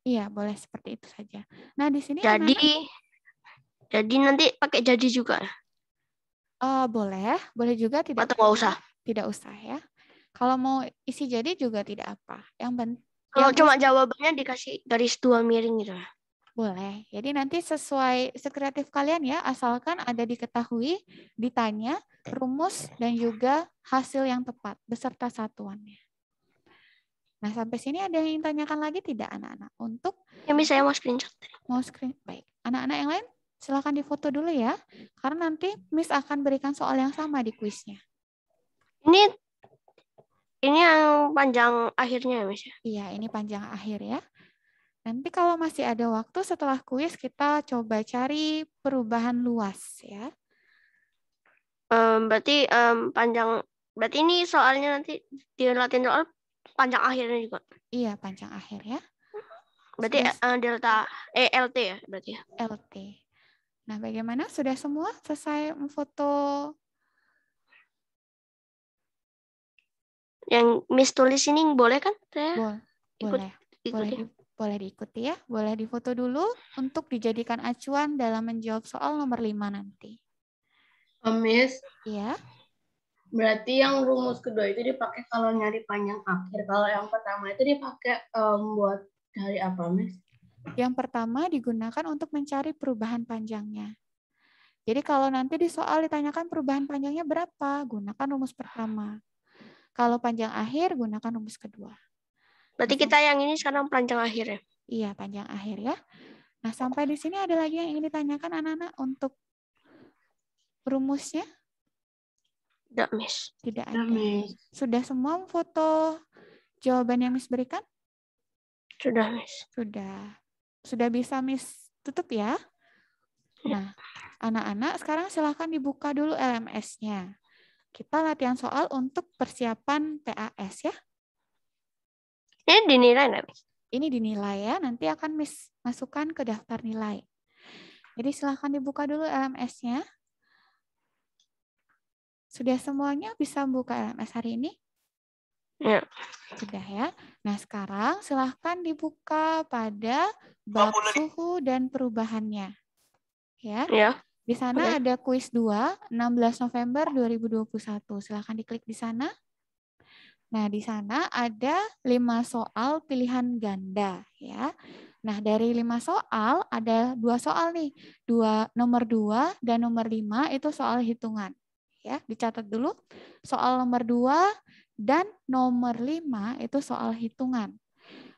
Iya, boleh seperti itu saja. Nah, di sini Jadi anak jadi nanti pakai jadi juga. Uh, boleh, boleh juga tidak. Atau nggak usah. Tidak usah ya. Kalau mau isi jadi juga tidak apa. Yang penting kalau cuma isi... jawabannya dikasih garis dua miring gitu. Boleh. Jadi nanti sesuai sekreatif kalian ya, asalkan ada diketahui, ditanya, rumus dan juga hasil yang tepat beserta satuannya. Nah, sampai sini ada yang ingin tanyakan lagi tidak anak-anak? Untuk yang bisa mau screenshot. Mau screen. Baik. Anak-anak yang lain silakan difoto dulu ya. Karena nanti Miss akan berikan soal yang sama di kuisnya. Ini ini yang panjang akhirnya ya, Miss. Ya? Iya, ini panjang akhir ya. Nanti kalau masih ada waktu setelah kuis kita coba cari perubahan luas ya. Um, berarti um, panjang berarti ini soalnya nanti di latihan soal panjang akhirnya juga. Iya, panjang akhir ya. Berarti sudah... Eh, uh, delta elt eh, ya berarti ya. LT. Nah, bagaimana sudah semua selesai foto yang Miss tulis ini boleh kan? Saya Bo ikut, boleh. Ikut boleh. Ya. Boleh diikuti ya. Boleh difoto dulu untuk dijadikan acuan dalam menjawab soal nomor 5 nanti. Oh, Miss. Iya. Berarti yang rumus kedua itu dipakai kalau nyari panjang akhir. Kalau yang pertama itu dipakai um, buat cari apa, Miss? Yang pertama digunakan untuk mencari perubahan panjangnya. Jadi kalau nanti di soal ditanyakan perubahan panjangnya berapa, gunakan rumus pertama. Kalau panjang akhir, gunakan rumus kedua. Berarti nah, kita yang ini sekarang panjang akhir ya? Iya, panjang akhir ya. Nah, sampai di sini ada lagi yang ingin ditanyakan anak-anak untuk rumusnya? Tidak, Miss. Tidak ada. Sudah semua foto jawaban yang Miss berikan? Sudah, Miss. Sudah. Sudah bisa Miss tutup ya? ya. Nah, anak-anak sekarang silahkan dibuka dulu LMS-nya. Kita latihan soal untuk persiapan PAS ya. Ini dinilai nanti. Miss? Ini dinilai ya, nanti akan Miss masukkan ke daftar nilai. Jadi silahkan dibuka dulu LMS-nya. Sudah semuanya bisa buka LMS hari ini? Ya. Sudah ya. Nah, sekarang silahkan dibuka pada bab suhu dan perubahannya. Ya. ya. Di sana Oke. ada kuis 2, 16 November 2021. Silahkan diklik di sana. Nah, di sana ada lima soal pilihan ganda. ya. Nah, dari lima soal, ada dua soal nih. Dua, nomor dua dan nomor lima itu soal hitungan ya, dicatat dulu. Soal nomor 2 dan nomor 5 itu soal hitungan.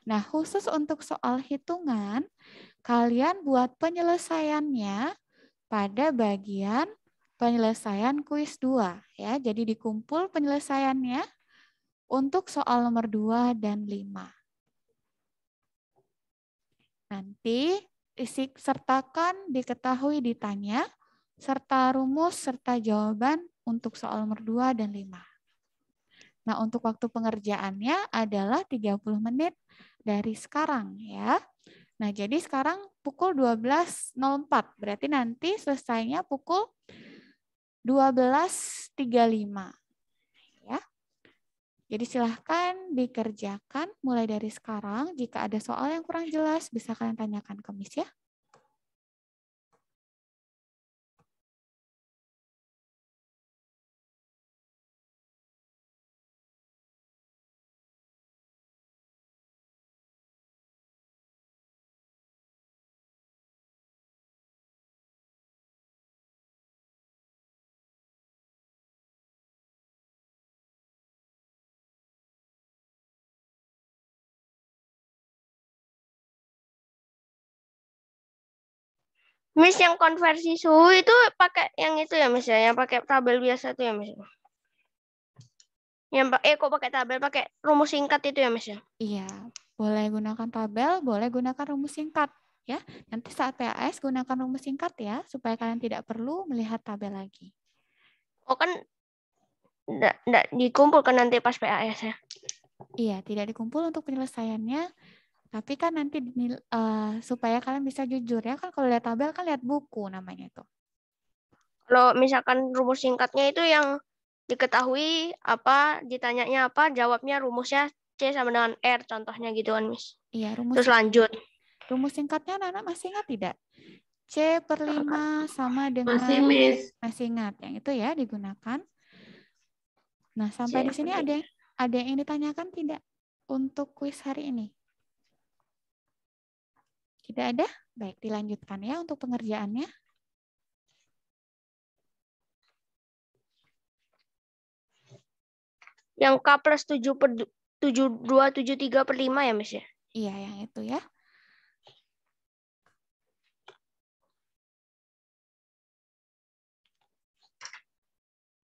Nah, khusus untuk soal hitungan, kalian buat penyelesaiannya pada bagian penyelesaian kuis 2 ya. Jadi dikumpul penyelesaiannya untuk soal nomor 2 dan 5. Nanti isi sertakan diketahui ditanya, serta rumus serta jawaban untuk soal nomor 2 dan 5. Nah, untuk waktu pengerjaannya adalah 30 menit dari sekarang ya. Nah, jadi sekarang pukul 12.04. Berarti nanti selesainya pukul 12.35. Ya. Jadi silahkan dikerjakan mulai dari sekarang. Jika ada soal yang kurang jelas, bisa kalian tanyakan ke Miss ya. Miss yang konversi suhu itu pakai yang itu ya Miss ya, yang pakai tabel biasa itu ya Miss. Ya? Yang eh kok pakai tabel, pakai rumus singkat itu ya Miss ya? Iya, boleh gunakan tabel, boleh gunakan rumus singkat ya. Nanti saat PAS gunakan rumus singkat ya supaya kalian tidak perlu melihat tabel lagi. Oh kan tidak enggak dikumpulkan nanti pas PAS ya. Iya, tidak dikumpul untuk penyelesaiannya tapi kan nanti uh, supaya kalian bisa jujur ya kan kalau lihat tabel kan lihat buku namanya itu. Kalau misalkan rumus singkatnya itu yang diketahui apa, ditanyanya apa, jawabnya rumusnya C sama dengan R contohnya gitu kan, Miss. Iya, rumus. Terus lanjut. Rumus singkatnya Nana masih ingat tidak? C per 5 sama dengan masih, masih ingat yang itu ya digunakan. Nah, sampai C iya, di sini ada ada yang ditanyakan tidak untuk kuis hari ini? Tidak ada? Baik, dilanjutkan ya untuk pengerjaannya. Yang K plus 7 per 7, 2, 7, 3 per 5 ya, Miss ya? Iya, yang itu ya.